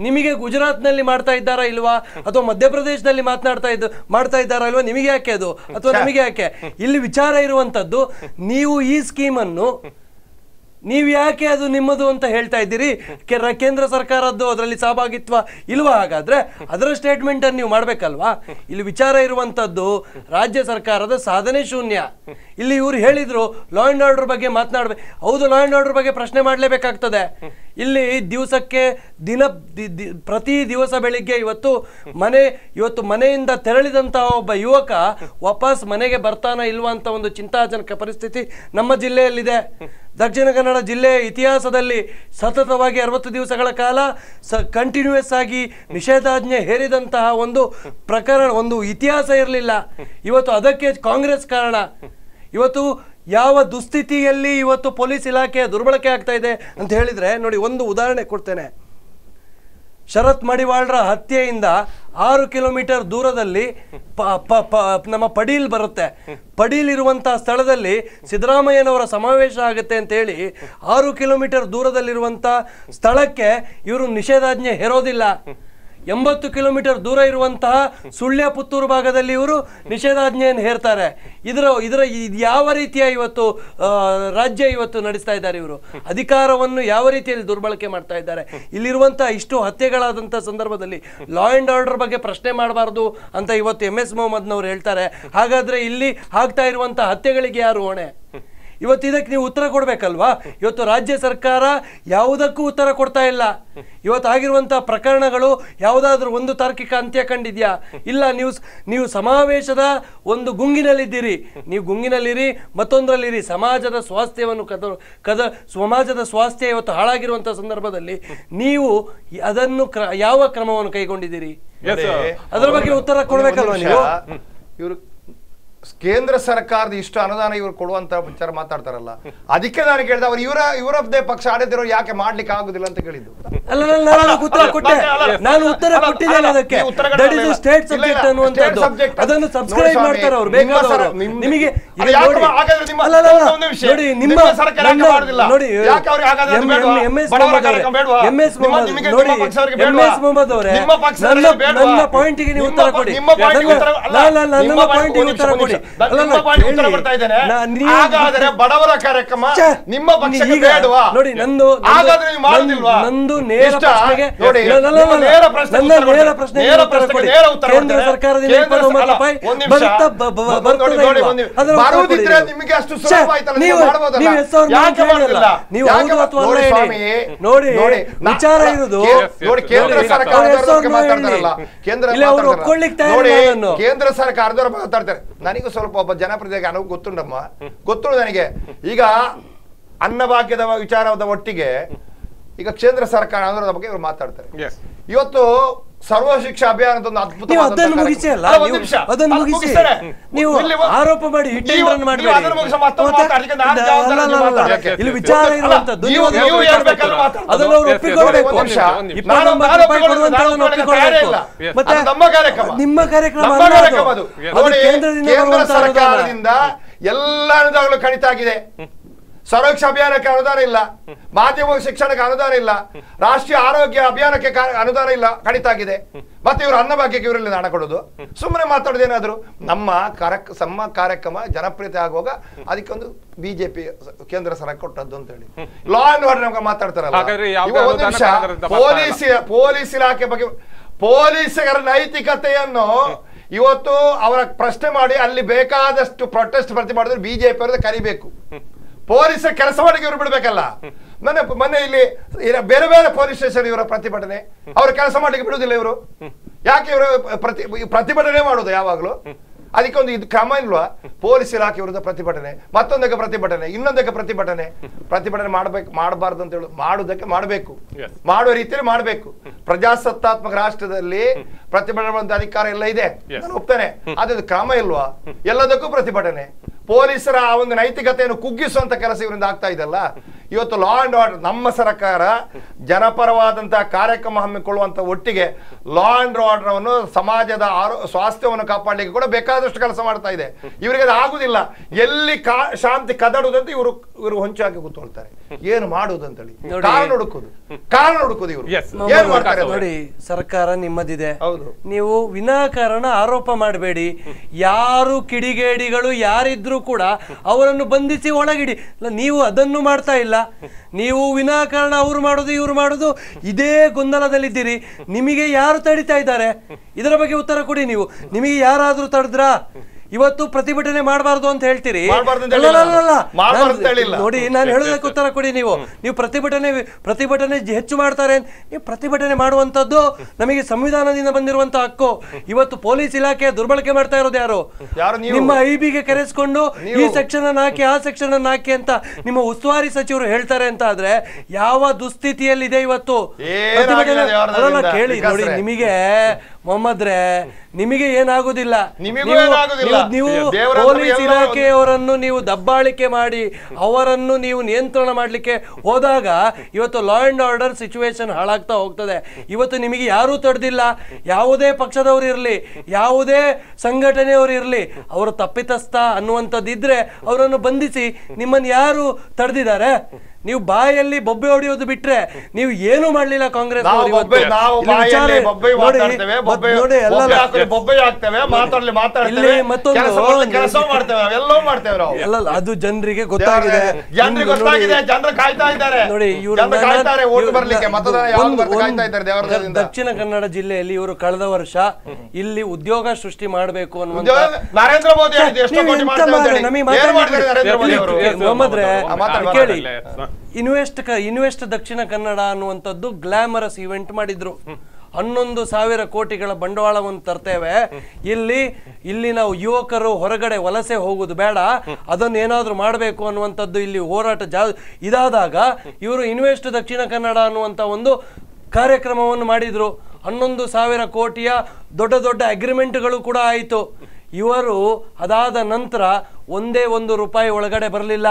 ನಿಮಗೆ ಗುಜರಾತ್ನಲ್ಲಿ ಮಾಡ್ತಾ ಇದ್ದಾರಾ ಇಲ್ವಾ ಅಥವಾ ಮಧ್ಯಪ್ರದೇಶದಲ್ಲಿ ಮಾತನಾಡ್ತಾ ಇದ್ದು ಮಾಡ್ತಾ ಇದ್ದಾರಾ ಇಲ್ವಾ ನಿಮಗೆ ಯಾಕೆ ಅದು ಅಥವಾ ನಿಮಗೆ ಯಾಕೆ ಇಲ್ಲಿ ವಿಚಾರ ಇರುವಂಥದ್ದು ನೀವು ಈ ಸ್ಕೀಮನ್ನು ನೀವು ಯಾಕೆ ಅದು ನಿಮ್ಮದು ಅಂತ ಹೇಳ್ತಾ ಇದ್ದೀರಿ ಕೇಂದ್ರ ಸರ್ಕಾರದ್ದು ಅದರಲ್ಲಿ ಸಹಭಾಗಿತ್ವ ಇಲ್ವಾ ಹಾಗಾದ್ರೆ ಅದರ ಸ್ಟೇಟ್ಮೆಂಟ್ ಅನ್ನು ನೀವು ಮಾಡಬೇಕಲ್ವಾ ಇಲ್ಲಿ ವಿಚಾರ ಇರುವಂತದ್ದು ರಾಜ್ಯ ಸರ್ಕಾರದ ಸಾಧನೆ ಶೂನ್ಯ ಇಲ್ಲಿ ಇವರು ಹೇಳಿದ್ರು ಲಾ ಅಂಡ್ ಆರ್ಡರ್ ಬಗ್ಗೆ ಮಾತನಾಡ್ಬೇಕು ಹೌದು ಲಾ ಅಂಡ್ ಆರ್ಡರ್ ಬಗ್ಗೆ ಪ್ರಶ್ನೆ ಮಾಡಲೇಬೇಕಾಗ್ತದೆ ಇಲ್ಲಿ ದಿವಸಕ್ಕೆ ದಿನ ಪ್ರತಿ ದಿವಸ ಬೆಳಿಗ್ಗೆ ಇವತ್ತು ಮನೆ ಇವತ್ತು ಮನೆಯಿಂದ ತೆರಳಿದಂತಹ ಒಬ್ಬ ಯುವಕ ವಾಪಸ್ ಮನೆಗೆ ಬರ್ತಾನ ಇಲ್ವಾ ಅಂತ ಒಂದು ಚಿಂತಾಜನಕ ಪರಿಸ್ಥಿತಿ ನಮ್ಮ ಜಿಲ್ಲೆಯಲ್ಲಿದೆ ದಕ್ಷಿಣ ಕನ್ನಡ ಜಿಲ್ಲೆಯ ಇತಿಹಾಸದಲ್ಲಿ ಸತತವಾಗಿ ಅರವತ್ತು ದಿವಸಗಳ ಕಾಲ ಸ ಕಂಟಿನ್ಯೂಯಸ್ ಆಗಿ ನಿಷೇಧಾಜ್ಞೆ ಹೇರಿದಂತಹ ಒಂದು ಪ್ರಕರಣ ಒಂದು ಇತಿಹಾಸ ಇರಲಿಲ್ಲ ಇವತ್ತು ಅದಕ್ಕೆ ಕಾಂಗ್ರೆಸ್ ಕಾರಣ ಇವತ್ತು ಯಾವ ದುಸ್ಥಿತಿಯಲ್ಲಿ ಇವತ್ತು ಪೊಲೀಸ್ ಇಲಾಖೆ ದುರ್ಬಳಕೆ ಆಗ್ತಾ ಇದೆ ಅಂತ ಹೇಳಿದರೆ ನೋಡಿ ಒಂದು ಉದಾಹರಣೆ ಕೊಡ್ತೇನೆ ಶರತ್ ಮಡಿವಾಳ್ರ ಹತ್ಯೆಯಿಂದ ಆರು ಕಿಲೋಮೀಟರ್ ದೂರದಲ್ಲಿ ನಮ್ಮ ಪಡೀಲ್ ಬರುತ್ತೆ ಪಡೀಲ್ ಸ್ಥಳದಲ್ಲಿ ಸಿದ್ದರಾಮಯ್ಯನವರ ಸಮಾವೇಶ ಆಗುತ್ತೆ ಅಂತ ಹೇಳಿ ಆರು ಕಿಲೋಮೀಟರ್ ದೂರದಲ್ಲಿರುವಂತಹ ಸ್ಥಳಕ್ಕೆ ಇವರು ನಿಷೇಧಾಜ್ಞೆ ಹೇರೋದಿಲ್ಲ ಎಂಬತ್ತು ಕಿಲೋಮೀಟರ್ ದೂರ ಇರುವಂತಹ ಸುಳ್ಯ ಪುತ್ತೂರು ಭಾಗದಲ್ಲಿ ಇವರು ನಿಷೇಧಾಜ್ಞೆಯನ್ನು ಹೇರ್ತಾರೆ ಇದರ ಇದರ ಯಾವ ರೀತಿಯ ಇವತ್ತು ರಾಜ್ಯ ಇವತ್ತು ನಡೆಸ್ತಾ ಇದ್ದಾರೆ ಇವರು ಅಧಿಕಾರವನ್ನು ಯಾವ ರೀತಿಯಲ್ಲಿ ದುರ್ಬಳಕೆ ಮಾಡ್ತಾ ಇದ್ದಾರೆ ಇಲ್ಲಿರುವಂತಹ ಇಷ್ಟು ಹತ್ಯೆಗಳಾದಂಥ ಸಂದರ್ಭದಲ್ಲಿ ಲಾ ಆ್ಯಂಡ್ ಆರ್ಡರ್ ಬಗ್ಗೆ ಪ್ರಶ್ನೆ ಮಾಡಬಾರ್ದು ಅಂತ ಇವತ್ತು ಎಂ ಎಸ್ ಮೊಹಮ್ಮದ್ನವ್ರು ಹೇಳ್ತಾರೆ ಹಾಗಾದ್ರೆ ಇಲ್ಲಿ ಆಗ್ತಾ ಇರುವಂತಹ ಹತ್ಯೆಗಳಿಗೆ ಯಾರು ಹೊಣೆ ಇವತ್ತು ಇದಕ್ಕೆ ನೀವು ಉತ್ತರ ಕೊಡಬೇಕಲ್ವಾ ಇವತ್ತು ರಾಜ್ಯ ಸರ್ಕಾರ ಯಾವುದಕ್ಕೂ ಉತ್ತರ ಕೊಡ್ತಾ ಇಲ್ಲ ಇವತ್ತು ಆಗಿರುವಂಥ ಪ್ರಕರಣಗಳು ಯಾವುದಾದ್ರೂ ಒಂದು ತಾರ್ಕಿಕ ಅಂತ್ಯ ಕಂಡಿದ್ಯಾ ಇಲ್ಲ ನೀವು ನೀವು ಸಮಾವೇಶದ ಒಂದು ಗುಂಗಿನಲ್ಲಿದ್ದೀರಿ ನೀವು ಗುಂಗಿನಲ್ಲಿರಿ ಮತ್ತೊಂದರಲ್ಲಿರಿ ಸಮಾಜದ ಸ್ವಾಸ್ಥ್ಯವನ್ನು ಕದ ಕದ ಸಮಾಜದ ಸ್ವಾಸ್ಥ್ಯ ಇವತ್ತು ಹಾಳಾಗಿರುವಂಥ ಸಂದರ್ಭದಲ್ಲಿ ನೀವು ಅದನ್ನು ಯಾವ ಕ್ರಮವನ್ನು ಕೈಗೊಂಡಿದ್ದೀರಿ ಅದರ ಬಗ್ಗೆ ಉತ್ತರ ಕೊಡಬೇಕಲ್ವಾ ನೀವು ಇವರು ಕೇಂದ್ರ ಸರ್ಕಾರದ ಇಷ್ಟು ಅನುದಾನ ಇವರು ಕೊಡುವಂತ ವಿಚಾರ ಮಾತಾಡ್ತಾರಲ್ಲ ಅದಕ್ಕೆ ನಾನು ಕೇಳಿದೆ ಅವ್ರು ಇವರ ಇವರದ್ದೇ ಪಕ್ಷ ಆಡದಿರೋ ಯಾಕೆ ಮಾಡ್ಲಿಕ್ಕೆ ಆಗುದಿಲ್ಲ ಅಂತ ಕೇಳಿದ್ದು ಉತ್ತರ ಕೊಟ್ಟೆ ನಾನು ಉತ್ತರ ಕೊಟ್ಟಿದ್ದೇನೆ ಅದಕ್ಕೆ ದಟ್ ಇಸ್ ಸ್ಟೇಟ್ ಸಬ್ಜೆಕ್ಟ್ ಅನ್ನುವಂಥದ್ದು ಅದನ್ನು ಸಬ್ಸ್ಕ್ರೈಬ್ ಮಾಡ್ತಾರೆ ಅವರು ಬೇಕಾದವರು ನಿಮಗೆ ನೋಡಿ ನಿಮ್ಮ ನೋಡಿ M S M S Mohammed ನೋಡಿ ಎಂ ಎಸ್ ಮೊಹಮ್ಮದ್ ಅವರೇ ನನ್ನ ಗೆ ನೀವು ಉತ್ತರ ಕೊಡಿ ನನ್ನ ಪಾಯಿಂಟಿಗೆ ಉತ್ತರ ಕೊಡಿ ಬಡವರ ಕಾರ್ಯಕ್ರಮ ನಿಮ್ಮ ನೋಡಿ ನಂದು ನಂದು ನೇರ ನೋಡಿ ನೇರ ಪ್ರಶ್ನೆ ಕೇಂದ್ರ ಸರ್ಕಾರದಿಂದ ನೋಡಿ ನಿಮಗೆ ಅಷ್ಟು ನೀವು ವಿಚಾರ ಇರುವುದು ನೋಡಿ ಕೇಂದ್ರ ಸರ್ಕಾರ ಕೇಂದ್ರ ಕೇಂದ್ರ ಸರ್ಕಾರದವರು ಮಾತಾಡ್ತಾರೆ ನನಗೂ ಸ್ವಲ್ಪ ಒಬ್ಬ ಜನಪ್ರತಿನಿಧಿಗೆ ಅನುವು ಗೊತ್ತುಂಡಮ್ಮ ಗೊತ್ತುಂಡು ನನಗೆ ಈಗ ಅನ್ನಭಾಗ್ಯದ ವಿಚಾರದ ಒಟ್ಟಿಗೆ ಈಗ ಕೇಂದ್ರ ಸರ್ಕಾರ ಅನ್ನೋದ್ರ ಬಗ್ಗೆ ಇವರು ಮಾತಾಡ್ತಾರೆ ಇವತ್ತು ಸರ್ವ ಶಿಕ್ಷಾ ಅಭಿಯಾನದ ಆರೋಪ ಮಾಡಿ ವಿಚಾರ ಇರುವಂತದ್ದು ನಿಮ್ಮ ಕಾರ್ಯಕ್ರಮ ಕೇಂದ್ರದಿಂದ ಕಡಿತ ಆಗಿದೆ ಸ್ವರಕ್ಷ ಅಭಿಯಾನಕ್ಕೆ ಅನುದಾನ ಇಲ್ಲ ಮಾಧ್ಯಮ ಶಿಕ್ಷಣಕ್ಕೆ ಅನುದಾನ ಇಲ್ಲ ರಾಷ್ಟ್ರೀಯ ಆರೋಗ್ಯ ಅಭಿಯಾನಕ್ಕೆ ಅನುದಾನ ಇಲ್ಲ ಕಡಿತ ಆಗಿದೆ ಮತ್ತೆ ಇವರು ಅನ್ನ ಭಾಗ್ಯಕ್ಕೆ ಇವರಲ್ಲಿ ಹಣ ಕೊಡೋದು ಸುಮ್ಮನೆ ಮಾತಾಡೋದು ಏನಾದ್ರು ನಮ್ಮ ಕಾರ್ಯಕ್ ಕಾರ್ಯಕ್ರಮ ಜನಪ್ರಿಯತೆ ಆಗುವಾಗ ಅದಕ್ಕೊಂದು ಬಿಜೆಪಿ ಕೇಂದ್ರ ಸರ ಕೊಟ್ಟದ್ದು ಅಂತ ಹೇಳಿ ಲಾ ಅಂಡ್ ಆರ್ಡರ್ ನಮ್ಗೆ ಮಾತಾಡ್ತಾರಲ್ಲ ಪೊಲೀಸ್ ಪೊಲೀಸ್ ಇಲಾಖೆ ಬಗ್ಗೆ ಪೊಲೀಸರ ನೈತಿಕತೆಯನ್ನು ಇವತ್ತು ಅವರ ಪ್ರಶ್ನೆ ಮಾಡಿ ಅಲ್ಲಿ ಬೇಕಾದಷ್ಟು ಪ್ರೊಟೆಸ್ಟ್ ಭರ್ತಿ ಮಾಡಿದ್ರೆ ಬಿಜೆಪಿ ಅವರು ಕರಿಬೇಕು ಪೊಲೀಸ್ ಮಾಡಿ ಇವರು ಬಿಡಬೇಕಲ್ಲ ಮನೆ ಮನೆಯಲ್ಲಿ ಇಲ್ಲಿ ಬೇರೆ ಬೇರೆ ಪೊಲೀಸ್ ಸ್ಟೇಷನ್ ಇವರ ಪ್ರತಿಭಟನೆ ಅವ್ರ ಕೆಲಸ ಮಾಡ್ಲಿಕ್ಕೆ ಬಿಡುದಿಲ್ಲ ಇವರು ಯಾಕೆ ಇವರು ಪ್ರತಿ ಪ್ರತಿಭಟನೆ ಮಾಡುದು ಯಾವಾಗಲೂ ಅದಕ್ಕೆ ಒಂದು ಇದು ಕ್ರಮ ಇಲ್ವಾ ಪೊಲೀಸ್ ಇಲಾಖೆ ವಿರುದ್ಧ ಪ್ರತಿಭಟನೆ ಮತ್ತೊಂದಕ್ಕೆ ಪ್ರತಿಭಟನೆ ಇನ್ನೊಂದಕ್ಕೆ ಪ್ರತಿಭಟನೆ ಪ್ರತಿಭಟನೆ ಮಾಡ್ಬೇಕು ಮಾಡಬಾರ್ದು ಅಂತ ಹೇಳಿ ಮಾಡುವುದಕ್ಕೆ ಮಾಡಬೇಕು ಮಾಡುವ ರೀತಿಯಲ್ಲಿ ಮಾಡಬೇಕು ಪ್ರಜಾಸತ್ತಾತ್ಮಕ ರಾಷ್ಟ್ರದಲ್ಲಿ ಪ್ರತಿಭಟನೆ ಮಾಡುವಂತ ಅಧಿಕಾರ ಎಲ್ಲ ಇದೆ ನಾನು ಒಪ್ತೇನೆ ಕ್ರಮ ಇಲ್ವಾ ಎಲ್ಲದಕ್ಕೂ ಪ್ರತಿಭಟನೆ ಪೊಲೀಸರ ಆ ಒಂದು ನೈತಿಕತೆಯನ್ನು ಕುಗ್ಗಿಸುವಂತ ಕೆಲಸ ಇವರಿಂದ ಆಗ್ತಾ ಇದೆಲ್ಲ ಇವತ್ತು ಲಾ ಅಂಡ್ ಆರ್ಡರ್ ನಮ್ಮ ಸರ್ಕಾರ ಜನಪರವಾದಂತಹ ಕಾರ್ಯಕ್ರಮ ಹಮ್ಮಿಕೊಳ್ಳುವಂತ ಒಟ್ಟಿಗೆ ಲಾ ಅಂಡ್ ಆರ್ಡರ್ ಅನ್ನು ಸಮಾಜದ ಆರೋ ಸ್ವಾಸ್ಥ್ಯವನ್ನು ಕಾಪಾಡಲಿಕ್ಕೆ ಕೂಡ ಬೇಕಾದಷ್ಟು ಕೆಲಸ ಮಾಡ್ತಾ ಇದೆ ಇವರಿಗೆ ಅದು ಆಗುದಿಲ್ಲ ಎಲ್ಲಿ ಶಾಂತಿ ಕದಡುದಂತ ಇವರು ಇವರು ಹೊಂಚಾಗಿ ಕೂತ್ಕೊಳ್ತಾರೆ ಏನು ಹೇಳಿ ಕಾರಣ ಹುಡುಕುದು ಕಾರಣ ಹುಡುಕುದು ಇವರು ನೋಡಿ ಸರ್ಕಾರ ನಿಮ್ಮದಿದೆ ಹೌದು ನೀವು ವಿನಾಕಾರಣ ಆರೋಪ ಮಾಡಬೇಡಿ ಯಾರು ಕಿಡಿಗೇಡಿಗಳು ಯಾರಿದ್ರು ಕೂಡ ಅವರನ್ನು ಬಂಧಿಸಿ ಒಳಗಿಡಿ ನೀವು ಅದನ್ನು ಮಾಡ್ತಾ ಇಲ್ಲ ನೀವು ವಿನಾಕಾರಣ ಅವ್ರು ಮಾಡೋದು ಇವ್ರು ಮಾಡೋದು ಇದೇ ಗೊಂದಲದಲ್ಲಿದ್ದೀರಿ ನಿಮಗೆ ಯಾರು ತಡಿತಾ ಇದ್ದಾರೆ ಇದರ ಬಗ್ಗೆ ಉತ್ತರ ಕೊಡಿ ನೀವು ನಿಮಗೆ ಯಾರಾದರೂ ತಡೆದ್ರಾ ಇವತ್ತು ಪ್ರತಿಭಟನೆ ಮಾಡಬಾರ್ದು ಅಂತ ಹೇಳ್ತೀರಿ ನೋಡಿ ನಾನು ಹೇಳೋದಕ್ಕೆ ಉತ್ತರ ಕೊಡಿ ನೀವು ನೀವು ಪ್ರತಿಭಟನೆ ಪ್ರತಿಭಟನೆ ಹೆಚ್ಚು ಮಾಡ್ತಾರೆ ನೀವು ಪ್ರತಿಭಟನೆ ಮಾಡುವಂತದ್ದು ನಮಗೆ ಸಂವಿಧಾನದಿಂದ ಬಂದಿರುವಂತ ಹಕ್ಕು ಇವತ್ತು ಪೊಲೀಸ್ ಇಲಾಖೆ ದುರ್ಬಳಕೆ ಮಾಡ್ತಾ ಇರೋದು ಯಾರು ನಿಮ್ಮ ಐಬಿಗೆ ಕರೆಸ್ಕೊಂಡು ಈ ಸೆಕ್ಷನ್ ಹಾಕಿ ಆ ಸೆಕ್ಷನ್ ಅನ್ನು ಹಾಕಿ ಅಂತ ನಿಮ್ಮ ಉಸ್ತುವಾರಿ ಸಚಿವರು ಹೇಳ್ತಾರೆ ಅಂತ ಆದ್ರೆ ಯಾವ ದುಸ್ಥಿತಿಯಲ್ಲಿದೆ ಇವತ್ತು ಕೇಳಿ ನೋಡಿ ನಿಮಗೆ ಮೊಹಮ್ಮದ್ರೆ ನಿಮಗೆ ಏನಾಗುದಿಲ್ಲ ನೀವು ಪೊಲೀಸ್ ಇಲಾಖೆಯವರನ್ನು ನೀವು ದಬ್ಬಾಳಿಕೆ ಮಾಡಿ ಅವರನ್ನು ನೀವು ನಿಯಂತ್ರಣ ಮಾಡಲಿಕ್ಕೆ ಹೋದಾಗ ಇವತ್ತು ಲಾ ಅಂಡ್ ಆರ್ಡರ್ ಸಿಚುವೇಶನ್ ಹಾಳಾಗ್ತಾ ಹೋಗ್ತದೆ ಇವತ್ತು ನಿಮಗೆ ಯಾರೂ ತಡೆದಿಲ್ಲ ಯಾವುದೇ ಪಕ್ಷದವರು ಇರಲಿ ಯಾವುದೇ ಸಂಘಟನೆಯವರು ಇರಲಿ ಅವರು ತಪ್ಪಿತಸ್ಥ ಅನ್ನುವಂಥದ್ದಿದ್ರೆ ಅವರನ್ನು ಬಂಧಿಸಿ ನಿಮ್ಮನ್ನು ಯಾರು ತಡೆದಿದ್ದಾರೆ ನೀವು ಬಾಯಲ್ಲಿ ಬೊಬ್ಬೆ ಹೊಡೆಯೋದು ಬಿಟ್ರೆ ನೀವು ಏನು ಮಾಡ್ಲಿಲ್ಲ ಕಾಂಗ್ರೆಸ್ ಅದು ಜನರಿಗೆ ಗೊತ್ತಾಗಿದೆ ದಕ್ಷಿಣ ಕನ್ನಡ ಜಿಲ್ಲೆಯಲ್ಲಿ ಇವರು ಕಳೆದ ವರ್ಷ ಇಲ್ಲಿ ಉದ್ಯೋಗ ಸೃಷ್ಟಿ ಮಾಡಬೇಕು ಅನ್ನೋದು ನರೇಂದ್ರ ಮೋದಿ ಕೇಳಿ ಇನ್ವೆಸ್ಟ್ ಇನ್ವೆಸ್ಟ್ ದಕ್ಷಿಣ ಕನ್ನಡ ಅನ್ನುವಂಥದ್ದು ಗ್ಲಾಮರಸ್ ಇವೆಂಟ್ ಮಾಡಿದ್ರು ಹನ್ನೊಂದು ಸಾವಿರ ಕೋಟಿಗಳ ಬಂಡವಾಳವನ್ನು ತರ್ತೇವೆ ಇಲ್ಲಿ ಇಲ್ಲಿ ನಾವು ಯುವಕರು ಹೊರಗಡೆ ವಲಸೆ ಹೋಗುದು ಬೇಡ ಅದನ್ನು ಏನಾದರೂ ಮಾಡಬೇಕು ಅನ್ನುವಂಥದ್ದು ಇಲ್ಲಿ ಹೋರಾಟ ಜಾ ಇದಾದಾಗ ಇವರು ಇನ್ವೆಸ್ಟ್ ದಕ್ಷಿಣ ಕನ್ನಡ ಅನ್ನುವಂಥ ಒಂದು ಕಾರ್ಯಕ್ರಮವನ್ನು ಮಾಡಿದರು ಹನ್ನೊಂದು ಸಾವಿರ ಕೋಟಿಯ ದೊಡ್ಡ ದೊಡ್ಡ ಅಗ್ರಿಮೆಂಟ್ಗಳು ಕೂಡ ಆಯಿತು ಇವರು ಅದಾದ ನಂತರ ಒಂದೇ ಒಂದು ರೂಪಾಯಿ ಒಳಗಡೆ ಬರಲಿಲ್ಲ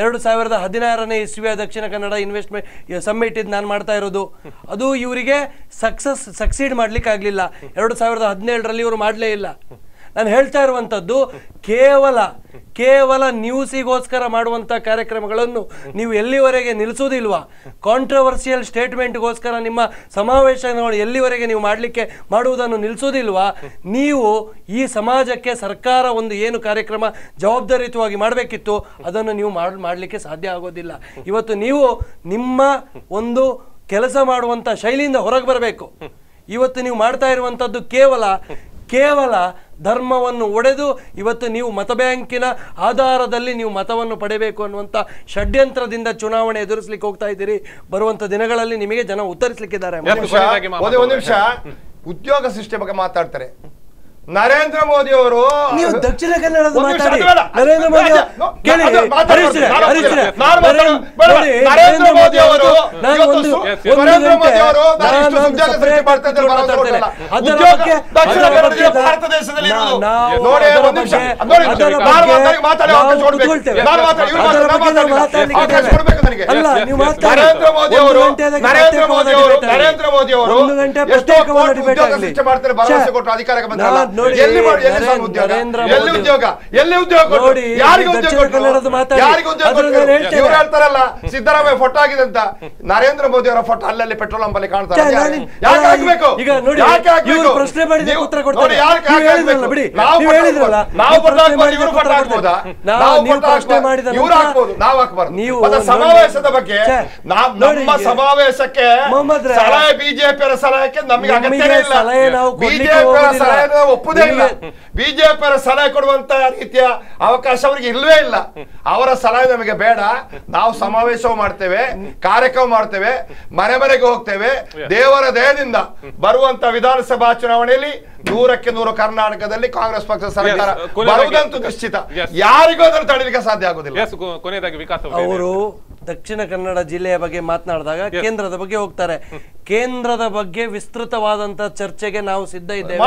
ಎರಡು ಸಾವಿರದ ಹದಿನಾರನೇ ಇಸ್ವಿಯ ದಕ್ಷಿಣ ಕನ್ನಡ ಇನ್ವೆಸ್ಟ್ಮೆಂಟ್ ಸಮ್ಮಿಟ್ ಇದು ನಾನು ಮಾಡ್ತಾ ಇರೋದು ಅದು ಇವರಿಗೆ ಸಕ್ಸಸ್ ಸಕ್ಸೀಡ್ ಮಾಡ್ಲಿಕ್ಕೆ ಆಗಲಿಲ್ಲ ಎರಡು ಸಾವಿರದ ಹದಿನೇಳರಲ್ಲಿ ಇವರು ಮಾಡಲೇ ಇಲ್ಲ ನಾನು ಹೇಳ್ತಾ ಇರುವಂಥದ್ದು ಕೇವಲ ಕೇವಲ ನ್ಯೂಸಿಗೋಸ್ಕರ ಮಾಡುವಂಥ ಕಾರ್ಯಕ್ರಮಗಳನ್ನು ನೀವು ಎಲ್ಲಿವರೆಗೆ ನಿಲ್ಲಿಸೋದಿಲ್ವಾ ಕಾಂಟ್ರವರ್ಸಿಯಲ್ ಸ್ಟೇಟ್ಮೆಂಟ್ಗೋಸ್ಕರ ನಿಮ್ಮ ಸಮಾವೇಶಗಳು ಎಲ್ಲಿವರೆಗೆ ನೀವು ಮಾಡಲಿಕ್ಕೆ ಮಾಡುವುದನ್ನು ನಿಲ್ಲಿಸೋದಿಲ್ವಾ ನೀವು ಈ ಸಮಾಜಕ್ಕೆ ಸರ್ಕಾರ ಒಂದು ಏನು ಕಾರ್ಯಕ್ರಮ ಜವಾಬ್ದಾರಿಯುತವಾಗಿ ಮಾಡಬೇಕಿತ್ತು ಅದನ್ನು ನೀವು ಮಾಡಲಿಕ್ಕೆ ಸಾಧ್ಯ ಆಗೋದಿಲ್ಲ ಇವತ್ತು ನೀವು ನಿಮ್ಮ ಒಂದು ಕೆಲಸ ಮಾಡುವಂಥ ಶೈಲಿಯಿಂದ ಹೊರಗೆ ಬರಬೇಕು ಇವತ್ತು ನೀವು ಮಾಡ್ತಾ ಇರುವಂಥದ್ದು ಕೇವಲ ಕೇವಲ ಧರ್ಮವನ್ನು ಒಡೆದು ಇವತ್ತು ನೀವು ಮತ ಬ್ಯಾಂಕಿನ ಆಧಾರದಲ್ಲಿ ನೀವು ಮತವನ್ನು ಪಡೆಯಬೇಕು ಅನ್ನುವಂಥ ಷಡ್ಯಂತ್ರದಿಂದ ಚುನಾವಣೆ ಎದುರಿಸಲಿಕ್ಕೆ ಹೋಗ್ತಾ ಇದ್ದೀರಿ ಬರುವಂಥ ದಿನಗಳಲ್ಲಿ ನಿಮಗೆ ಜನ ಉತ್ತರಿಸಲಿಕ್ಕಿದ್ದಾರೆ ಉದ್ಯೋಗ ಸೃಷ್ಟಿ ಬಗ್ಗೆ ಮಾತಾಡ್ತಾರೆ ನರೇಂದ್ರ ಮೋದಿ ಅವರು ನೀವು ದಕ್ಷಿಣ ಕನ್ನಡದ ಮಾತಾಡಿ ನರೇಂದ್ರ ಮೋದಿ ಕೇಳಿ ನರೇಂದ್ರ ಮೋದಿ ಅವರು ನಾನು ನರೇಂದ್ರ ಮೋದಿ ಅವರು ನರೇಂದ್ರ ಮೋದಿ ಅವರು ಒಂದು ಗಂಟೆ ಅಧಿಕಾರಕ್ಕೆ ಬಂದ ಎಲ್ಲಿ ಎಲ್ಲಿ ಉದ್ಯೋಗ ಎಲ್ಲಿ ಉದ್ಯೋಗ ಯಾರಿಗೆ ಉದ್ಯೋಗ ಯಾರಿಗೆ ಉದ್ಯೋಗ ಇವ್ರು ಹೇಳ್ತಾರಲ್ಲ ಸಿದ್ದರಾಮಯ್ಯ ಫೋಟೋ ಆಗಿದೆ ಅಂತ ನರೇಂದ್ರ ಮೋದಿ ಅವರ ಫೋಟೋ ಅಲ್ಲಲ್ಲಿ ಪೆಟ್ರೋಲ್ ಪಂಪಲ್ಲಿ ಕಾಣ್ತಾರೆ ಯಾಕೆ ಈಗ ಉತ್ತರ ನಾವು ಹೇಳಿದ್ರಲ್ಲ ನಾವು ನೀವು ಸಮಾವೇಶದ ಬಗ್ಗೆ ನಮ್ಮ ಸಮಾವೇಶಕ್ಕೆ ಬಿಜೆಪಿಯ ಸಲಹೆಗೆ ನಮಗೆ ಅಗತ್ಯ ಇಲ್ಲ ಸಲಹೆ ನಾವು ಒಪ್ಪುದೇ ಇಲ್ಲ ಸಲಹೆ ಕೊಡುವಂತ ರೀತಿಯ ಅವಕಾಶ ಅವರಿಗೆ ಇಲ್ವೇ ಇಲ್ಲ ಅವರ ಸಲಹೆ ನಮಗೆ ಬೇಡ ನಾವು ಸಮಾವೇಶವೂ ಮಾಡ್ತೇವೆ ಕಾರ್ಯಕ್ರಮ ಮಾಡ್ತೇವೆ ಮನೆ ಮನೆಗೆ ಹೋಗ್ತೇವೆ ದೇವರ ದಯದಿಂದ ಬರುವಂತ ವಿಧಾನಸಭಾ ಚುನಾವಣೆಯಲ್ಲಿ ನೂರಕ್ಕೆ ನೂರು ಕರ್ನಾಟಕದಲ್ಲಿ ಕಾಂಗ್ರೆಸ್ ಪಕ್ಷ ಸರ್ಕಾರ ಬರುವುದಂತೂ ನಿಶ್ಚಿತ ಯಾರಿಗೂ ಅದನ್ನು ತಡೀಲಿಕ್ಕೆ ಸಾಧ್ಯ ಆಗುದಿಲ್ಲ ವಿಕಾಸ ಅವರು ದಕ್ಷಿಣ ಕನ್ನಡ ಜಿಲ್ಲೆಯ ಬಗ್ಗೆ ಮಾತನಾಡಿದಾಗ ಕೇಂದ್ರದ ಬಗ್ಗೆ ಹೋಗ್ತಾರೆ ಕೇಂದ್ರದ ಬಗ್ಗೆ ವಿಸ್ತೃತವಾದಂತ ಚರ್ಚೆಗೆ ನಾವು ಸಿದ್ಧ ಇದ್ದೇವೆ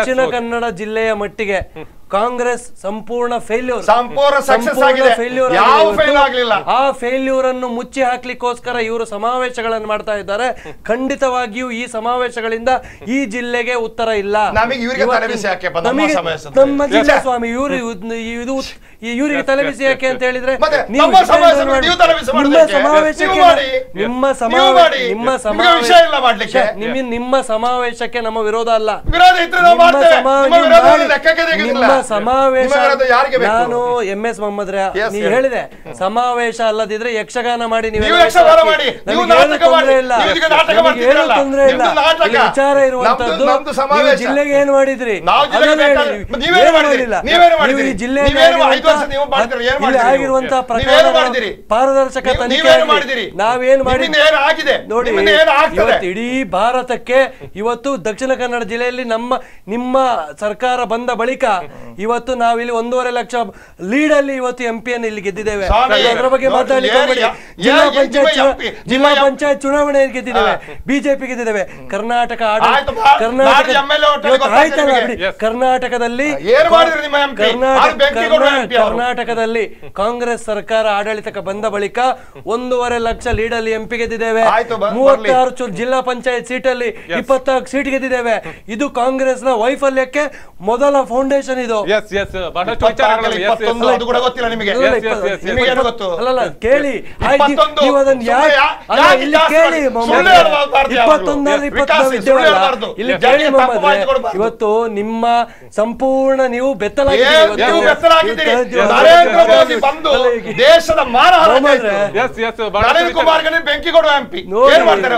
ದಕ್ಷಿಣ ಕನ್ನಡ ಜಿಲ್ಲೆಯ ಮಟ್ಟಿಗೆ ಕಾಂಗ್ರೆಸ್ ಸಂಪೂರ್ಣ ಫೇಲ್ಯೂರ್ ಸಂಪೂರ್ಣ ಫೇಲ್ಯೂರ್ ಆ ಫೇಲ್ಯೂರ್ ಅನ್ನು ಮುಚ್ಚಿ ಹಾಕ್ಲಿಕ್ಕೋಸ್ಕರ ಇವರು ಸಮಾವೇಶಗಳನ್ನು ಮಾಡ್ತಾ ಇದ್ದಾರೆ ಖಂಡಿತವಾಗಿಯೂ ಈ ಸಮಾವೇಶಗಳಿಂದ ಈ ಜಿಲ್ಲೆಗೆ ಉತ್ತರ ಇಲ್ಲ ನಮ್ಮ ಜಿಲ್ಲೆ ಸ್ವಾಮಿ ಇದು ಇವರಿಗೆ ತಲೆಬಿಸಿ ಯಾಕೆ ಅಂತ ಹೇಳಿದ್ರೆ ನಿಮ್ಮ ಸಮಾವೇಶ ನಿಮ್ಮ ಸಮಾವೇಶ ನಿಮ್ಮ ಸಮಾವೇಶಕ್ಕೆ ನಮ್ಮ ವಿರೋಧ ಅಲ್ಲ ಸಮಾವೇಶ ಸಮಾವೇಶ ನಾನು ಎಂ ಎಸ್ ಮೊಹಮ್ಮದ್ ನೀವು ಹೇಳಿದೆ ಸಮಾವೇಶ ಅಲ್ಲದಿದ್ರೆ ಯಕ್ಷಗಾನ ಮಾಡಿ ನೀವು ತೊಂದರೆ ಇಲ್ಲ ಏನು ತೊಂದರೆ ಇಲ್ಲ ವಿಚಾರ ಇರುವಂತದ್ದು ಜಿಲ್ಲೆಗೆ ಏನ್ ಮಾಡಿದ್ರಿ ನೀವು ಈ ಜಿಲ್ಲೆ ಆಗಿರುವಂತಹ ಆಗಿರುವಂತ ಪ್ರಕಾರ ಪಾರದರ್ಶಕ ತನಿಖೆ ನಾವೇನ್ ಮಾಡಿ ನೋಡಿ ಇವತ್ತು ಇಡೀ ಭಾರತಕ್ಕೆ ಇವತ್ತು ದಕ್ಷಿಣ ಕನ್ನಡ ಜಿಲ್ಲೆಯಲ್ಲಿ ನಮ್ಮ ನಿಮ್ಮ ಸರ್ಕಾರ ಬಂದ ಬಳಿಕ ಇವತ್ತು ನಾವಿಲ್ಲಿ ಒಂದೂವರೆ ಲಕ್ಷ ಲೀಡ್ ಅಲ್ಲಿ ಇವತ್ತು ಎಂ ಇಲ್ಲಿ ಗೆದ್ದಿದ್ದೇವೆ ಅದರ ಬಗ್ಗೆ ಮಾತಾಡಲಿ ಜಿಲ್ಲಾ ಪಂಚಾಯತ್ ಜಿಲ್ಲಾ ಪಂಚಾಯತ್ ಚುನಾವಣೆ ಗೆದ್ದಿದ್ದೇವೆ ಬಿಜೆಪಿ ಗೆದ್ದಿದ್ದೇವೆ ಕರ್ನಾಟಕ ಕರ್ನಾಟಕದಲ್ಲಿ ಕರ್ನಾಟಕದಲ್ಲಿ ಕಾಂಗ್ರೆಸ್ ಸರ್ಕಾರ ಆಡಳಿತಕ್ಕೆ ಬಂದ ಬಳಿಕ ಒಂದೂವರೆ ಲಕ್ಷ ಲೀಡ್ ಅಲ್ಲಿ ಎಂಪಿ ಗೆದ್ದಿದ್ದೇವೆ ಮೂವತ್ತಾರು ಚೂರು ಜಿಲ್ಲಾ ಪಂಚಾಯತ್ ಸೀಟಲ್ಲಿ ಇಪ್ಪತ್ತಾರು ಸೀಟ್ ಗೆದ್ದಿದ್ದೇವೆ ಇದು ಕಾಂಗ್ರೆಸ್ ನ ವೈಫಲ್ಯಕ್ಕೆ ಮೊದಲ ಫೌಂಡೇಶನ್ ಇದು ನಿಮಗೆ ಇವತ್ತು ನಿಮ್ಮ ಸಂಪೂರ್ಣ ನೀವು ಬೆತ್ತಲಾಗಿದ್ದೀರಿ ಬೆಂಕಿ ಕೊಡುವ ಎಂಪಿ ಮಾಡ್ತಾರೆ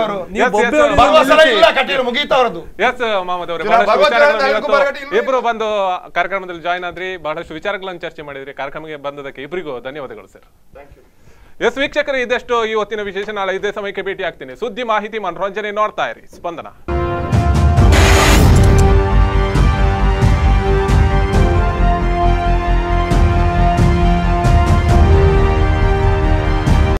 ಇಬ್ರು ಬಂದು ಕಾರ್ಯಕ್ರಮದ ಕಾರ್ಯಕ್ರಮದಲ್ಲಿ ಜಾಯ್ನ್ ಆದ್ರಿ ಬಹಳಷ್ಟು ವಿಚಾರಗಳನ್ನು ಚರ್ಚೆ ಮಾಡಿದ್ರಿ ಕಾರ್ಯಕ್ರಮಕ್ಕೆ ಬಂದದಕ್ಕೆ ಇಬ್ಬರಿಗೂ ಧನ್ಯವಾದಗಳು ಸರ್ ಎಸ್ ವೀಕ್ಷಕರು ಇದೆಷ್ಟು ಈ ಹೊತ್ತಿನ ವಿಶೇಷ ನಾಳೆ ಇದೇ ಸಮಯಕ್ಕೆ ಭೇಟಿ ಆಗ್ತೀನಿ ಸುದ್ದಿ ಮಾಹಿತಿ ಮನರಂಜನೆ ನೋಡ್ತಾ ಇರಿ ಸ್ಪಂದನ